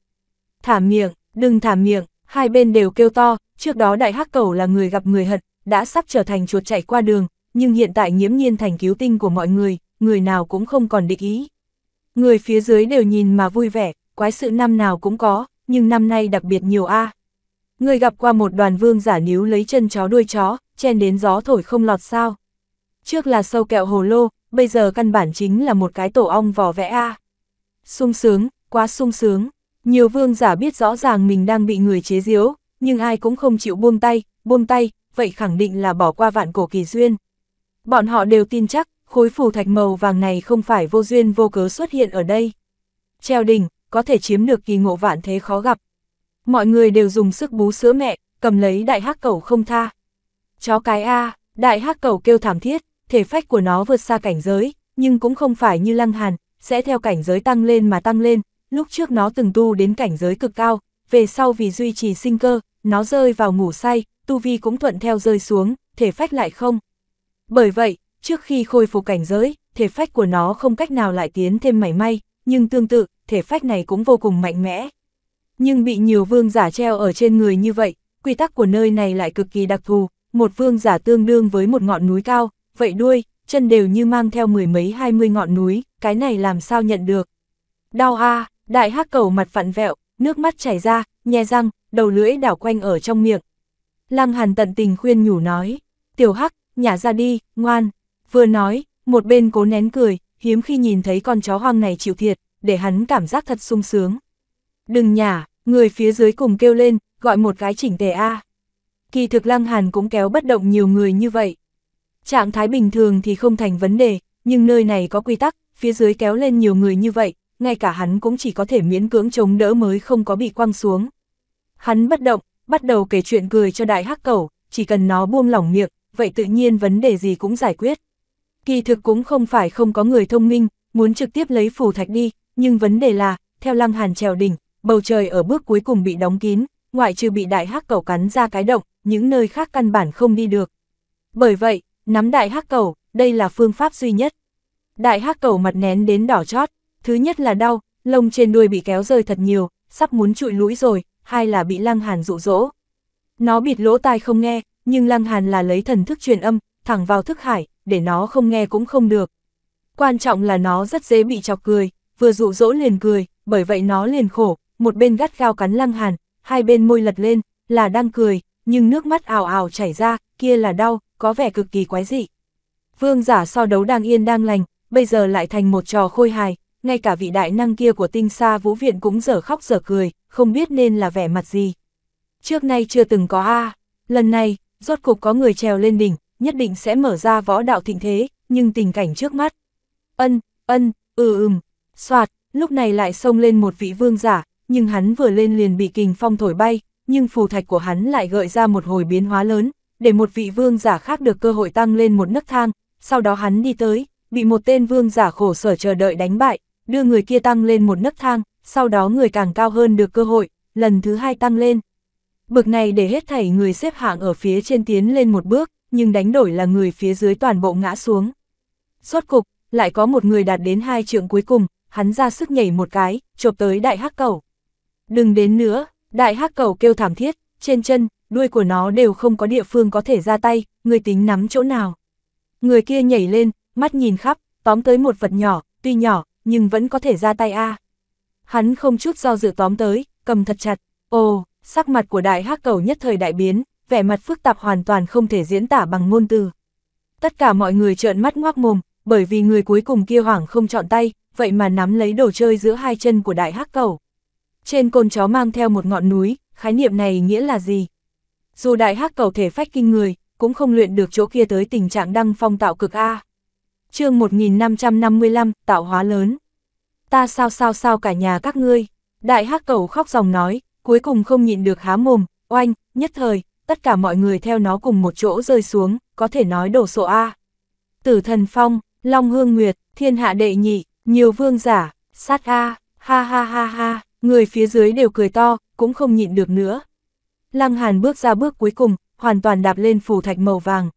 A: Thả miệng, đừng thả miệng, hai bên đều kêu to, trước đó đại hắc cầu là người gặp người hận, đã sắp trở thành chuột chạy qua đường, nhưng hiện tại nghiễm nhiên thành cứu tinh của mọi người, người nào cũng không còn định ý. Người phía dưới đều nhìn mà vui vẻ, quái sự năm nào cũng có, nhưng năm nay đặc biệt nhiều a. À. Người gặp qua một đoàn vương giả níu lấy chân chó đuôi chó, chen đến gió thổi không lọt sao. Trước là sâu kẹo hồ lô, bây giờ căn bản chính là một cái tổ ong vỏ vẽ a. À. Sung sướng, quá sung sướng. Nhiều vương giả biết rõ ràng mình đang bị người chế giễu, nhưng ai cũng không chịu buông tay, buông tay, vậy khẳng định là bỏ qua vạn cổ kỳ duyên. Bọn họ đều tin chắc, khối phù thạch màu vàng này không phải vô duyên vô cớ xuất hiện ở đây. Treo đỉnh, có thể chiếm được kỳ ngộ vạn thế khó gặp. Mọi người đều dùng sức bú sữa mẹ, cầm lấy đại hắc cầu không tha. Chó cái A, đại hắc cầu kêu thảm thiết, thể phách của nó vượt xa cảnh giới, nhưng cũng không phải như lăng hàn, sẽ theo cảnh giới tăng lên mà tăng lên, lúc trước nó từng tu đến cảnh giới cực cao, về sau vì duy trì sinh cơ, nó rơi vào ngủ say, tu vi cũng thuận theo rơi xuống, thể phách lại không. Bởi vậy, Trước khi khôi phục cảnh giới, thể phách của nó không cách nào lại tiến thêm mảy may, nhưng tương tự, thể phách này cũng vô cùng mạnh mẽ. Nhưng bị nhiều vương giả treo ở trên người như vậy, quy tắc của nơi này lại cực kỳ đặc thù, một vương giả tương đương với một ngọn núi cao, vậy đuôi, chân đều như mang theo mười mấy hai mươi ngọn núi, cái này làm sao nhận được. Đau a đại hắc cầu mặt vặn vẹo, nước mắt chảy ra, nhe răng, đầu lưỡi đảo quanh ở trong miệng. Lăng hàn tận tình khuyên nhủ nói, tiểu hắc, nhả ra đi, ngoan, Vừa nói, một bên cố nén cười, hiếm khi nhìn thấy con chó hoang này chịu thiệt, để hắn cảm giác thật sung sướng. Đừng nhả, người phía dưới cùng kêu lên, gọi một cái chỉnh tề A. Kỳ thực Lăng Hàn cũng kéo bất động nhiều người như vậy. Trạng thái bình thường thì không thành vấn đề, nhưng nơi này có quy tắc, phía dưới kéo lên nhiều người như vậy, ngay cả hắn cũng chỉ có thể miễn cưỡng chống đỡ mới không có bị quăng xuống. Hắn bất động, bắt đầu kể chuyện cười cho đại hắc cẩu, chỉ cần nó buông lỏng miệng, vậy tự nhiên vấn đề gì cũng giải quyết. Kỳ thực cũng không phải không có người thông minh, muốn trực tiếp lấy phù thạch đi, nhưng vấn đề là, theo lăng hàn trèo đỉnh, bầu trời ở bước cuối cùng bị đóng kín, ngoại trừ bị đại hắc cầu cắn ra cái động, những nơi khác căn bản không đi được. Bởi vậy, nắm đại hắc cầu, đây là phương pháp duy nhất. Đại hắc cầu mặt nén đến đỏ chót, thứ nhất là đau, lông trên đuôi bị kéo rơi thật nhiều, sắp muốn trụi lũi rồi, hai là bị lăng hàn dụ dỗ. Nó bịt lỗ tai không nghe, nhưng lăng hàn là lấy thần thức truyền âm, thẳng vào thức hải, để nó không nghe cũng không được. Quan trọng là nó rất dễ bị chọc cười, vừa dụ dỗ liền cười, bởi vậy nó liền khổ, một bên gắt gao cắn lăng hàn, hai bên môi lật lên, là đang cười, nhưng nước mắt ảo ảo chảy ra, kia là đau, có vẻ cực kỳ quái dị. Vương giả so đấu đang yên đang lành, bây giờ lại thành một trò khôi hài, ngay cả vị đại năng kia của tinh xa vũ viện cũng dở khóc dở cười, không biết nên là vẻ mặt gì. Trước nay chưa từng có a lần này, rốt cục có người trèo lên đỉnh, nhất định sẽ mở ra võ đạo thịnh thế, nhưng tình cảnh trước mắt. Ân, ân, ừ ừm, soạt, lúc này lại xông lên một vị vương giả, nhưng hắn vừa lên liền bị kình phong thổi bay, nhưng phù thạch của hắn lại gợi ra một hồi biến hóa lớn, để một vị vương giả khác được cơ hội tăng lên một nấc thang, sau đó hắn đi tới, bị một tên vương giả khổ sở chờ đợi đánh bại, đưa người kia tăng lên một nấc thang, sau đó người càng cao hơn được cơ hội, lần thứ hai tăng lên. Bực này để hết thảy người xếp hạng ở phía trên tiến lên một bước, nhưng đánh đổi là người phía dưới toàn bộ ngã xuống. Suốt cục, lại có một người đạt đến hai trượng cuối cùng, hắn ra sức nhảy một cái, chộp tới đại hắc cầu. Đừng đến nữa, đại hắc cầu kêu thảm thiết, trên chân, đuôi của nó đều không có địa phương có thể ra tay, người tính nắm chỗ nào. Người kia nhảy lên, mắt nhìn khắp, tóm tới một vật nhỏ, tuy nhỏ, nhưng vẫn có thể ra tay a. Hắn không chút do dự tóm tới, cầm thật chặt, ồ, sắc mặt của đại hắc cầu nhất thời đại biến, vẻ mặt phức tạp hoàn toàn không thể diễn tả bằng ngôn từ. Tất cả mọi người trợn mắt ngoác mồm, bởi vì người cuối cùng kia hoảng không chọn tay, vậy mà nắm lấy đồ chơi giữa hai chân của đại hắc cầu. Trên côn chó mang theo một ngọn núi, khái niệm này nghĩa là gì? Dù đại hắc cầu thể phách kinh người, cũng không luyện được chỗ kia tới tình trạng đăng phong tạo cực A. chương 1555, tạo hóa lớn. Ta sao sao sao cả nhà các ngươi. Đại hắc cầu khóc dòng nói, cuối cùng không nhịn được há mồm, oanh, nhất thời, tất cả mọi người theo nó cùng một chỗ rơi xuống, có thể nói đổ sổ A. Tử thần phong, long hương nguyệt, thiên hạ đệ nhị, nhiều vương giả, sát A, ha ha ha ha, người phía dưới đều cười to, cũng không nhịn được nữa. Lăng Hàn bước ra bước cuối cùng, hoàn toàn đạp lên phù thạch màu vàng.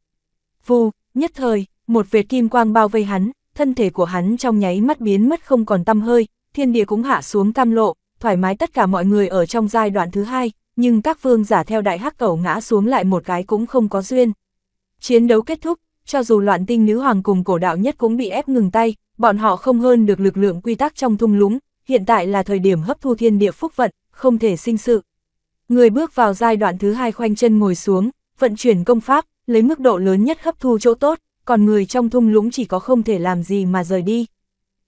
A: Vù, nhất thời, một vệt kim quang bao vây hắn, thân thể của hắn trong nháy mắt biến mất không còn tâm hơi, thiên địa cũng hạ xuống cam lộ, thoải mái tất cả mọi người ở trong giai đoạn thứ hai, nhưng các vương giả theo đại hắc cầu ngã xuống lại một cái cũng không có duyên. Chiến đấu kết thúc, cho dù loạn tinh nữ hoàng cùng cổ đạo nhất cũng bị ép ngừng tay, bọn họ không hơn được lực lượng quy tắc trong thung lũng, hiện tại là thời điểm hấp thu thiên địa phúc vận, không thể sinh sự. Người bước vào giai đoạn thứ hai khoanh chân ngồi xuống, vận chuyển công pháp, lấy mức độ lớn nhất hấp thu chỗ tốt, còn người trong thung lũng chỉ có không thể làm gì mà rời đi.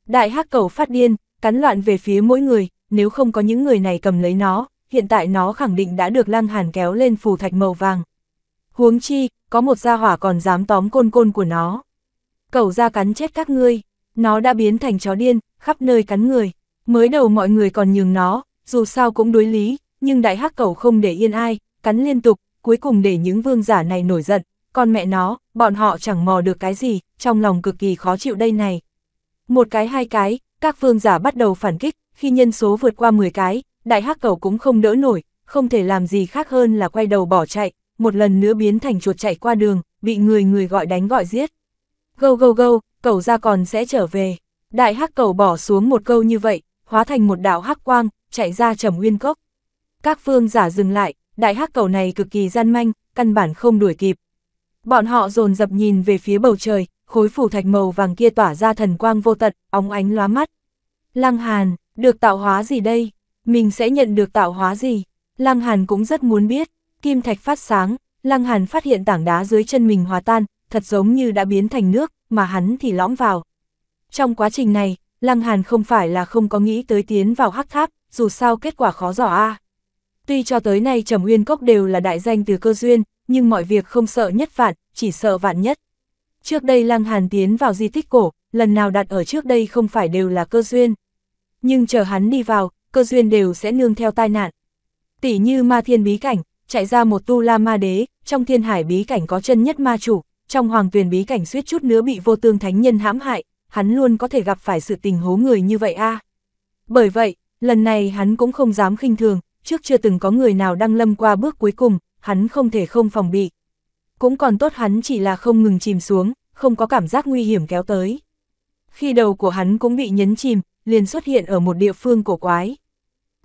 A: Đại hắc cầu phát điên, cắn loạn về phía mỗi người, nếu không có những người này cầm lấy nó, hiện tại nó khẳng định đã được Lăng Hàn kéo lên phù thạch màu vàng. Huống chi, có một gia hỏa còn dám tóm côn côn của nó. Cẩu ra cắn chết các ngươi, nó đã biến thành chó điên, khắp nơi cắn người. Mới đầu mọi người còn nhường nó, dù sao cũng đối lý, nhưng đại hắc cẩu không để yên ai, cắn liên tục, cuối cùng để những vương giả này nổi giận. Còn mẹ nó, bọn họ chẳng mò được cái gì, trong lòng cực kỳ khó chịu đây này. Một cái hai cái, các vương giả bắt đầu phản kích, khi nhân số vượt qua 10 cái, đại hắc cầu cũng không đỡ nổi, không thể làm gì khác hơn là quay đầu bỏ chạy, một lần nữa biến thành chuột chạy qua đường, bị người người gọi đánh gọi giết. Gâu gâu gâu, cầu ra còn sẽ trở về. Đại hắc cầu bỏ xuống một câu như vậy, hóa thành một đạo hắc quang, chạy ra trầm nguyên cốc. Các phương giả dừng lại, đại hắc cầu này cực kỳ gian manh, căn bản không đuổi kịp. Bọn họ dồn dập nhìn về phía bầu trời, khối phủ thạch màu vàng kia tỏa ra thần quang vô tận, óng ánh lóa mắt. Lăng Hàn, được tạo hóa gì đây? mình sẽ nhận được tạo hóa gì? Lăng Hàn cũng rất muốn biết, kim thạch phát sáng, Lăng Hàn phát hiện tảng đá dưới chân mình hòa tan, thật giống như đã biến thành nước, mà hắn thì lõm vào. Trong quá trình này, Lăng Hàn không phải là không có nghĩ tới tiến vào hắc tháp, dù sao kết quả khó dò a. Tuy cho tới nay Trầm Uyên Cốc đều là đại danh từ cơ duyên, nhưng mọi việc không sợ nhất vạn, chỉ sợ vạn nhất. Trước đây Lăng Hàn tiến vào di tích cổ, lần nào đặt ở trước đây không phải đều là cơ duyên. Nhưng chờ hắn đi vào, cơ duyên đều sẽ nương theo tai nạn. Tỷ như ma thiên bí cảnh, chạy ra một tu la ma đế, trong thiên hải bí cảnh có chân nhất ma chủ, trong hoàng tuyền bí cảnh suýt chút nữa bị vô tương thánh nhân hãm hại, hắn luôn có thể gặp phải sự tình hố người như vậy a. Bởi vậy, lần này hắn cũng không dám khinh thường, trước chưa từng có người nào đăng lâm qua bước cuối cùng, hắn không thể không phòng bị. Cũng còn tốt hắn chỉ là không ngừng chìm xuống, không có cảm giác nguy hiểm kéo tới. Khi đầu của hắn cũng bị nhấn chìm, liền xuất hiện ở một địa phương cổ quái.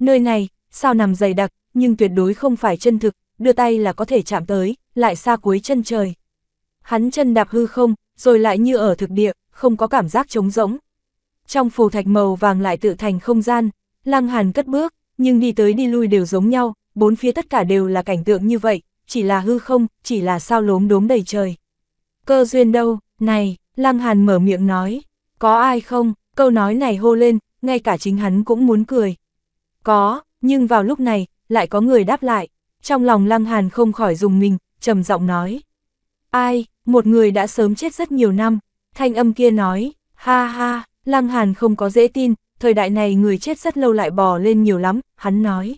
A: Nơi này, sao nằm dày đặc, nhưng tuyệt đối không phải chân thực, đưa tay là có thể chạm tới, lại xa cuối chân trời. Hắn chân đạp hư không, rồi lại như ở thực địa, không có cảm giác trống rỗng. Trong phù thạch màu vàng lại tự thành không gian, Lăng Hàn cất bước, nhưng đi tới đi lui đều giống nhau, bốn phía tất cả đều là cảnh tượng như vậy, chỉ là hư không, chỉ là sao lốm đốm đầy trời. Cơ duyên đâu, này, Lăng Hàn mở miệng nói, có ai không, câu nói này hô lên, ngay cả chính hắn cũng muốn cười, có, nhưng vào lúc này, lại có người đáp lại. Trong lòng Lăng Hàn không khỏi dùng mình, trầm giọng nói. Ai, một người đã sớm chết rất nhiều năm. Thanh âm kia nói, ha ha, Lăng Hàn không có dễ tin, thời đại này người chết rất lâu lại bò lên nhiều lắm, hắn nói.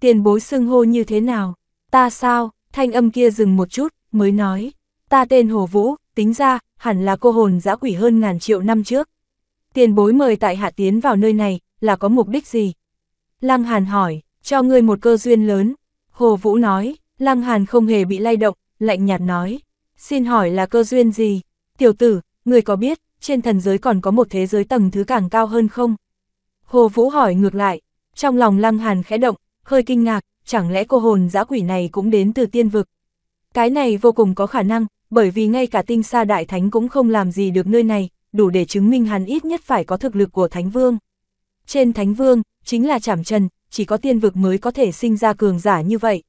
A: Tiền bối xưng hô như thế nào? Ta sao? Thanh âm kia dừng một chút, mới nói. Ta tên Hồ Vũ, tính ra, hẳn là cô hồn dã quỷ hơn ngàn triệu năm trước. Tiền bối mời tại hạ tiến vào nơi này, là có mục đích gì? Lăng Hàn hỏi, cho ngươi một cơ duyên lớn. Hồ Vũ nói, Lăng Hàn không hề bị lay động, lạnh nhạt nói. Xin hỏi là cơ duyên gì? Tiểu tử, ngươi có biết, trên thần giới còn có một thế giới tầng thứ càng cao hơn không? Hồ Vũ hỏi ngược lại, trong lòng Lăng Hàn khẽ động, hơi kinh ngạc, chẳng lẽ cô hồn dã quỷ này cũng đến từ tiên vực? Cái này vô cùng có khả năng, bởi vì ngay cả tinh sa đại thánh cũng không làm gì được nơi này, đủ để chứng minh hắn ít nhất phải có thực lực của thánh vương. Trên thánh vương, chính là chảm trần, chỉ có tiên vực mới có thể sinh ra cường giả như vậy.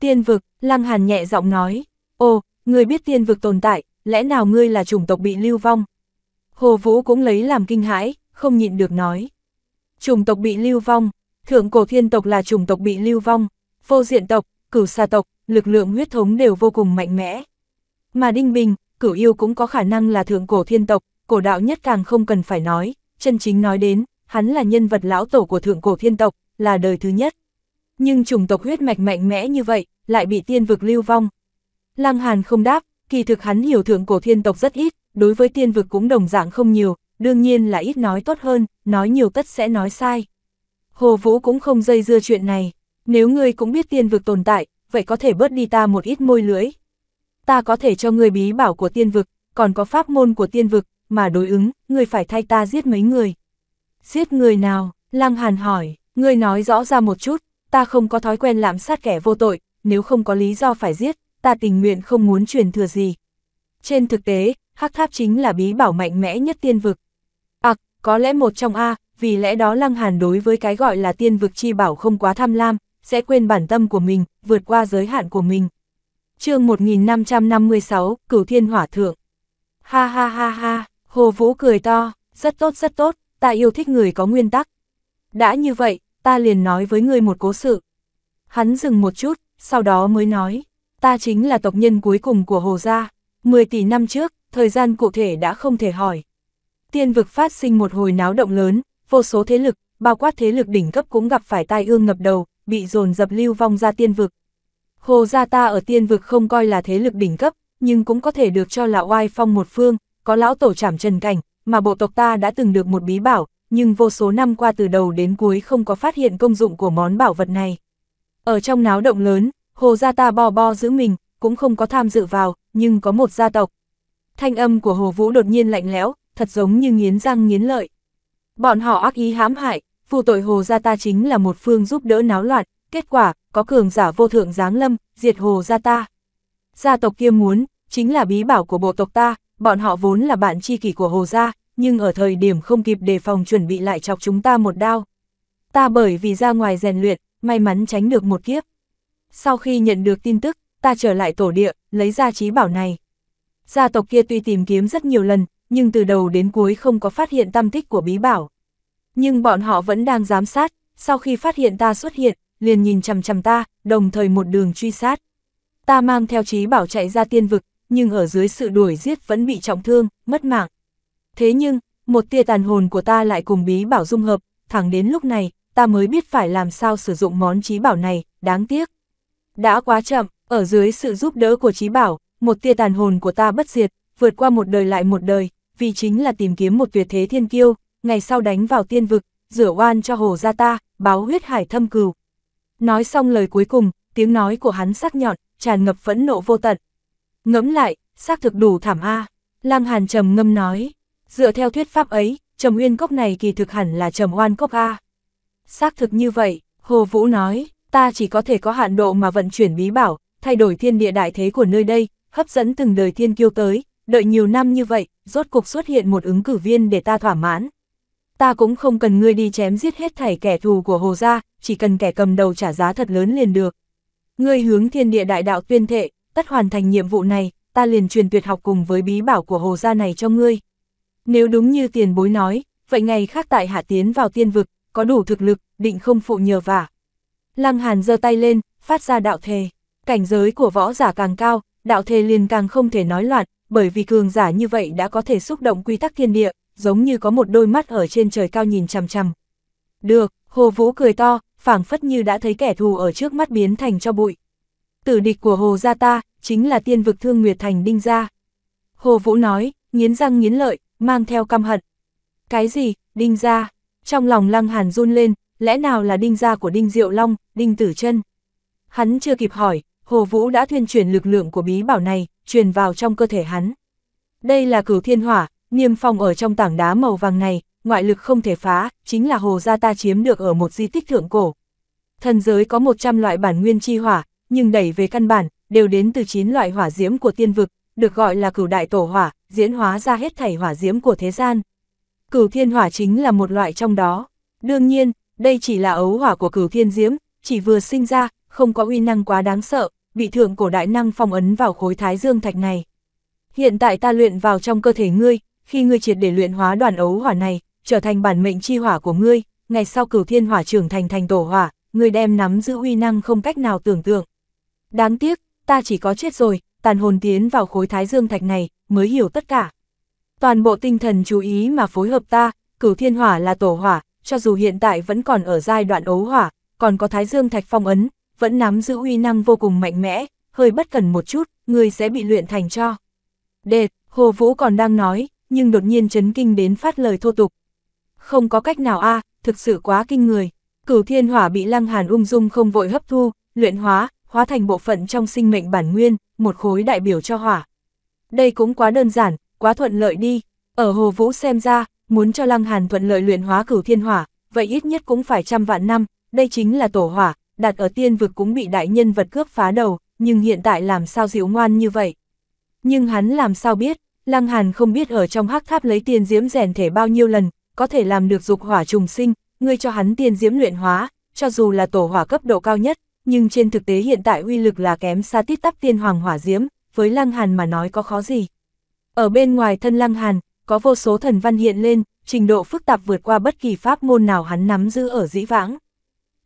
A: Tiên vực, Lăng Hàn nhẹ giọng nói, ô, người biết tiên vực tồn tại, lẽ nào ngươi là chủng tộc bị lưu vong? Hồ Vũ cũng lấy làm kinh hãi, không nhịn được nói. Chủng tộc bị lưu vong, thượng cổ thiên tộc là chủng tộc bị lưu vong, vô diện tộc, cửu xa tộc, lực lượng huyết thống đều vô cùng mạnh mẽ. Mà Đinh Bình, cửu yêu cũng có khả năng là thượng cổ thiên tộc, cổ đạo nhất càng không cần phải nói, chân chính nói đến, hắn là nhân vật lão tổ của thượng cổ thiên tộc, là đời thứ nhất. Nhưng chủng tộc huyết mạch mạnh mẽ như vậy, lại bị tiên vực lưu vong. Lăng Hàn không đáp, kỳ thực hắn hiểu thượng cổ thiên tộc rất ít, đối với tiên vực cũng đồng dạng không nhiều, đương nhiên là ít nói tốt hơn, nói nhiều tất sẽ nói sai. Hồ Vũ cũng không dây dưa chuyện này, nếu ngươi cũng biết tiên vực tồn tại, vậy có thể bớt đi ta một ít môi lưỡi. Ta có thể cho ngươi bí bảo của tiên vực, còn có pháp môn của tiên vực, mà đối ứng, ngươi phải thay ta giết mấy người. Giết người nào? Lăng Hàn hỏi, ngươi nói rõ ra một chút, ta không có thói quen lạm sát kẻ vô tội, nếu không có lý do phải giết, ta tình nguyện không muốn truyền thừa gì. Trên thực tế, hắc tháp chính là bí bảo mạnh mẽ nhất tiên vực. À, có lẽ một trong A, vì lẽ đó Lăng Hàn đối với cái gọi là tiên vực chi bảo không quá tham lam, sẽ quên bản tâm của mình, vượt qua giới hạn của mình. chương 1556, Cửu Thiên Hỏa Thượng. Ha ha ha ha, Hồ Vũ cười to, rất tốt rất tốt, ta yêu thích người có nguyên tắc. Đã như vậy, ta liền nói với người một cố sự. Hắn dừng một chút, sau đó mới nói, ta chính là tộc nhân cuối cùng của Hồ Gia. 10 tỷ năm trước, thời gian cụ thể đã không thể hỏi. Tiên vực phát sinh một hồi náo động lớn, vô số thế lực, bao quát thế lực đỉnh cấp cũng gặp phải tai ương ngập đầu, bị dồn dập lưu vong ra tiên vực. Hồ gia ta ở tiên vực không coi là thế lực đỉnh cấp, nhưng cũng có thể được cho là oai phong một phương, có lão tổ trảm trần cảnh, mà bộ tộc ta đã từng được một bí bảo, nhưng vô số năm qua từ đầu đến cuối không có phát hiện công dụng của món bảo vật này. Ở trong náo động lớn, hồ gia ta bo bo giữ mình, cũng không có tham dự vào, nhưng có một gia tộc. Thanh âm của hồ vũ đột nhiên lạnh lẽo, thật giống như nghiến răng nghiến lợi. Bọn họ ác ý hãm hại, phù tội hồ gia ta chính là một phương giúp đỡ náo loạn, kết quả, có cường giả vô thượng giáng lâm, diệt hồ gia ta. Gia tộc kia muốn, chính là bí bảo của bộ tộc ta, bọn họ vốn là bạn tri kỷ của Hồ Gia, nhưng ở thời điểm không kịp đề phòng chuẩn bị lại chọc chúng ta một đao. Ta bởi vì ra ngoài rèn luyện, may mắn tránh được một kiếp. Sau khi nhận được tin tức, ta trở lại tổ địa, lấy ra trí bảo này. Gia tộc kia tuy tìm kiếm rất nhiều lần, nhưng từ đầu đến cuối không có phát hiện tâm tích của bí bảo. Nhưng bọn họ vẫn đang giám sát, sau khi phát hiện ta xuất hiện, liền nhìn chằm chằm ta, đồng thời một đường truy sát. Ta mang theo trí bảo chạy ra tiên vực, nhưng ở dưới sự đuổi giết vẫn bị trọng thương, mất mạng. Thế nhưng, một tia tàn hồn của ta lại cùng bí bảo dung hợp, thẳng đến lúc này, ta mới biết phải làm sao sử dụng món trí bảo này, đáng tiếc. Đã quá chậm, ở dưới sự giúp đỡ của trí bảo, một tia tàn hồn của ta bất diệt, vượt qua một đời lại một đời, vì chính là tìm kiếm một tuyệt thế thiên kiêu, ngày sau đánh vào tiên vực, rửa oan cho hồ gia ta, báo huyết hải thâm cừu. Nói xong lời cuối cùng, tiếng nói của hắn sắc nhọn, tràn ngập phẫn nộ vô tận, Ngẫm lại, xác thực đủ thảm a à. Hàn trầm ngâm nói. Dựa theo thuyết pháp ấy, trầm uyên cốc này kỳ thực hẳn là trầm oan cốc a Xác thực như vậy, Hồ Vũ nói, ta chỉ có thể có hạn độ mà vận chuyển bí bảo, thay đổi thiên địa đại thế của nơi đây, hấp dẫn từng đời thiên kiêu tới, đợi nhiều năm như vậy, rốt cục xuất hiện một ứng cử viên để ta thỏa mãn. Ta cũng không cần ngươi đi chém giết hết thảy kẻ thù của Hồ gia, chỉ cần kẻ cầm đầu trả giá thật lớn liền được. Ngươi hướng thiên địa đại đạo tuyên thệ, tất hoàn thành nhiệm vụ này, ta liền truyền tuyệt học cùng với bí bảo của hồ gia này cho ngươi. Nếu đúng như tiền bối nói, vậy ngày khác tại hạ tiến vào tiên vực, có đủ thực lực, định không phụ nhờ vả. Lăng Hàn giơ tay lên, phát ra đạo thề. Cảnh giới của võ giả càng cao, đạo thề liền càng không thể nói loạn, bởi vì cường giả như vậy đã có thể xúc động quy tắc thiên địa, giống như có một đôi mắt ở trên trời cao nhìn chằm chằm. Được, Hồ Vũ cười to, phảng phất như đã thấy kẻ thù ở trước mắt biến thành cho bụi tử địch của Hồ gia ta, chính là tiên vực thương Nguyệt Thành Đinh gia. Hồ Vũ nói, nghiến răng nghiến lợi, mang theo căm hận. Cái gì, Đinh gia? Trong lòng Lăng Hàn run lên, lẽ nào là Đinh gia của Đinh Diệu Long, Đinh Tử Chân? Hắn chưa kịp hỏi, Hồ Vũ đã thuyên chuyển lực lượng của bí bảo này, truyền vào trong cơ thể hắn. Đây là cửu thiên hỏa, niêm phong ở trong tảng đá màu vàng này, ngoại lực không thể phá, chính là hồ gia ta chiếm được ở một di tích thượng cổ. Thần giới có 100 loại bản nguyên chi hỏa, nhưng đẩy về căn bản, đều đến từ 9 loại hỏa diễm của tiên vực, được gọi là cửu đại tổ hỏa, diễn hóa ra hết thảy hỏa diễm của thế gian. Cửu thiên hỏa chính là một loại trong đó. Đương nhiên, đây chỉ là ấu hỏa của cửu thiên diễm, chỉ vừa sinh ra, không có uy năng quá đáng sợ, bị thượng cổ đại năng phong ấn vào khối thái dương thạch này. Hiện tại ta luyện vào trong cơ thể ngươi, khi ngươi triệt để luyện hóa đoàn ấu hỏa này, trở thành bản mệnh chi hỏa của ngươi, ngày sau cửu thiên hỏa trưởng thành thành tổ hỏa, ngươi đem nắm giữ uy năng không cách nào tưởng tượng. Đáng tiếc, ta chỉ có chết rồi, tàn hồn tiến vào khối thái dương thạch này, mới hiểu tất cả. Toàn bộ tinh thần chú ý mà phối hợp ta, cửu thiên hỏa là tổ hỏa, cho dù hiện tại vẫn còn ở giai đoạn ấu hỏa, còn có thái dương thạch phong ấn, vẫn nắm giữ uy năng vô cùng mạnh mẽ, hơi bất cần một chút, người sẽ bị luyện thành cho. Đệt, Hồ Vũ còn đang nói, nhưng đột nhiên chấn kinh đến phát lời thô tục. Không có cách nào a à, thực sự quá kinh người. Cửu thiên hỏa bị lăng hàn ung dung không vội hấp thu, luyện hóa, hóa thành bộ phận trong sinh mệnh bản nguyên, một khối đại biểu cho hỏa. Đây cũng quá đơn giản, quá thuận lợi đi. Ở Hồ Vũ xem ra, muốn cho Lăng Hàn thuận lợi luyện hóa cửu thiên hỏa, vậy ít nhất cũng phải trăm vạn năm, đây chính là tổ hỏa, đặt ở tiên vực cũng bị đại nhân vật cướp phá đầu, nhưng hiện tại làm sao dịu ngoan như vậy. Nhưng hắn làm sao biết, Lăng Hàn không biết ở trong hắc tháp lấy tiền diễm rèn thể bao nhiêu lần, có thể làm được dục hỏa trùng sinh, ngươi cho hắn tiền diễm luyện hóa, cho dù là tổ hỏa cấp độ cao nhất, nhưng trên thực tế hiện tại uy lực là kém xa tít tắp tiên hoàng hỏa diễm, với Lăng Hàn mà nói có khó gì. Ở bên ngoài thân Lăng Hàn, có vô số thần văn hiện lên, trình độ phức tạp vượt qua bất kỳ pháp môn nào hắn nắm giữ ở dĩ vãng.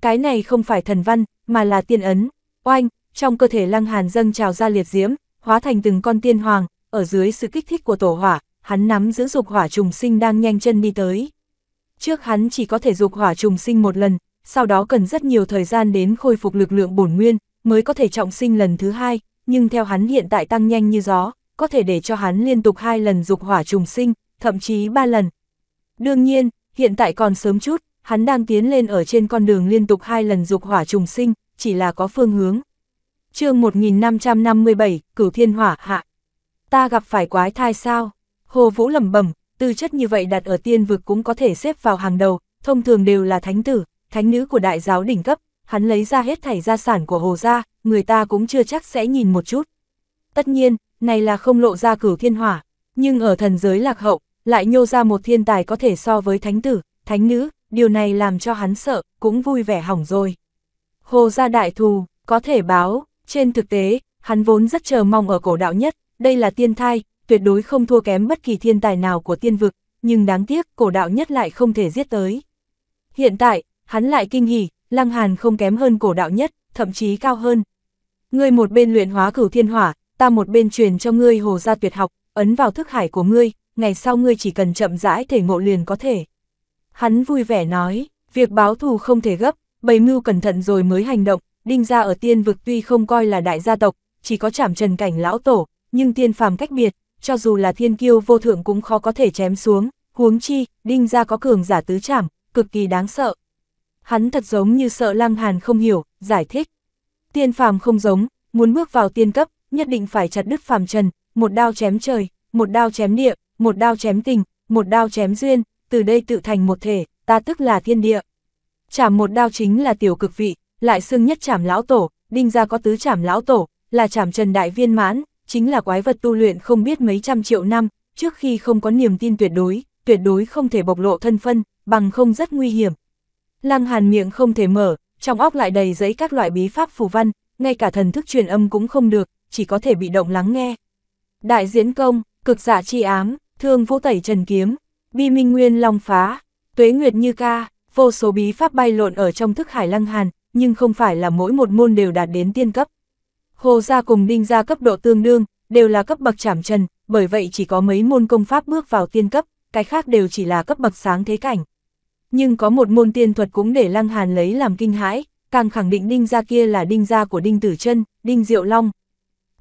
A: Cái này không phải thần văn, mà là tiên ấn. Oanh, trong cơ thể Lăng Hàn dâng trào ra liệt diễm, hóa thành từng con tiên hoàng, ở dưới sự kích thích của tổ hỏa, hắn nắm giữ dục hỏa trùng sinh đang nhanh chân đi tới. Trước hắn chỉ có thể dục hỏa trùng sinh một lần, sau đó cần rất nhiều thời gian đến khôi phục lực lượng bổn nguyên, mới có thể trọng sinh lần thứ hai, nhưng theo hắn hiện tại tăng nhanh như gió, có thể để cho hắn liên tục hai lần dục hỏa trùng sinh, thậm chí ba lần. Đương nhiên, hiện tại còn sớm chút, hắn đang tiến lên ở trên con đường liên tục hai lần dục hỏa trùng sinh, chỉ là có phương hướng. chương 1557, Cửu Thiên Hỏa Hạ. Ta gặp phải quái thai sao? Hồ Vũ lẩm bẩm, tư chất như vậy đặt ở tiên vực cũng có thể xếp vào hàng đầu, thông thường đều là thánh tử, thánh nữ của đại giáo đỉnh cấp, hắn lấy ra hết thảy gia sản của hồ gia, người ta cũng chưa chắc sẽ nhìn một chút. Tất nhiên, này là không lộ ra cửu thiên hỏa, nhưng ở thần giới lạc hậu, lại nhô ra một thiên tài có thể so với thánh tử, thánh nữ, điều này làm cho hắn sợ, cũng vui vẻ hỏng rồi. Hồ gia đại thù, có thể báo, trên thực tế, hắn vốn rất chờ mong ở cổ đạo nhất, đây là tiên thai, tuyệt đối không thua kém bất kỳ thiên tài nào của tiên vực, nhưng đáng tiếc cổ đạo nhất lại không thể giết tới. Hiện tại, hắn lại kinh hỉ, Lăng Hàn không kém hơn cổ đạo nhất, thậm chí cao hơn. Ngươi một bên luyện hóa cửu thiên hỏa, ta một bên truyền cho ngươi hồ gia tuyệt học, ấn vào thức hải của ngươi, ngày sau ngươi chỉ cần chậm rãi thể ngộ liền có thể. Hắn vui vẻ nói, việc báo thù không thể gấp, bày mưu cẩn thận rồi mới hành động, đinh gia ở tiên vực tuy không coi là đại gia tộc, chỉ có chảm trần cảnh lão tổ, nhưng tiên phàm cách biệt, cho dù là thiên kiêu vô thượng cũng khó có thể chém xuống, huống chi, đinh gia có cường giả tứ chảm, cực kỳ đáng sợ hắn thật giống như sợ Lăng Hàn không hiểu, giải thích. Tiên phàm không giống, muốn bước vào tiên cấp, nhất định phải chặt đứt phàm trần, một đao chém trời, một đao chém địa, một đao chém tình, một đao chém duyên, từ đây tự thành một thể, ta tức là thiên địa. Chảm một đao chính là tiểu cực vị, lại xưng nhất chảm lão tổ, đinh ra có tứ chảm lão tổ, là chảm trần đại viên mãn, chính là quái vật tu luyện không biết mấy trăm triệu năm, trước khi không có niềm tin tuyệt đối, tuyệt đối không thể bộc lộ thân phân, bằng không rất nguy hiểm, Lăng Hàn miệng không thể mở, trong óc lại đầy giấy các loại bí pháp phù văn, ngay cả thần thức truyền âm cũng không được, chỉ có thể bị động lắng nghe. Đại diễn công, cực giả dạ chi ám, thương vũ tẩy trần kiếm, bi minh nguyên long phá, tuế nguyệt như ca, vô số bí pháp bay lộn ở trong thức hải lăng hàn, nhưng không phải là mỗi một môn đều đạt đến tiên cấp. Hồ gia cùng đinh gia cấp độ tương đương, đều là cấp bậc trảm trần, bởi vậy chỉ có mấy môn công pháp bước vào tiên cấp, cái khác đều chỉ là cấp bậc sáng thế cảnh. Nhưng có một môn tiên thuật cũng để Lăng Hàn lấy làm kinh hãi, càng khẳng định đinh gia kia là đinh gia của đinh tử chân, đinh diệu long.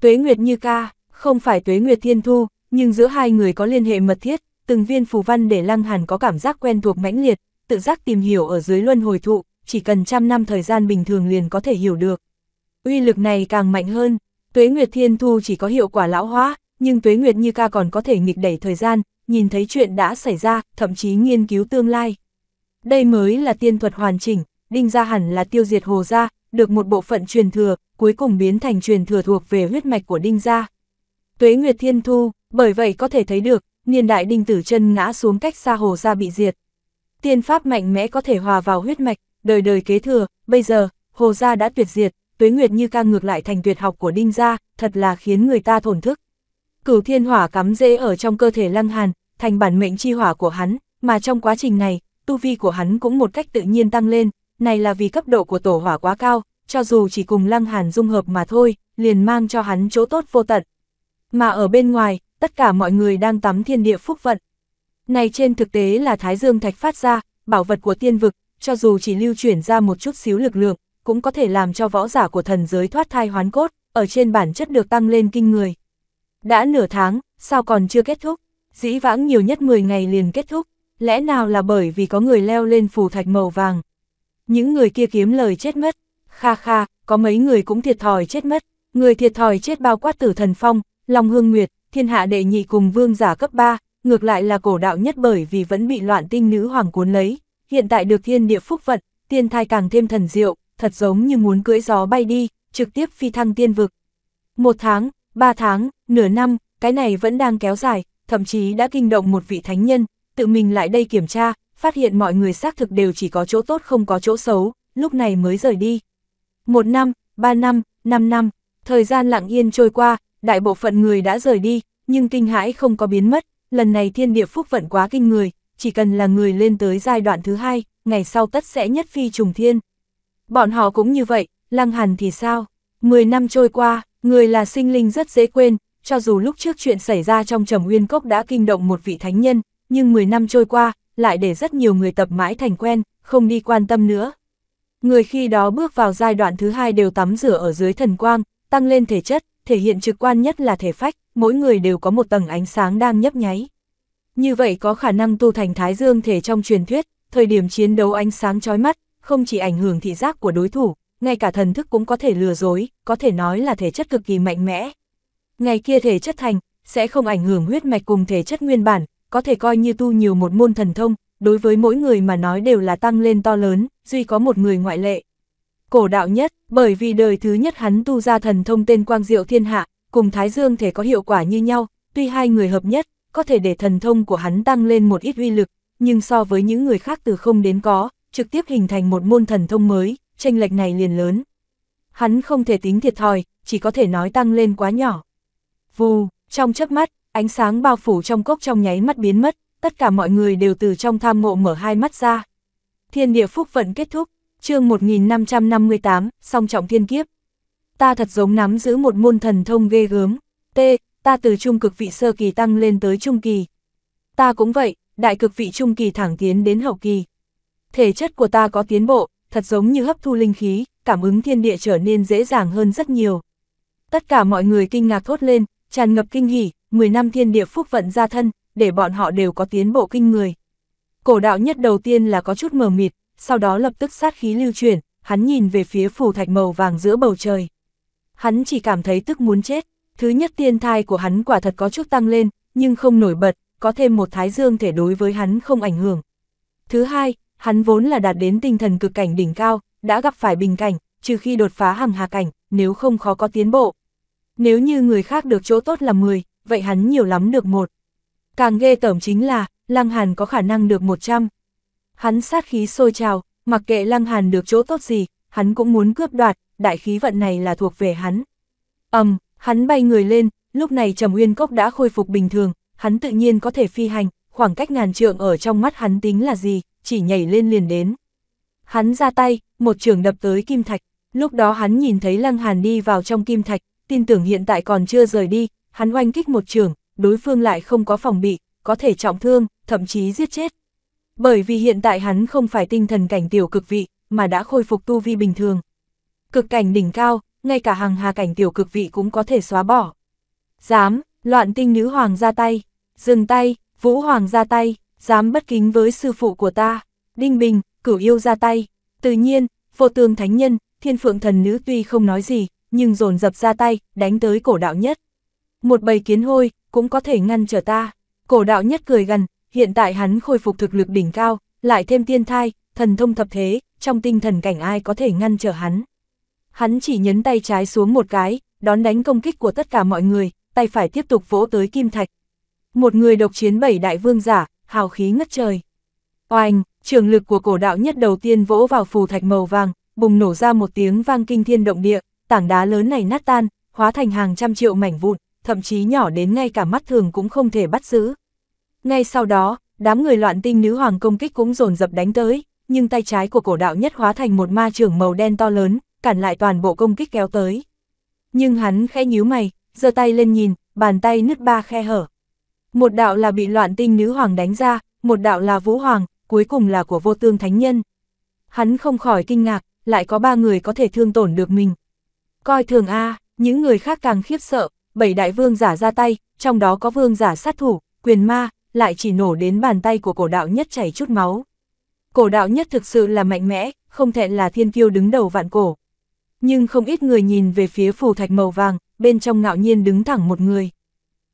A: Tuế Nguyệt như ca, không phải Tuế Nguyệt thiên thu, nhưng giữa hai người có liên hệ mật thiết, từng viên phù văn để Lăng Hàn có cảm giác quen thuộc mãnh liệt, tự giác tìm hiểu ở dưới luân hồi thụ, chỉ cần trăm năm thời gian bình thường liền có thể hiểu được. Uy lực này càng mạnh hơn, Tuế Nguyệt Thiên Thu chỉ có hiệu quả lão hóa, nhưng Tuế Nguyệt Như Ca còn có thể nghịch đẩy thời gian, nhìn thấy chuyện đã xảy ra, thậm chí nghiên cứu tương lai. Đây mới là tiên thuật hoàn chỉnh, Đinh Gia hẳn là tiêu diệt Hồ Gia, được một bộ phận truyền thừa, cuối cùng biến thành truyền thừa thuộc về huyết mạch của Đinh Gia. Tuế Nguyệt Thiên Thu, bởi vậy có thể thấy được, niên đại Đinh Tử chân ngã xuống cách xa Hồ Gia bị diệt. Tiên pháp mạnh mẽ có thể hòa vào huyết mạch, đời đời kế thừa, bây giờ, Hồ Gia đã tuyệt diệt, Tuế Nguyệt như ca ngược lại thành tuyệt học của Đinh Gia, thật là khiến người ta thổn thức. Cửu thiên hỏa cắm rễ ở trong cơ thể lăng hàn, thành bản mệnh chi hỏa của hắn, mà trong quá trình này, tu vi của hắn cũng một cách tự nhiên tăng lên, này là vì cấp độ của tổ hỏa quá cao, cho dù chỉ cùng lăng hàn dung hợp mà thôi, liền mang cho hắn chỗ tốt vô tận. Mà ở bên ngoài, tất cả mọi người đang tắm thiên địa phúc vận. Này trên thực tế là Thái Dương Thạch phát ra, bảo vật của tiên vực, cho dù chỉ lưu chuyển ra một chút xíu lực lượng, cũng có thể làm cho võ giả của thần giới thoát thai hoán cốt, ở trên bản chất được tăng lên kinh người. Đã nửa tháng, sao còn chưa kết thúc? Dĩ vãng nhiều nhất 10 ngày liền kết thúc lẽ nào là bởi vì có người leo lên phù thạch màu vàng. Những người kia kiếm lời chết mất, kha kha, có mấy người cũng thiệt thòi chết mất, người thiệt thòi chết bao quát tử thần phong, long hương nguyệt, thiên hạ đệ nhị cùng vương giả cấp 3, ngược lại là cổ đạo nhất bởi vì vẫn bị loạn tinh nữ hoàng cuốn lấy, hiện tại được thiên địa phúc vận, tiên thai càng thêm thần diệu, thật giống như muốn cưỡi gió bay đi, trực tiếp phi thăng tiên vực. Một tháng, ba tháng, nửa năm, cái này vẫn đang kéo dài, thậm chí đã kinh động một vị thánh nhân, tự mình lại đây kiểm tra, phát hiện mọi người xác thực đều chỉ có chỗ tốt không có chỗ xấu, lúc này mới rời đi. Một năm, ba năm, năm năm, thời gian lặng yên trôi qua, đại bộ phận người đã rời đi, nhưng kinh hãi không có biến mất, lần này thiên địa phúc vận quá kinh người, chỉ cần là người lên tới giai đoạn thứ hai, ngày sau tất sẽ nhất phi trùng thiên. Bọn họ cũng như vậy, lăng hàn thì sao? Mười năm trôi qua, người là sinh linh rất dễ quên, cho dù lúc trước chuyện xảy ra trong trầm uyên cốc đã kinh động một vị thánh nhân, nhưng 10 năm trôi qua, lại để rất nhiều người tập mãi thành quen, không đi quan tâm nữa. Người khi đó bước vào giai đoạn thứ hai đều tắm rửa ở dưới thần quang, tăng lên thể chất, thể hiện trực quan nhất là thể phách, mỗi người đều có một tầng ánh sáng đang nhấp nháy. Như vậy có khả năng tu thành thái dương thể trong truyền thuyết, thời điểm chiến đấu ánh sáng chói mắt, không chỉ ảnh hưởng thị giác của đối thủ, ngay cả thần thức cũng có thể lừa dối, có thể nói là thể chất cực kỳ mạnh mẽ. Ngày kia thể chất thành, sẽ không ảnh hưởng huyết mạch cùng thể chất nguyên bản, có thể coi như tu nhiều một môn thần thông, đối với mỗi người mà nói đều là tăng lên to lớn, duy có một người ngoại lệ. Cổ đạo nhất, bởi vì đời thứ nhất hắn tu ra thần thông tên Quang Diệu Thiên Hạ, cùng Thái Dương thể có hiệu quả như nhau, tuy hai người hợp nhất, có thể để thần thông của hắn tăng lên một ít uy lực, nhưng so với những người khác từ không đến có, trực tiếp hình thành một môn thần thông mới, tranh lệch này liền lớn. Hắn không thể tính thiệt thòi, chỉ có thể nói tăng lên quá nhỏ. Vù, trong chớp mắt, Ánh sáng bao phủ trong cốc trong nháy mắt biến mất, tất cả mọi người đều từ trong tham ngộ mở hai mắt ra. Thiên địa phúc vận kết thúc, chương 1558, song trọng thiên kiếp. Ta thật giống nắm giữ một môn thần thông ghê gớm. T, ta từ trung cực vị sơ kỳ tăng lên tới trung kỳ. Ta cũng vậy, đại cực vị trung kỳ thẳng tiến đến hậu kỳ. Thể chất của ta có tiến bộ, thật giống như hấp thu linh khí, cảm ứng thiên địa trở nên dễ dàng hơn rất nhiều. Tất cả mọi người kinh ngạc thốt lên, tràn ngập kinh hỉ, 10 năm thiên địa phúc vận gia thân, để bọn họ đều có tiến bộ kinh người. Cổ đạo nhất đầu tiên là có chút mờ mịt, sau đó lập tức sát khí lưu chuyển, hắn nhìn về phía phù thạch màu vàng giữa bầu trời. Hắn chỉ cảm thấy tức muốn chết, thứ nhất tiên thai của hắn quả thật có chút tăng lên, nhưng không nổi bật, có thêm một thái dương thể đối với hắn không ảnh hưởng. Thứ hai, hắn vốn là đạt đến tinh thần cực cảnh đỉnh cao, đã gặp phải bình cảnh, trừ khi đột phá hằng hà cảnh, nếu không khó có tiến bộ. Nếu như người khác được chỗ tốt là 10, vậy hắn nhiều lắm được một. Càng ghê tởm chính là, Lăng Hàn có khả năng được 100. Hắn sát khí sôi trào, mặc kệ Lăng Hàn được chỗ tốt gì, hắn cũng muốn cướp đoạt, đại khí vận này là thuộc về hắn. ầm, hắn bay người lên, lúc này Trầm Uyên Cốc đã khôi phục bình thường, hắn tự nhiên có thể phi hành, khoảng cách ngàn trượng ở trong mắt hắn tính là gì, chỉ nhảy lên liền đến. Hắn ra tay, một trường đập tới kim thạch, lúc đó hắn nhìn thấy Lăng Hàn đi vào trong kim thạch, tin tưởng hiện tại còn chưa rời đi, Hắn oanh kích một trường, đối phương lại không có phòng bị, có thể trọng thương, thậm chí giết chết. Bởi vì hiện tại hắn không phải tinh thần cảnh tiểu cực vị, mà đã khôi phục tu vi bình thường. Cực cảnh đỉnh cao, ngay cả hàng hà cảnh tiểu cực vị cũng có thể xóa bỏ. Dám, loạn tinh nữ hoàng ra tay, dừng tay, vũ hoàng ra tay, dám bất kính với sư phụ của ta, đinh bình, cửu yêu ra tay. Tự nhiên, vô tương thánh nhân, thiên phượng thần nữ tuy không nói gì, nhưng dồn dập ra tay, đánh tới cổ đạo nhất một bầy kiến hôi, cũng có thể ngăn trở ta. Cổ đạo nhất cười gần, hiện tại hắn khôi phục thực lực đỉnh cao, lại thêm tiên thai, thần thông thập thế, trong tinh thần cảnh ai có thể ngăn trở hắn. Hắn chỉ nhấn tay trái xuống một cái, đón đánh công kích của tất cả mọi người, tay phải tiếp tục vỗ tới kim thạch. Một người độc chiến bảy đại vương giả, hào khí ngất trời. Oanh, trường lực của cổ đạo nhất đầu tiên vỗ vào phù thạch màu vàng, bùng nổ ra một tiếng vang kinh thiên động địa, tảng đá lớn này nát tan, hóa thành hàng trăm triệu mảnh vụn thậm chí nhỏ đến ngay cả mắt thường cũng không thể bắt giữ. Ngay sau đó, đám người loạn tinh nữ hoàng công kích cũng dồn dập đánh tới, nhưng tay trái của cổ đạo nhất hóa thành một ma trưởng màu đen to lớn, cản lại toàn bộ công kích kéo tới. Nhưng hắn khẽ nhíu mày, giơ tay lên nhìn, bàn tay nứt ba khe hở. Một đạo là bị loạn tinh nữ hoàng đánh ra, một đạo là vũ hoàng, cuối cùng là của vô tương thánh nhân. Hắn không khỏi kinh ngạc, lại có ba người có thể thương tổn được mình. Coi thường a những người khác càng khiếp sợ, bảy đại vương giả ra tay, trong đó có vương giả sát thủ, quyền ma, lại chỉ nổ đến bàn tay của cổ đạo nhất chảy chút máu. Cổ đạo nhất thực sự là mạnh mẽ, không thẹn là thiên kiêu đứng đầu vạn cổ. Nhưng không ít người nhìn về phía phù thạch màu vàng, bên trong ngạo nhiên đứng thẳng một người.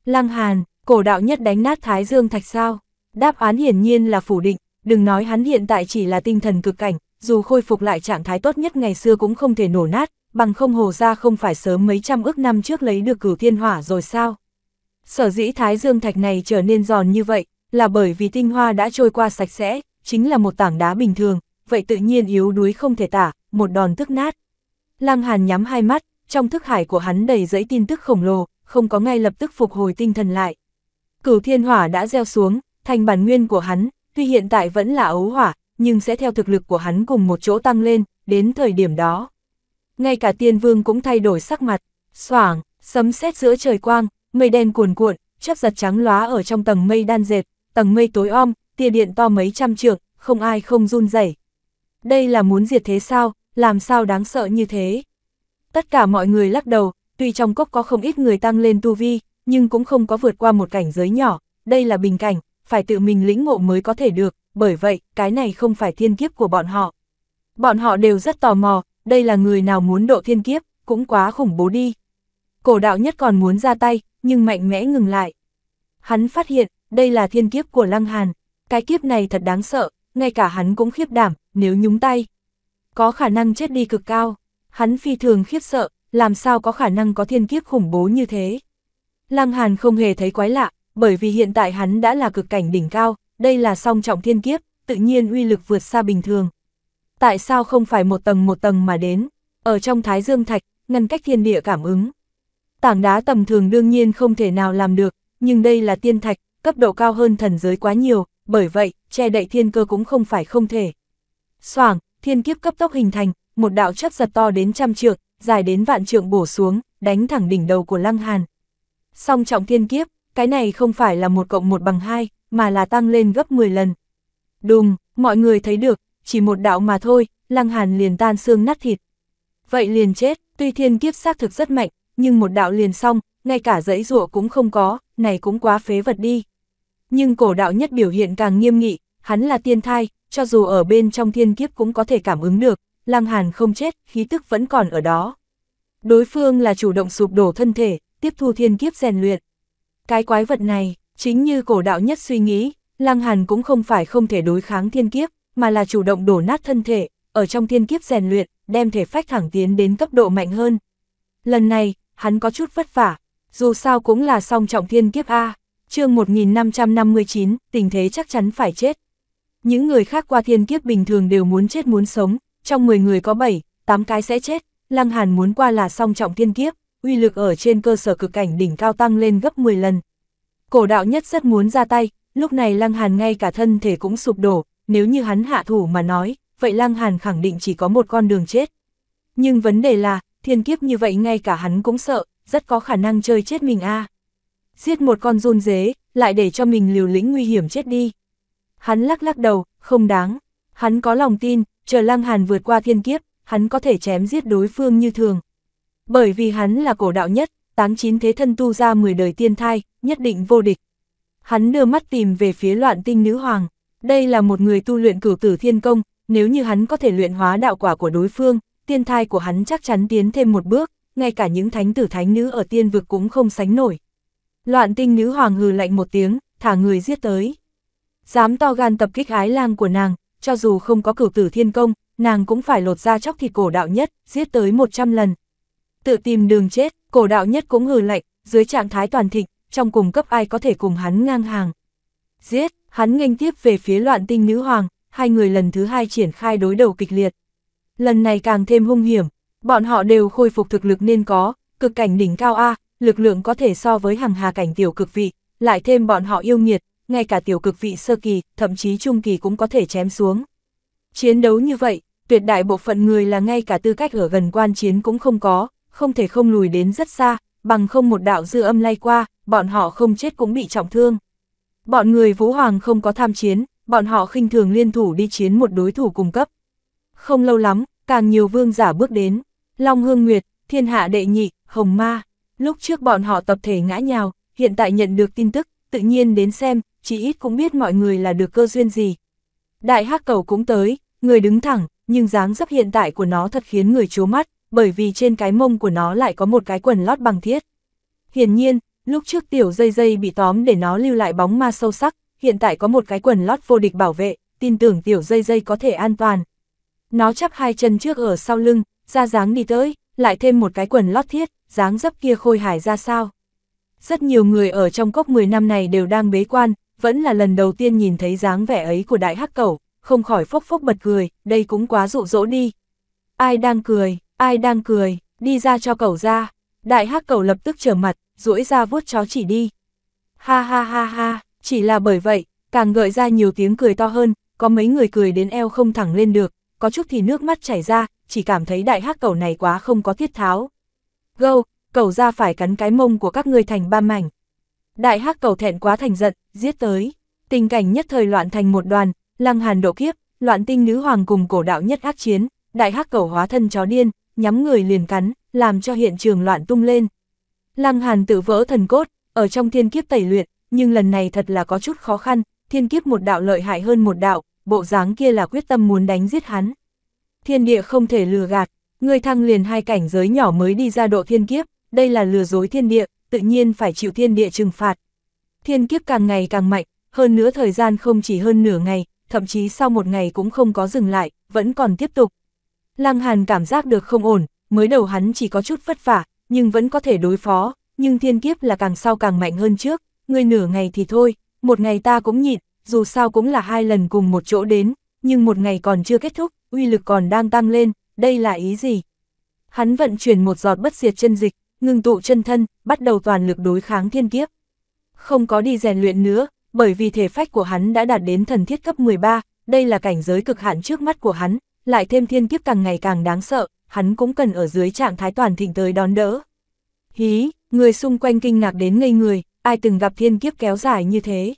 A: Lăng Hàn, cổ đạo nhất đánh nát Thái Dương Thạch sao? Đáp án hiển nhiên là phủ định, đừng nói hắn hiện tại chỉ là tinh thần cực cảnh, dù khôi phục lại trạng thái tốt nhất ngày xưa cũng không thể nổ nát, bằng không hồ ra không phải sớm mấy trăm ước năm trước lấy được cửu thiên hỏa rồi sao. Sở dĩ thái dương thạch này trở nên giòn như vậy, là bởi vì tinh hoa đã trôi qua sạch sẽ, chính là một tảng đá bình thường, vậy tự nhiên yếu đuối không thể tả, một đòn tức nát. Lăng Hàn nhắm hai mắt, trong thức hải của hắn đầy dẫy tin tức khổng lồ, không có ngay lập tức phục hồi tinh thần lại. Cửu thiên hỏa đã gieo xuống, thành bản nguyên của hắn, tuy hiện tại vẫn là ấu hỏa, nhưng sẽ theo thực lực của hắn cùng một chỗ tăng lên, đến thời điểm đó, ngay cả tiên vương cũng thay đổi sắc mặt, xoảng, sấm sét giữa trời quang, mây đen cuồn cuộn, chớp giật trắng lóa ở trong tầng mây đan dệt, tầng mây tối om, tia điện to mấy trăm trượng, không ai không run rẩy. Đây là muốn diệt thế sao, làm sao đáng sợ như thế? Tất cả mọi người lắc đầu, tuy trong cốc có không ít người tăng lên tu vi, nhưng cũng không có vượt qua một cảnh giới nhỏ, đây là bình cảnh, phải tự mình lĩnh ngộ mới có thể được, bởi vậy, cái này không phải thiên kiếp của bọn họ. Bọn họ đều rất tò mò, đây là người nào muốn độ thiên kiếp, cũng quá khủng bố đi. Cổ đạo nhất còn muốn ra tay, nhưng mạnh mẽ ngừng lại. Hắn phát hiện, đây là thiên kiếp của Lăng Hàn, cái kiếp này thật đáng sợ, ngay cả hắn cũng khiếp đảm, nếu nhúng tay. Có khả năng chết đi cực cao, hắn phi thường khiếp sợ, làm sao có khả năng có thiên kiếp khủng bố như thế. Lăng Hàn không hề thấy quái lạ, bởi vì hiện tại hắn đã là cực cảnh đỉnh cao, đây là song trọng thiên kiếp, tự nhiên uy lực vượt xa bình thường, tại sao không phải một tầng một tầng mà đến, ở trong thái dương thạch, ngăn cách thiên địa cảm ứng. Tảng đá tầm thường đương nhiên không thể nào làm được, nhưng đây là tiên thạch, cấp độ cao hơn thần giới quá nhiều, bởi vậy, che đậy thiên cơ cũng không phải không thể. Soảng, thiên kiếp cấp tốc hình thành, một đạo chất giật to đến trăm trượng, dài đến vạn trượng bổ xuống, đánh thẳng đỉnh đầu của Lăng Hàn. Song trọng thiên kiếp, cái này không phải là một cộng một bằng hai, mà là tăng lên gấp 10 lần. Đùng, mọi người thấy được, chỉ một đạo mà thôi, Lăng Hàn liền tan xương nát thịt. Vậy liền chết, tuy thiên kiếp xác thực rất mạnh, nhưng một đạo liền xong, ngay cả dãy rụa cũng không có, này cũng quá phế vật đi. Nhưng cổ đạo nhất biểu hiện càng nghiêm nghị, hắn là tiên thai, cho dù ở bên trong thiên kiếp cũng có thể cảm ứng được, Lăng Hàn không chết, khí tức vẫn còn ở đó. Đối phương là chủ động sụp đổ thân thể, tiếp thu thiên kiếp rèn luyện. Cái quái vật này, chính như cổ đạo nhất suy nghĩ, Lăng Hàn cũng không phải không thể đối kháng thiên kiếp, mà là chủ động đổ nát thân thể, ở trong thiên kiếp rèn luyện, đem thể phách thẳng tiến đến cấp độ mạnh hơn. Lần này, hắn có chút vất vả, dù sao cũng là song trọng thiên kiếp A, chương 1559, tình thế chắc chắn phải chết. Những người khác qua thiên kiếp bình thường đều muốn chết muốn sống, trong 10 người có 7, 8 cái sẽ chết, Lăng Hàn muốn qua là song trọng thiên kiếp, uy lực ở trên cơ sở cực cảnh đỉnh cao tăng lên gấp 10 lần. Cổ đạo nhất rất muốn ra tay, lúc này Lăng Hàn ngay cả thân thể cũng sụp đổ, nếu như hắn hạ thủ mà nói, vậy Lăng Hàn khẳng định chỉ có một con đường chết. Nhưng vấn đề là, thiên kiếp như vậy ngay cả hắn cũng sợ, rất có khả năng chơi chết mình a. Giết một con run dế, lại để cho mình liều lĩnh nguy hiểm chết đi. Hắn lắc lắc đầu, không đáng. Hắn có lòng tin, chờ Lăng Hàn vượt qua thiên kiếp, hắn có thể chém giết đối phương như thường. Bởi vì hắn là cổ đạo nhất, táng chín thế thân tu ra 10 đời tiên thai, nhất định vô địch. Hắn đưa mắt tìm về phía loạn tinh nữ hoàng. Đây là một người tu luyện cửu tử thiên công, nếu như hắn có thể luyện hóa đạo quả của đối phương, tiên thai của hắn chắc chắn tiến thêm một bước, ngay cả những thánh tử thánh nữ ở tiên vực cũng không sánh nổi. Loạn tinh nữ hoàng hừ lạnh một tiếng, thả người giết tới. Dám to gan tập kích ái lang của nàng, cho dù không có cửu tử thiên công, nàng cũng phải lột ra chóc thịt cổ đạo nhất, giết tới 100 lần. Tự tìm đường chết, cổ đạo nhất cũng hừ lạnh, dưới trạng thái toàn thịnh, trong cùng cấp ai có thể cùng hắn ngang hàng. Giết, hắn nghênh tiếp về phía loạn tinh nữ hoàng, hai người lần thứ hai triển khai đối đầu kịch liệt. Lần này càng thêm hung hiểm, bọn họ đều khôi phục thực lực nên có, cực cảnh đỉnh cao A, lực lượng có thể so với hàng hà cảnh tiểu cực vị, lại thêm bọn họ yêu nghiệt, ngay cả tiểu cực vị sơ kỳ, thậm chí trung kỳ cũng có thể chém xuống. Chiến đấu như vậy, tuyệt đại bộ phận người là ngay cả tư cách ở gần quan chiến cũng không có, không thể không lùi đến rất xa, bằng không một đạo dư âm lay qua, bọn họ không chết cũng bị trọng thương. Bọn người Vũ Hoàng không có tham chiến, bọn họ khinh thường liên thủ đi chiến một đối thủ cung cấp. Không lâu lắm, càng nhiều vương giả bước đến. Long Hương Nguyệt, Thiên Hạ Đệ Nhị, Hồng Ma. Lúc trước bọn họ tập thể ngã nhào, hiện tại nhận được tin tức, tự nhiên đến xem, chỉ ít cũng biết mọi người là được cơ duyên gì. Đại hắc cầu cũng tới, người đứng thẳng, nhưng dáng dấp hiện tại của nó thật khiến người chố mắt, bởi vì trên cái mông của nó lại có một cái quần lót bằng thiết. Hiển nhiên, Lúc trước tiểu dây dây bị tóm để nó lưu lại bóng ma sâu sắc, hiện tại có một cái quần lót vô địch bảo vệ, tin tưởng tiểu dây dây có thể an toàn. Nó chắp hai chân trước ở sau lưng, ra dáng đi tới, lại thêm một cái quần lót thiết, dáng dấp kia khôi hài ra sao. Rất nhiều người ở trong cốc 10 năm này đều đang bế quan, vẫn là lần đầu tiên nhìn thấy dáng vẻ ấy của đại hắc cẩu, không khỏi phốc phốc bật cười, đây cũng quá dụ dỗ đi. Ai đang cười, ai đang cười, đi ra cho cẩu ra. Đại hắc cẩu lập tức trở mặt, duỗi ra vuốt chó chỉ đi. Ha ha ha ha, chỉ là bởi vậy, càng gợi ra nhiều tiếng cười to hơn, có mấy người cười đến eo không thẳng lên được, có chút thì nước mắt chảy ra, chỉ cảm thấy đại hắc cầu này quá không có thiết tháo. Gâu, cầu ra phải cắn cái mông của các ngươi thành ba mảnh. Đại hắc cầu thẹn quá thành giận, giết tới. Tình cảnh nhất thời loạn thành một đoàn, lăng hàn độ kiếp, loạn tinh nữ hoàng cùng cổ đạo nhất ác chiến, đại hắc cầu hóa thân chó điên, nhắm người liền cắn, làm cho hiện trường loạn tung lên. Lăng Hàn tự vỡ thần cốt, ở trong thiên kiếp tẩy luyện, nhưng lần này thật là có chút khó khăn, thiên kiếp một đạo lợi hại hơn một đạo, bộ dáng kia là quyết tâm muốn đánh giết hắn. Thiên địa không thể lừa gạt, người thăng liền hai cảnh giới nhỏ mới đi ra độ thiên kiếp, đây là lừa dối thiên địa, tự nhiên phải chịu thiên địa trừng phạt. Thiên kiếp càng ngày càng mạnh, hơn nữa thời gian không chỉ hơn nửa ngày, thậm chí sau một ngày cũng không có dừng lại, vẫn còn tiếp tục. Lăng Hàn cảm giác được không ổn, mới đầu hắn chỉ có chút vất vả, nhưng vẫn có thể đối phó, nhưng thiên kiếp là càng sau càng mạnh hơn trước, ngươi nửa ngày thì thôi, một ngày ta cũng nhịn, dù sao cũng là hai lần cùng một chỗ đến, nhưng một ngày còn chưa kết thúc, uy lực còn đang tăng lên, đây là ý gì? Hắn vận chuyển một giọt bất diệt chân dịch, ngưng tụ chân thân, bắt đầu toàn lực đối kháng thiên kiếp. Không có đi rèn luyện nữa, bởi vì thể phách của hắn đã đạt đến thần thiết cấp 13, đây là cảnh giới cực hạn trước mắt của hắn, lại thêm thiên kiếp càng ngày càng đáng sợ, hắn cũng cần ở dưới trạng thái toàn thịnh tới đón đỡ. Hí, người xung quanh kinh ngạc đến ngây người, ai từng gặp thiên kiếp kéo dài như thế.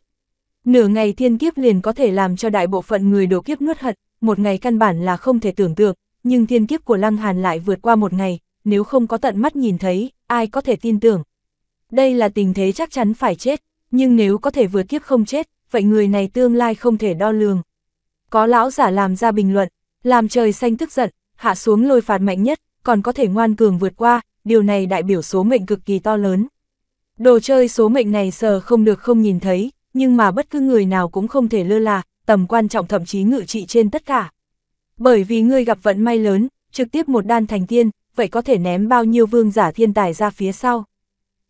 A: Nửa ngày thiên kiếp liền có thể làm cho đại bộ phận người đổ kiếp nuốt hận, một ngày căn bản là không thể tưởng tượng, nhưng thiên kiếp của Lăng Hàn lại vượt qua một ngày, nếu không có tận mắt nhìn thấy, ai có thể tin tưởng. Đây là tình thế chắc chắn phải chết, nhưng nếu có thể vượt kiếp không chết, vậy người này tương lai không thể đo lường. Có lão giả làm ra bình luận, làm trời xanh tức giận, hạ xuống lôi phạt mạnh nhất, còn có thể ngoan cường vượt qua, điều này đại biểu số mệnh cực kỳ to lớn. Đồ chơi số mệnh này sờ không được không nhìn thấy, nhưng mà bất cứ người nào cũng không thể lơ là, tầm quan trọng thậm chí ngự trị trên tất cả. Bởi vì ngươi gặp vận may lớn, trực tiếp một đan thành tiên, vậy có thể ném bao nhiêu vương giả thiên tài ra phía sau.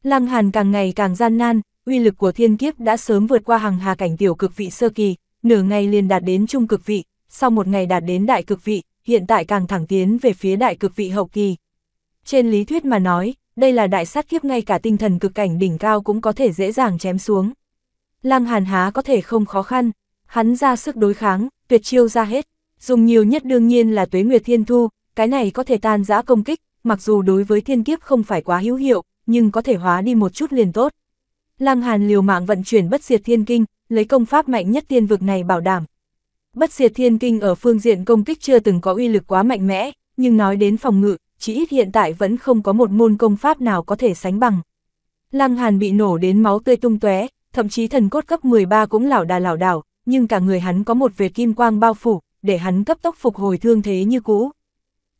A: Lăng Hàn càng ngày càng gian nan, uy lực của thiên kiếp đã sớm vượt qua hàng hà cảnh tiểu cực vị sơ kỳ, nửa ngày liền đạt đến trung cực vị, sau một ngày đạt đến đại cực vị, hiện tại càng thẳng tiến về phía đại cực vị hậu kỳ. Trên lý thuyết mà nói, đây là đại sát kiếp ngay cả tinh thần cực cảnh đỉnh cao cũng có thể dễ dàng chém xuống. Lăng Hàn há có thể không khó khăn, hắn ra sức đối kháng, tuyệt chiêu ra hết, dùng nhiều nhất đương nhiên là tuế nguyệt thiên thu, cái này có thể tan giã công kích, mặc dù đối với thiên kiếp không phải quá hữu hiệu, nhưng có thể hóa đi một chút liền tốt. Lăng Hàn liều mạng vận chuyển bất diệt thiên kinh, lấy công pháp mạnh nhất tiên vực này bảo đảm, bất diệt thiên kinh ở phương diện công kích chưa từng có uy lực quá mạnh mẽ, nhưng nói đến phòng ngự, chỉ ít hiện tại vẫn không có một môn công pháp nào có thể sánh bằng. Lăng Hàn bị nổ đến máu tươi tung tóe, thậm chí thần cốt cấp 13 cũng lảo đà lảo đảo, nhưng cả người hắn có một vệt kim quang bao phủ, để hắn cấp tốc phục hồi thương thế như cũ.